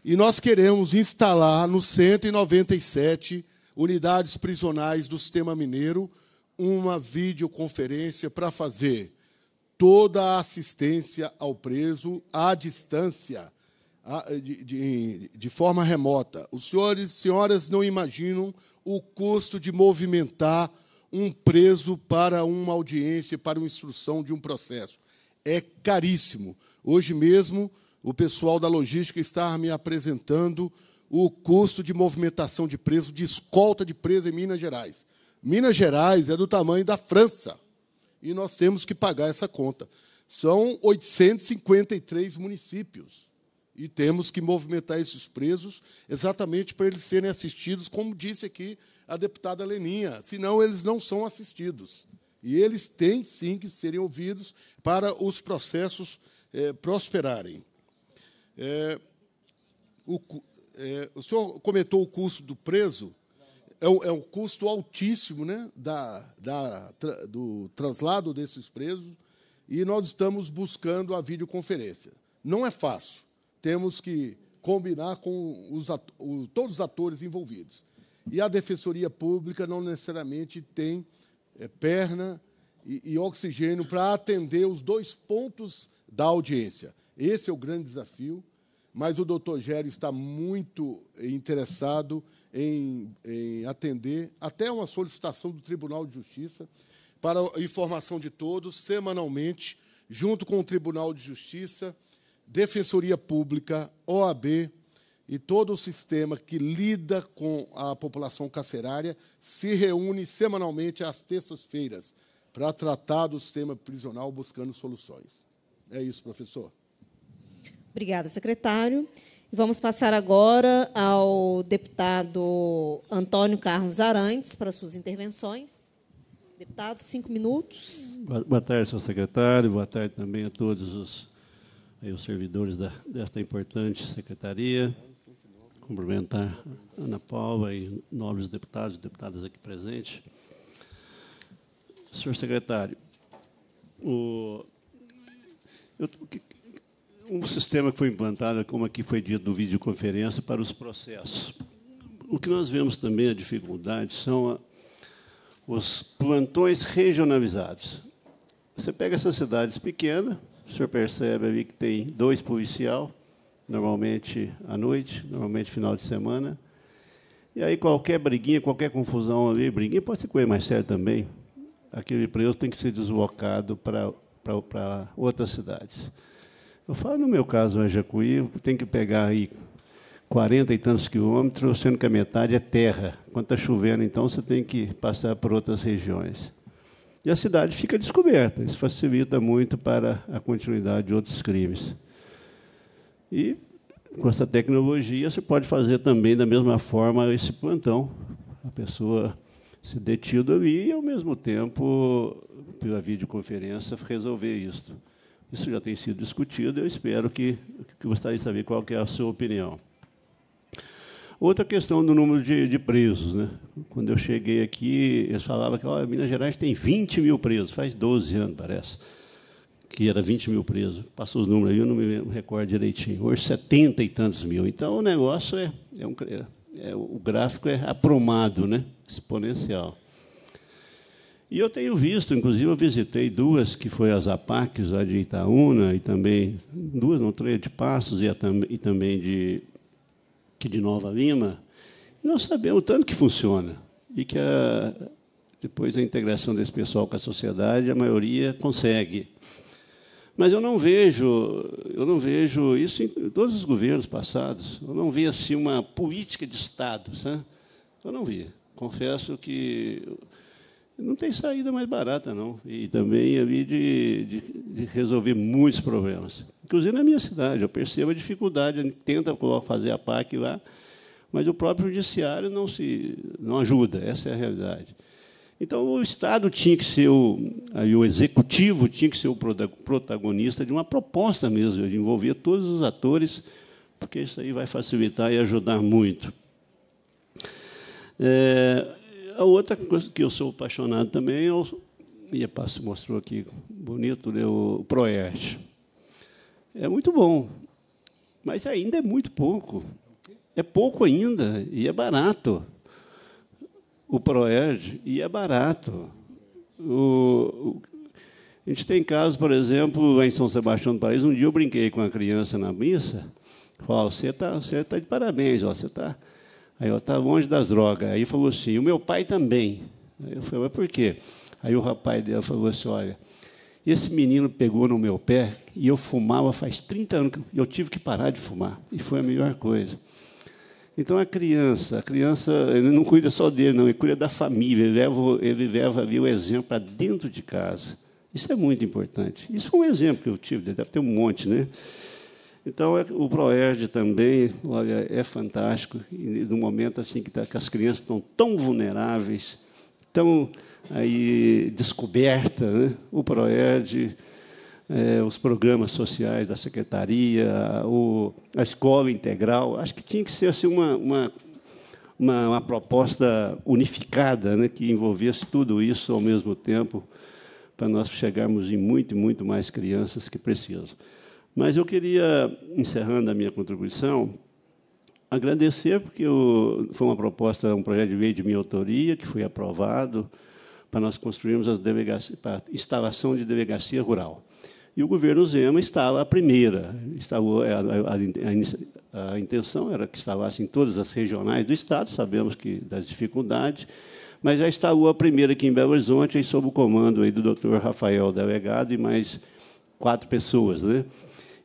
E nós queremos instalar nos 197 unidades prisionais do sistema mineiro uma videoconferência para fazer toda a assistência ao preso à distância, de, de, de forma remota. Os senhores e senhoras não imaginam o custo de movimentar um preso para uma audiência, para uma instrução de um processo. É caríssimo. Hoje mesmo, o pessoal da logística está me apresentando o custo de movimentação de preso, de escolta de preso em Minas Gerais. Minas Gerais é do tamanho da França e nós temos que pagar essa conta. São 853 municípios e temos que movimentar esses presos exatamente para eles serem assistidos, como disse aqui a deputada Leninha, senão eles não são assistidos. E eles têm sim que serem ouvidos para os processos é, prosperarem. É, o, é, o senhor comentou o custo do preso é o, é custo altíssimo né, da, da, do traslado desses presos e nós estamos buscando a videoconferência. Não é fácil. Temos que combinar com os o, todos os atores envolvidos. E a Defensoria Pública não necessariamente tem é, perna e, e oxigênio para atender os dois pontos da audiência. Esse é o grande desafio, mas o doutor Gério está muito interessado em, em atender até uma solicitação do Tribunal de Justiça para informação de todos, semanalmente, junto com o Tribunal de Justiça, Defensoria Pública, OAB e todo o sistema que lida com a população carcerária se reúne semanalmente às terças-feiras para tratar do sistema prisional buscando soluções. É isso, professor. Obrigada, secretário. Vamos passar agora ao deputado Antônio Carlos Arantes para suas intervenções. Deputado, cinco minutos. Boa tarde, senhor secretário. Boa tarde também a todos os, aí, os servidores da, desta importante secretaria. Cumprimentar Ana Paula e nobres deputados e deputadas aqui presentes. Senhor secretário, o, eu, um sistema que foi implantado, como aqui foi dito, do videoconferência para os processos. O que nós vemos também a dificuldade são a, os plantões regionalizados. Você pega essas cidades pequenas, o senhor percebe ali que tem dois policial, normalmente à noite, normalmente final de semana. E aí qualquer briguinha, qualquer confusão ali, briguinha pode ser coisa mais séria também. Aquele preso tem que ser deslocado para, para outras cidades. Eu falo no meu caso a Jacuí, tem que pegar aí 40 e tantos quilômetros, sendo que a metade é terra. Quando está chovendo, então, você tem que passar por outras regiões. E a cidade fica descoberta. Isso facilita muito para a continuidade de outros crimes. E com essa tecnologia, você pode fazer também da mesma forma esse plantão. A pessoa se detida ali e, ao mesmo tempo, pela videoconferência, resolver isso. Isso já tem sido discutido, eu espero que, que gostaria de saber qual é a sua opinião. Outra questão do número de, de presos. Né? Quando eu cheguei aqui, eles falavam que oh, Minas Gerais tem 20 mil presos, faz 12 anos, parece, que era 20 mil presos. Passou os números aí, eu não me recordo direitinho. Hoje, 70 e tantos mil. Então, o negócio é, é, um, é, é o gráfico é aprumado, né? exponencial. E eu tenho visto, inclusive eu visitei duas, que foi as APACs, a de Itaúna, e também, duas, não, três, de Passos e, a, e também de, que de Nova Lima. Nós sabemos o tanto que funciona. E que a, depois da integração desse pessoal com a sociedade, a maioria consegue. Mas eu não vejo, eu não vejo isso em todos os governos passados. Eu não vi assim uma política de Estado, sabe? Eu não vi. Confesso que não tem saída mais barata, não. E também ali de, de, de, resolver muitos problemas. Inclusive na minha cidade, eu percebo a dificuldade, a gente tenta fazer a PAC lá, mas o próprio judiciário não, se, não ajuda, essa é a realidade. Então, o Estado tinha que ser, o, aí, o executivo tinha que ser o protagonista de uma proposta mesmo, de envolver todos os atores, porque isso aí vai facilitar e ajudar muito. É, a outra coisa que eu sou apaixonado também é o, e a Passo mostrou aqui bonito, né, o Proeste. É muito bom, mas ainda é muito pouco. É pouco ainda e é barato. O Proerd e é barato. O, o, a gente tem casos, por exemplo, em São Sebastião do País. Um dia eu brinquei com uma criança na missa. Falei, você está tá de parabéns, ó, você está Aí eu estava tá longe das drogas. Aí falou assim, o meu pai também. Aí eu falei, mas por quê? Aí o rapaz dela falou assim, olha, esse menino pegou no meu pé e eu fumava faz 30 anos, eu tive que parar de fumar, e foi a melhor coisa. Então a criança, a criança, ele não cuida só dele, não, ele cuida da família, ele leva, ele leva ali o exemplo para dentro de casa. Isso é muito importante. Isso é um exemplo que eu tive, deve ter um monte, né? Então, é, o ProERD também, olha, é fantástico, e, no momento assim que, tá, que as crianças estão tão vulneráveis, tão aí, descoberta, né? o ProERD, é, os programas sociais da secretaria, o, a escola integral, acho que tinha que ser assim, uma, uma, uma, uma proposta unificada, né? que envolvesse tudo isso ao mesmo tempo, para nós chegarmos em muito, muito mais crianças que precisam. Mas eu queria, encerrando a minha contribuição, agradecer, porque eu, foi uma proposta, um projeto de lei de minha autoria, que foi aprovado para nós construirmos a instalação de delegacia rural. E o governo Zema instalou a primeira. É, a, a, a, intenção era que instalasse em todas as regionais do Estado, sabemos que das dificuldades, mas já instalou a primeira aqui em Belo Horizonte, aí, sob o comando aí do doutor Rafael Delegado e mais quatro pessoas. Né?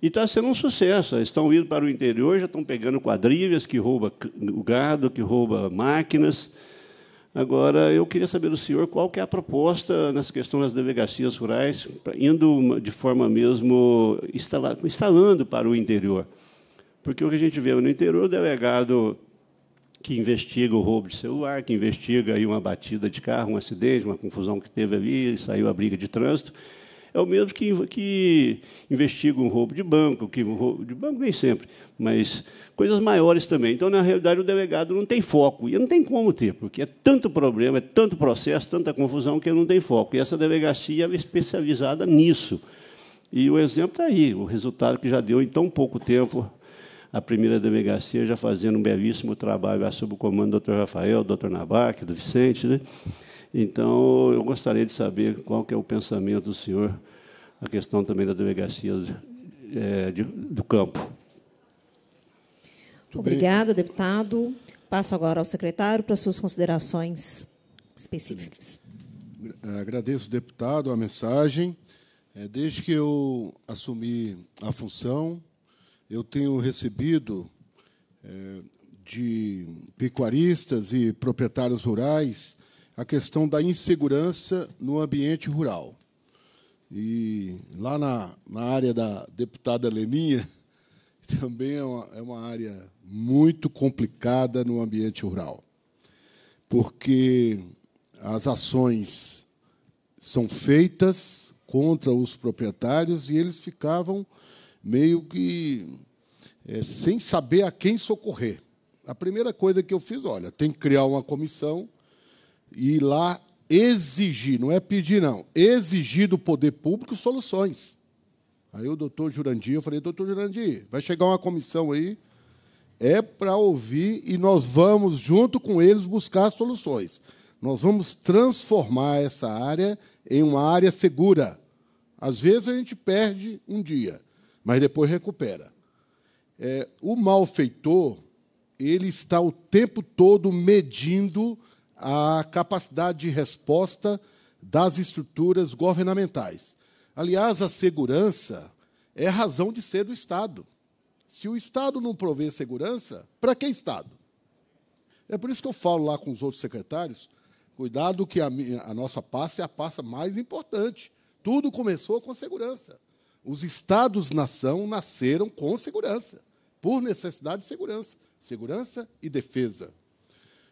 E está sendo um sucesso. Estão indo para o interior, já estão pegando quadrilhas que roubam o gado, que roubam máquinas. Agora, eu queria saber do senhor qual que é a proposta nessa questão das delegacias rurais, indo de forma mesmo instalando para o interior. Porque o que a gente vê no interior, o delegado que investiga o roubo de celular, que investiga aí uma batida de carro, um acidente, uma confusão que teve ali, saiu a briga de trânsito, é o mesmo que, que investiga um roubo de banco, que um roubo de banco nem sempre, mas coisas maiores também. Então, na realidade, o delegado não tem foco, e não tem como ter, porque é tanto problema, é tanto processo, tanta confusão, que ele não tem foco. E essa delegacia é especializada nisso. E o exemplo está aí, o resultado que já deu em tão pouco tempo a primeira delegacia já fazendo um belíssimo trabalho sob o comando do Dr. Rafael, do Dr. Nabac, do Vicente, né? Então, eu gostaria de saber qual que é o pensamento do senhor, a questão também da delegacia é, de, do campo. Obrigada, deputado. Passo agora ao secretário para suas considerações específicas. Agradeço, deputado, a mensagem. É, desde que eu assumi a função, eu tenho recebido é, de pecuaristas e proprietários rurais a questão da insegurança no ambiente rural. E lá na, na área da deputada Leninha, também é uma, é uma área muito complicada no ambiente rural, porque as ações são feitas contra os proprietários e eles ficavam meio que é, sem saber a quem socorrer. A primeira coisa que eu fiz, olha, tem que criar uma comissão e lá exigir, não é pedir não, exigir do poder público soluções. Aí o doutor Jurandir, eu falei, doutor Jurandir, vai chegar uma comissão aí, é para ouvir e nós vamos, junto com eles, buscar soluções. Nós vamos transformar essa área em uma área segura. Às vezes a gente perde um dia, mas depois recupera. É, o malfeitor, ele está o tempo todo medindo a capacidade de resposta das estruturas governamentais. Aliás, a segurança é razão de ser do Estado. Se o Estado não provê segurança, para que Estado? É por isso que eu falo lá com os outros secretários, cuidado que a, minha, a nossa pasta é a pasta mais importante. Tudo começou com segurança. Os Estados-nação nasceram com segurança, por necessidade de segurança. Segurança e defesa.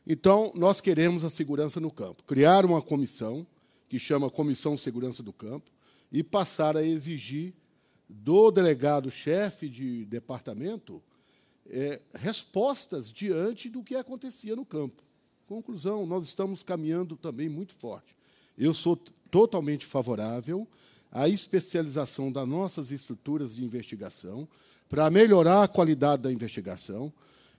Então, nós queremos a segurança no campo. Criar uma comissão, que chama Comissão Segurança do Campo, e passar a exigir do delegado-chefe de departamento é, respostas diante do que acontecia no campo. Conclusão, nós estamos caminhando também muito forte. Eu sou totalmente favorável à especialização das nossas estruturas de investigação para melhorar a qualidade da investigação,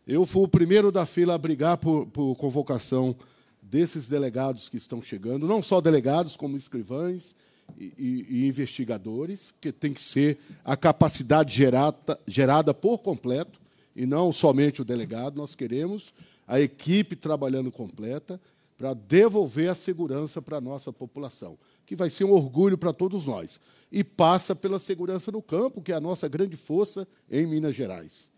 eu fui o primeiro da fila a brigar por, por convocação desses delegados que estão chegando, não só delegados, como escrivães e, e, e investigadores, porque tem que ser a capacidade gerata, gerada por completo, e não somente o delegado. Nós queremos a equipe trabalhando completa para devolver a segurança para a nossa população, que vai ser um orgulho para todos nós. E passa pela segurança no campo, que é a nossa grande força em Minas Gerais.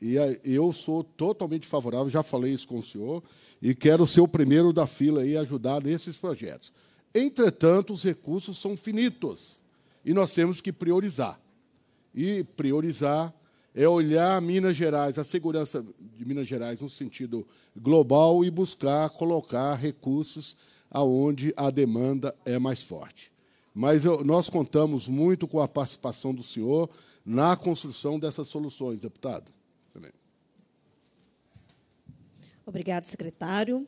E eu sou totalmente favorável, já falei isso com o senhor, e quero ser o primeiro da fila e ajudar nesses projetos. Entretanto, os recursos são finitos e nós temos que priorizar. E priorizar é olhar Minas Gerais, a segurança de Minas Gerais no sentido global e buscar colocar recursos aonde a demanda é mais forte. Mas eu, nós contamos muito com a participação do senhor na construção dessas soluções, deputado. Obrigado, secretário.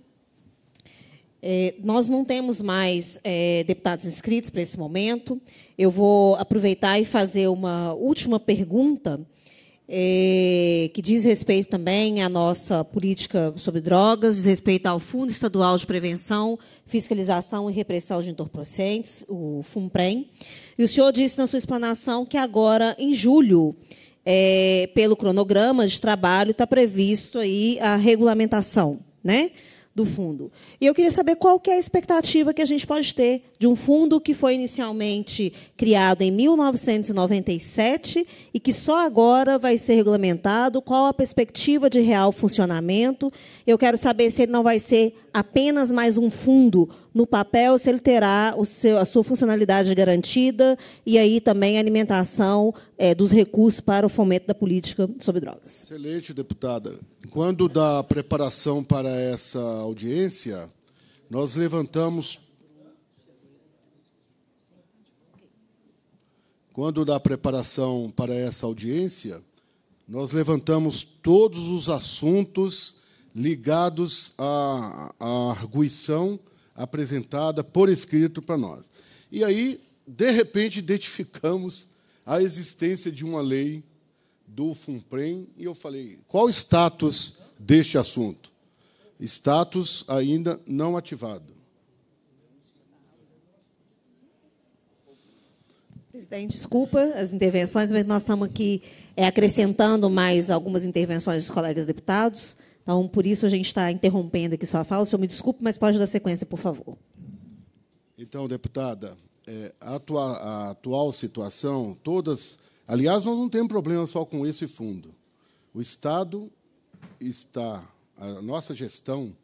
É, nós não temos mais é, deputados inscritos para esse momento. Eu vou aproveitar e fazer uma última pergunta, é, que diz respeito também à nossa política sobre drogas, diz respeito ao Fundo Estadual de Prevenção, Fiscalização e Repressão de Entorpecentes, o FUMPREM. E o senhor disse na sua explanação que agora, em julho, é, pelo cronograma de trabalho, está previsto aí a regulamentação né, do fundo. E eu queria saber qual que é a expectativa que a gente pode ter de um fundo que foi inicialmente criado em 1997 e que só agora vai ser regulamentado, qual a perspectiva de real funcionamento. Eu quero saber se ele não vai ser apenas mais um fundo no papel se ele terá seu, a sua funcionalidade garantida e aí também a alimentação é, dos recursos para o fomento da política sobre drogas. Excelente, deputada. Quando da preparação para essa audiência, nós levantamos Quando da preparação para essa audiência, nós levantamos todos os assuntos ligados à, à arguição apresentada por escrito para nós. E aí, de repente, identificamos a existência de uma lei do FUNPREM e eu falei: qual o status deste assunto? Status ainda não ativado. Presidente, desculpa as intervenções, mas nós estamos aqui é, acrescentando mais algumas intervenções dos colegas deputados. Então, por isso a gente está interrompendo aqui sua fala. O senhor me desculpe, mas pode dar sequência, por favor. Então, deputada, é, a, atua, a atual situação, todas. Aliás, nós não temos problema só com esse fundo. O Estado está, a nossa gestão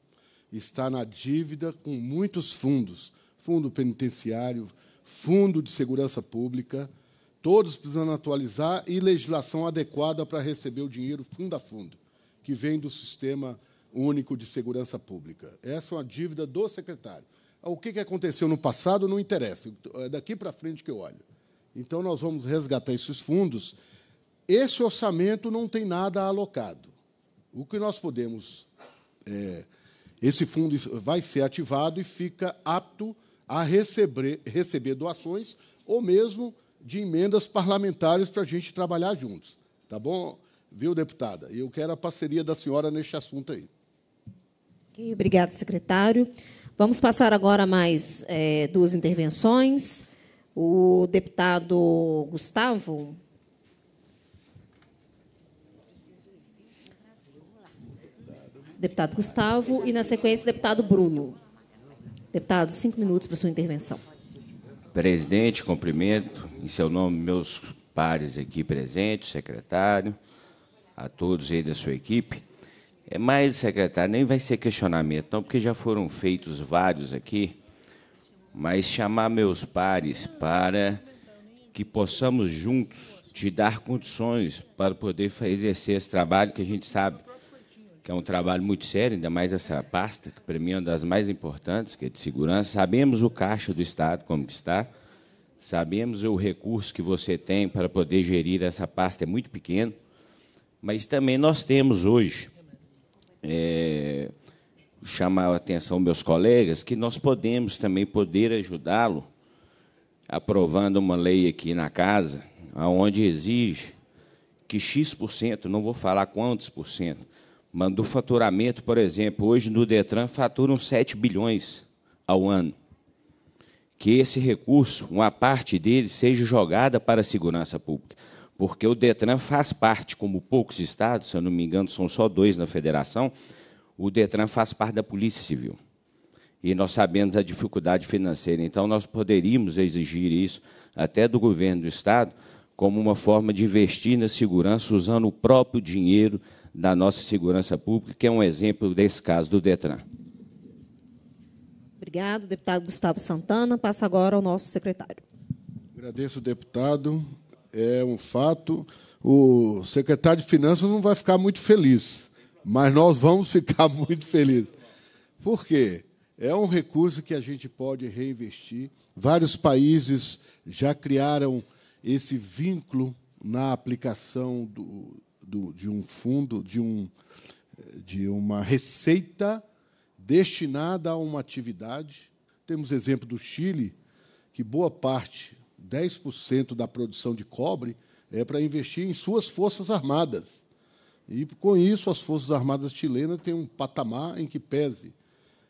está na dívida com muitos fundos: fundo penitenciário, fundo de segurança pública. Todos precisando atualizar e legislação adequada para receber o dinheiro fundo a fundo que vem do sistema único de segurança pública. Essa é uma dívida do secretário. O que aconteceu no passado não interessa, é daqui para frente que eu olho. Então, nós vamos resgatar esses fundos. Esse orçamento não tem nada alocado. O que nós podemos. É, esse fundo vai ser ativado e fica apto a receber, receber doações ou mesmo de emendas parlamentares para a gente trabalhar juntos. Tá bom? Viu, deputada? E eu quero a parceria da senhora neste assunto aí. Obrigada, obrigado, secretário. Vamos passar agora mais é, duas intervenções. O deputado Gustavo. Deputado Gustavo e, na sequência, deputado Bruno. Deputado, cinco minutos para sua intervenção. Presidente, cumprimento em seu nome meus pares aqui presentes, secretário, a todos aí da sua equipe. É mais, secretário, nem vai ser questionamento, não, porque já foram feitos vários aqui, mas chamar meus pares para que possamos juntos te dar condições para poder exercer esse trabalho que a gente sabe que é um trabalho muito sério, ainda mais essa pasta, que para mim é uma das mais importantes, que é de segurança. Sabemos o caixa do Estado, como que está, sabemos o recurso que você tem para poder gerir essa pasta, é muito pequeno. Mas também nós temos hoje, é, chamar a atenção meus colegas, que nós podemos também poder ajudá-lo, aprovando uma lei aqui na casa, aonde exige que X%, por cento, não vou falar quantos por cento, mas do faturamento, por exemplo, hoje no Detran faturam 7 bilhões ao ano. Que esse recurso, uma parte dele, seja jogada para a segurança pública porque o Detran faz parte, como poucos estados, se eu não me engano, são só dois na federação, o Detran faz parte da Polícia Civil. E nós sabemos da dificuldade financeira. Então, nós poderíamos exigir isso até do governo do Estado, como uma forma de investir na segurança, usando o próprio dinheiro da nossa segurança pública, que é um exemplo desse caso do Detran. Obrigado, deputado Gustavo Santana. Passa agora ao nosso secretário. Agradeço, deputado é um fato. O secretário de Finanças não vai ficar muito feliz, mas nós vamos ficar muito felizes. Por quê? É um recurso que a gente pode reinvestir. Vários países já criaram esse vínculo na aplicação do, do, de um fundo, de, um, de uma receita destinada a uma atividade. Temos exemplo do Chile, que boa parte 10% da produção de cobre é para investir em suas forças armadas. E, com isso, as Forças Armadas chilenas têm um patamar em que pese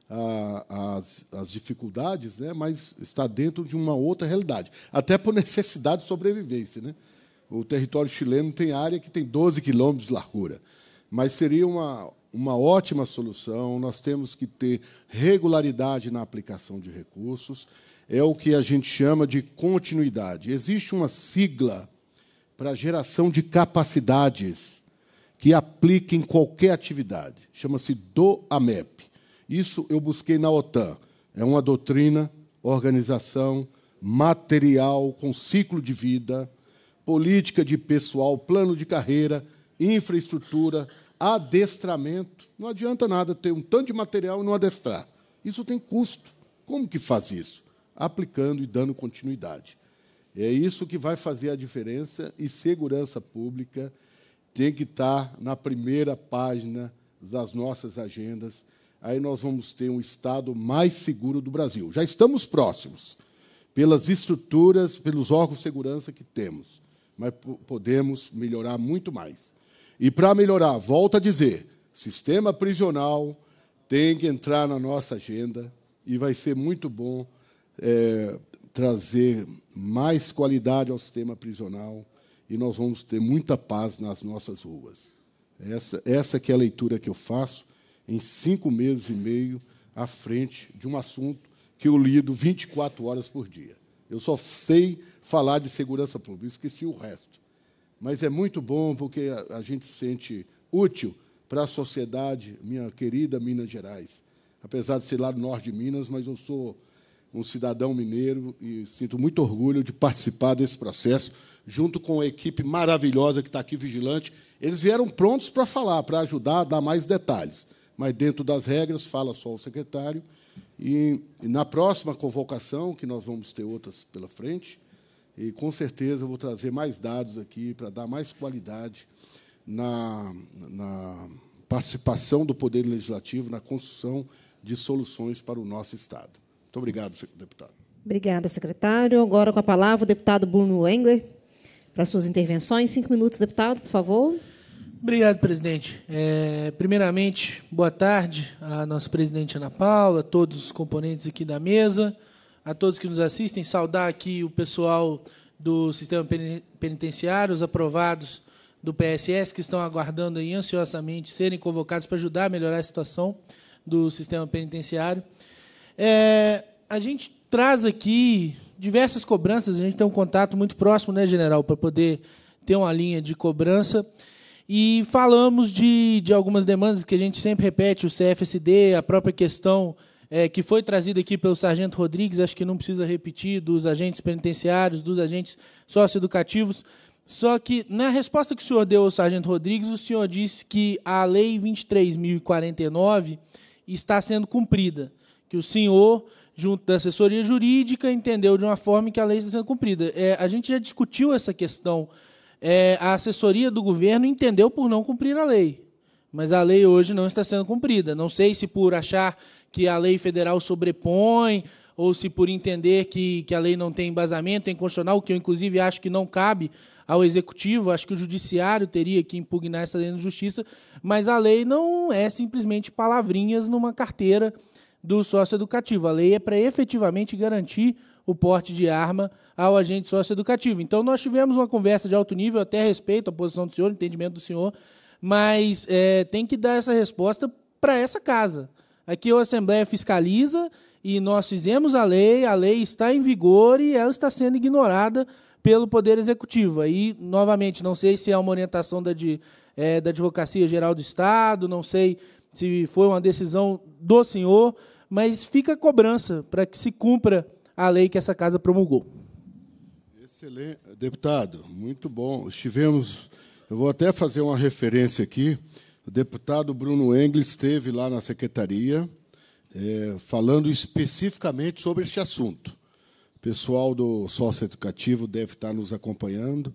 a, as, as, dificuldades, né, mas está dentro de uma outra realidade, até por necessidade de sobrevivência. Né? O território chileno tem área que tem 12 quilômetros de largura, mas seria uma, uma ótima solução. Nós temos que ter regularidade na aplicação de recursos é o que a gente chama de continuidade. Existe uma sigla para geração de capacidades que aplica em qualquer atividade. Chama-se DOAMEP. Isso eu busquei na OTAN. É uma doutrina, organização, material com ciclo de vida, política de pessoal, plano de carreira, infraestrutura, adestramento. Não adianta nada ter um tanto de material e não adestrar. Isso tem custo. Como que faz isso? aplicando e dando continuidade. É isso que vai fazer a diferença e segurança pública tem que estar tá na primeira página das nossas agendas. Aí nós vamos ter um Estado mais seguro do Brasil. Já estamos próximos, pelas estruturas, pelos órgãos de segurança que temos, mas podemos melhorar muito mais. E para melhorar, volto a dizer: sistema prisional tem que entrar na nossa agenda e vai ser muito bom é, trazer mais qualidade ao sistema prisional e nós vamos ter muita paz nas nossas ruas. Essa, essa que é a leitura que eu faço em cinco meses e meio à frente de um assunto que eu lido 24 horas por dia. Eu só sei falar de segurança pública, esqueci o resto. Mas é muito bom porque a, gente se sente útil para a sociedade, minha querida Minas Gerais. Apesar de ser lá do norte de Minas, mas eu sou um cidadão mineiro, e sinto muito orgulho de participar desse processo, junto com a equipe maravilhosa que está aqui vigilante. Eles vieram prontos para falar, para ajudar, dar mais detalhes. Mas, dentro das regras, fala só o secretário. E, e na próxima convocação, que nós vamos ter outras pela frente, e com certeza vou trazer mais dados aqui para dar mais qualidade na, na participação do Poder Legislativo na construção de soluções para o nosso Estado. Muito obrigado, deputado. Obrigada, secretário. Agora com a palavra o deputado Bruno Engler para suas intervenções. Cinco minutos, deputado, por favor. Obrigado, presidente. É, primeiramente, boa tarde à nossa presidente Ana Paula, a todos os componentes aqui da mesa, a todos que nos assistem. Saudar aqui o pessoal do sistema penitenciário, os aprovados do PSS, que estão aguardando aí ansiosamente serem convocados para ajudar a melhorar a situação do sistema penitenciário. É, a gente traz aqui diversas cobranças, a gente tem um contato muito próximo, né, general, para poder ter uma linha de cobrança. E falamos de, de algumas demandas que a gente sempre repete, o CFSD, a própria questão é, que foi trazida aqui pelo Sargento Rodrigues, acho que não precisa repetir, dos agentes penitenciários, dos agentes socioeducativos. Só que, na resposta que o senhor deu ao Sargento Rodrigues, o senhor disse que a Lei 23.049 está sendo cumprida que o senhor, junto da assessoria jurídica, entendeu de uma forma que a lei está sendo cumprida. É, a gente já discutiu essa questão. É, a assessoria do governo entendeu por não cumprir a lei, mas a lei hoje não está sendo cumprida. Não sei se por achar que a lei federal sobrepõe ou se por entender que, que a lei não tem embasamento, é inconstitucional, que eu, inclusive, acho que não cabe ao executivo, acho que o judiciário teria que impugnar essa lei na justiça, mas a lei não é simplesmente palavrinhas numa carteira do socioeducativo. A lei é para efetivamente garantir o porte de arma ao agente socioeducativo. Então, nós tivemos uma conversa de alto nível, até respeito à posição do senhor, entendimento do senhor, mas é, tem que dar essa resposta para essa casa. Aqui a Assembleia fiscaliza e nós fizemos a lei, a lei está em vigor e ela está sendo ignorada pelo Poder Executivo. Aí, novamente, não sei se é uma orientação da, de, é, da Advocacia Geral do Estado, não sei se foi uma decisão do Senhor, mas fica a cobrança para que se cumpra a lei que essa casa promulgou. Excelente, deputado, muito bom. Estivemos, eu vou até fazer uma referência aqui. O deputado Bruno Engle esteve lá na secretaria, é, falando especificamente sobre este assunto. O pessoal do sócio educativo deve estar nos acompanhando.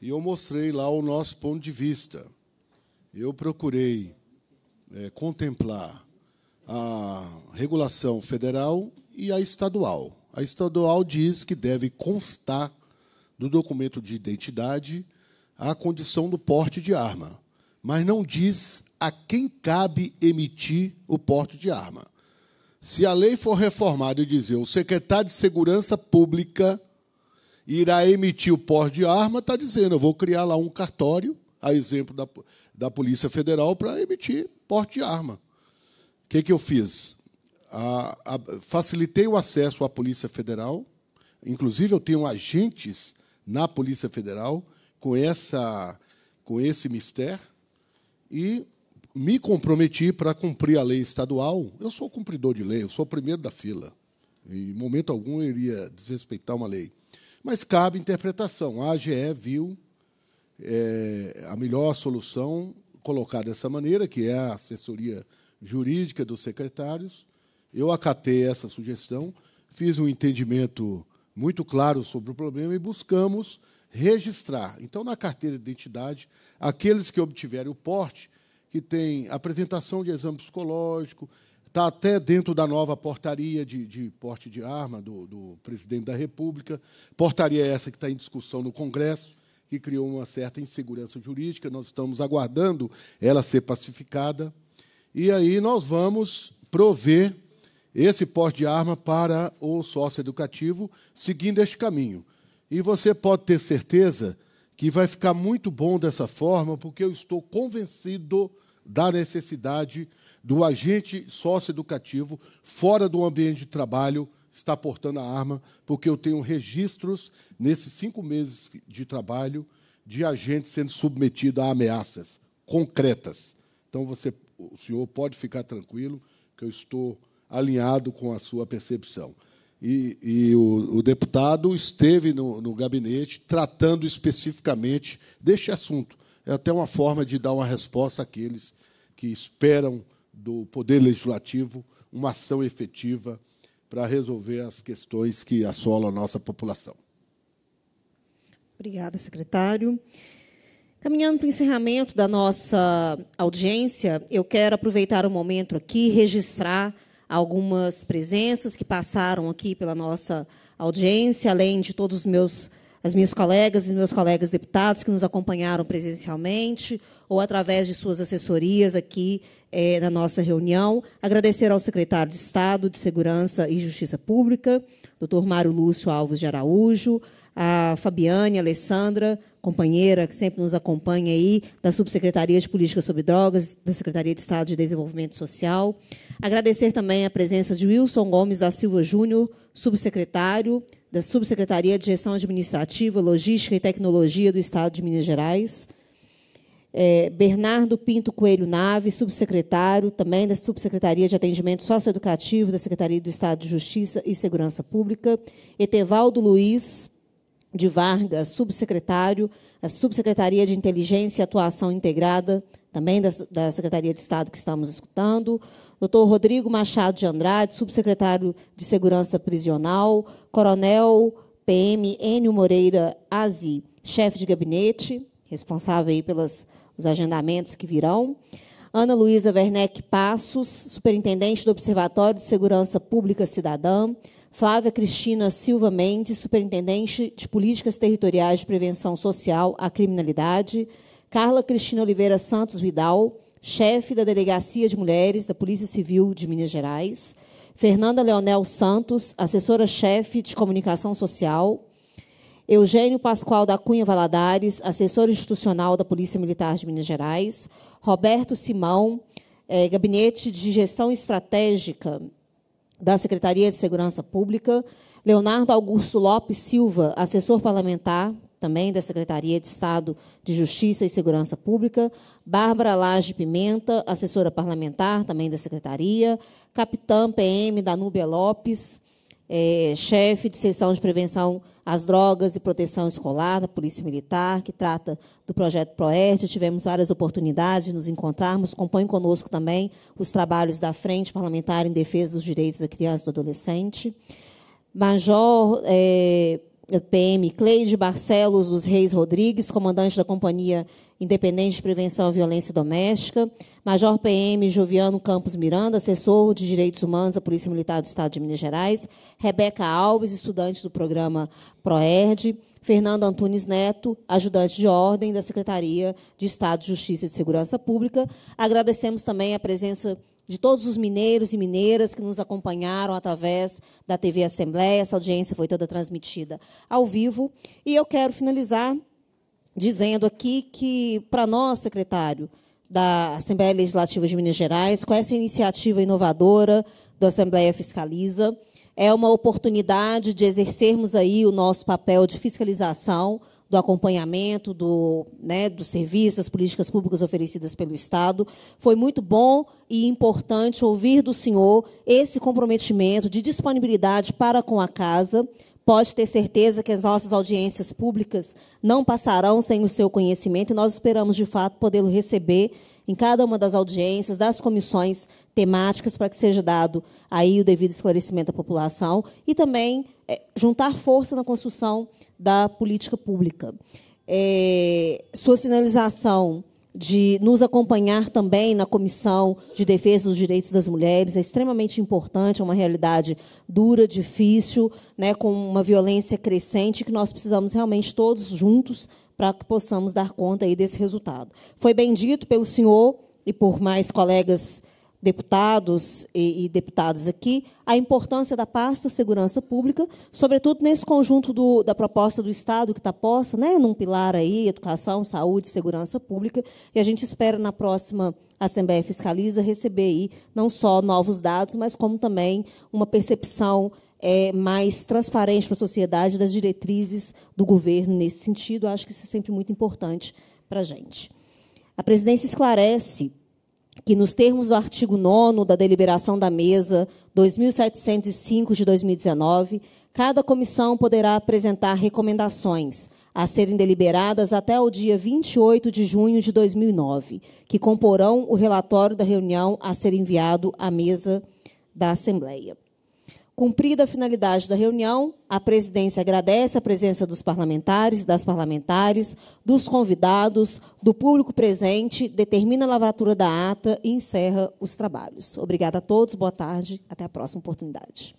E eu mostrei lá o nosso ponto de vista. Eu procurei é, contemplar a regulação federal e a estadual. A estadual diz que deve constar do documento de identidade a condição do porte de arma, mas não diz a quem cabe emitir o porte de arma. Se a lei for reformada e dizer o secretário de Segurança Pública irá emitir o porte de arma, está dizendo, eu vou criar lá um cartório, a exemplo da, da Polícia Federal, para emitir porte de arma. O que, que eu fiz? A, a, facilitei o acesso à Polícia Federal. Inclusive, eu tenho agentes na Polícia Federal com, essa, com esse mistério. E me comprometi para cumprir a lei estadual. Eu sou cumpridor de lei, eu sou o primeiro da fila. Em momento algum eu iria desrespeitar uma lei. Mas cabe interpretação. A AGE viu é, a melhor solução colocar dessa maneira, que é a assessoria jurídica dos secretários. Eu acatei essa sugestão, fiz um entendimento muito claro sobre o problema e buscamos registrar. Então, na carteira de identidade, aqueles que obtiverem o porte, que tem apresentação de exame psicológico, está até dentro da nova portaria de, de porte de arma do, do presidente da República, portaria essa que está em discussão no Congresso, que criou uma certa insegurança jurídica. Nós estamos aguardando ela ser pacificada. E aí nós vamos prover esse porte de arma para o sócio educativo, seguindo este caminho. E você pode ter certeza que vai ficar muito bom dessa forma, porque eu estou convencido da necessidade do agente sócio educativo fora do ambiente de trabalho está portando a arma, porque eu tenho registros nesses cinco meses de trabalho de agentes sendo submetidos a ameaças concretas. Então, você, o senhor pode ficar tranquilo que eu estou alinhado com a sua percepção. E, e o, o, deputado esteve no, no gabinete tratando especificamente deste assunto. É até uma forma de dar uma resposta àqueles que esperam do Poder Legislativo uma ação efetiva para resolver as questões que assolam a nossa população. Obrigada, secretário. Caminhando para o encerramento da nossa audiência, eu quero aproveitar o momento aqui registrar algumas presenças que passaram aqui pela nossa audiência, além de todos os meus as minhas colegas e meus colegas deputados que nos acompanharam presencialmente ou através de suas assessorias aqui eh, na nossa reunião. Agradecer ao secretário de Estado de Segurança e Justiça Pública, doutor Mário Lúcio Alves de Araújo, a Fabiane Alessandra, companheira que sempre nos acompanha aí, da Subsecretaria de Política sobre Drogas, da Secretaria de Estado de Desenvolvimento Social. Agradecer também a presença de Wilson Gomes da Silva Júnior, subsecretário, da Subsecretaria de Gestão Administrativa, Logística e Tecnologia do Estado de Minas Gerais. É, Bernardo Pinto Coelho Nave, subsecretário, também da Subsecretaria de Atendimento Socioeducativo da Secretaria do Estado de Justiça e Segurança Pública. Etevaldo Luiz de Vargas, subsecretário, da Subsecretaria de Inteligência e Atuação Integrada, também da, da Secretaria de Estado que estamos escutando. Dr. Rodrigo Machado de Andrade, subsecretário de Segurança Prisional, Coronel PM Enio Moreira Azi, chefe de gabinete, responsável aí pelos agendamentos que virão. Ana Luísa Werneck Passos, superintendente do Observatório de Segurança Pública Cidadã. Flávia Cristina Silva Mendes, superintendente de Políticas Territoriais de Prevenção Social à Criminalidade. Carla Cristina Oliveira Santos Vidal, chefe da Delegacia de Mulheres da Polícia Civil de Minas Gerais, Fernanda Leonel Santos, assessora-chefe de Comunicação Social, Eugênio Pascoal da Cunha Valadares, assessor institucional da Polícia Militar de Minas Gerais, Roberto Simão, eh, Gabinete de Gestão Estratégica da Secretaria de Segurança Pública, Leonardo Augusto Lopes Silva, assessor parlamentar, também da Secretaria de Estado de Justiça e Segurança Pública, Bárbara Lage Pimenta, assessora parlamentar também da Secretaria, capitã PM Danúbia Lopes, é, chefe de seção de prevenção às drogas e proteção escolar da Polícia Militar, que trata do projeto ProERT. Tivemos várias oportunidades de nos encontrarmos, compõe conosco também os trabalhos da Frente Parlamentar em Defesa dos Direitos da Criança e do Adolescente. Major é, PM Cleide Barcelos dos Reis Rodrigues, comandante da Companhia Independente de Prevenção à Violência Doméstica, Major PM Joviano Campos Miranda, assessor de Direitos Humanos da Polícia Militar do Estado de Minas Gerais, Rebeca Alves, estudante do programa PROERD, Fernando Antunes Neto, ajudante de ordem da Secretaria de Estado de Justiça e de Segurança Pública. Agradecemos também a presença de todos os mineiros e mineiras que nos acompanharam através da TV Assembleia. Essa audiência foi toda transmitida ao vivo. E eu quero finalizar dizendo aqui que, para nós, secretário da Assembleia Legislativa de Minas Gerais, com essa iniciativa inovadora da Assembleia Fiscaliza, é uma oportunidade de exercermos aí o nosso papel de fiscalização do acompanhamento do, né, do serviço, das políticas públicas oferecidas pelo Estado. Foi muito bom e importante ouvir do senhor esse comprometimento de disponibilidade para com a casa. Pode ter certeza que as nossas audiências públicas não passarão sem o seu conhecimento e nós esperamos, de fato, podê-lo receber em cada uma das audiências, das comissões temáticas, para que seja dado aí o devido esclarecimento à população e também é, juntar força na construção da política pública. É, sua sinalização de nos acompanhar também na Comissão de Defesa dos Direitos das Mulheres é extremamente importante, é uma realidade dura, difícil, né, com uma violência crescente que nós precisamos realmente todos juntos para que possamos dar conta aí desse resultado. Foi bem dito pelo senhor e por mais colegas deputados e, e, deputadas aqui a importância da pasta segurança pública, sobretudo nesse conjunto do, da proposta do Estado que está posta, né, num pilar aí, educação, saúde, segurança pública, e a gente espera na próxima Assembleia Fiscaliza receber aí não só novos dados, mas como também uma percepção é, mais transparente para a sociedade das diretrizes do governo nesse sentido. Acho que isso é sempre muito importante para a gente. A presidência esclarece que, nos termos do artigo 9 da deliberação da mesa 2705 de 2019, cada comissão poderá apresentar recomendações a serem deliberadas até o dia 28 de junho de 2009, que comporão o relatório da reunião a ser enviado à mesa da Assembleia. Cumprida a finalidade da reunião, a presidência agradece a presença dos parlamentares, das parlamentares, dos convidados, do público presente, determina a lavratura da ata e encerra os trabalhos. Obrigada a todos, boa tarde, até a próxima oportunidade.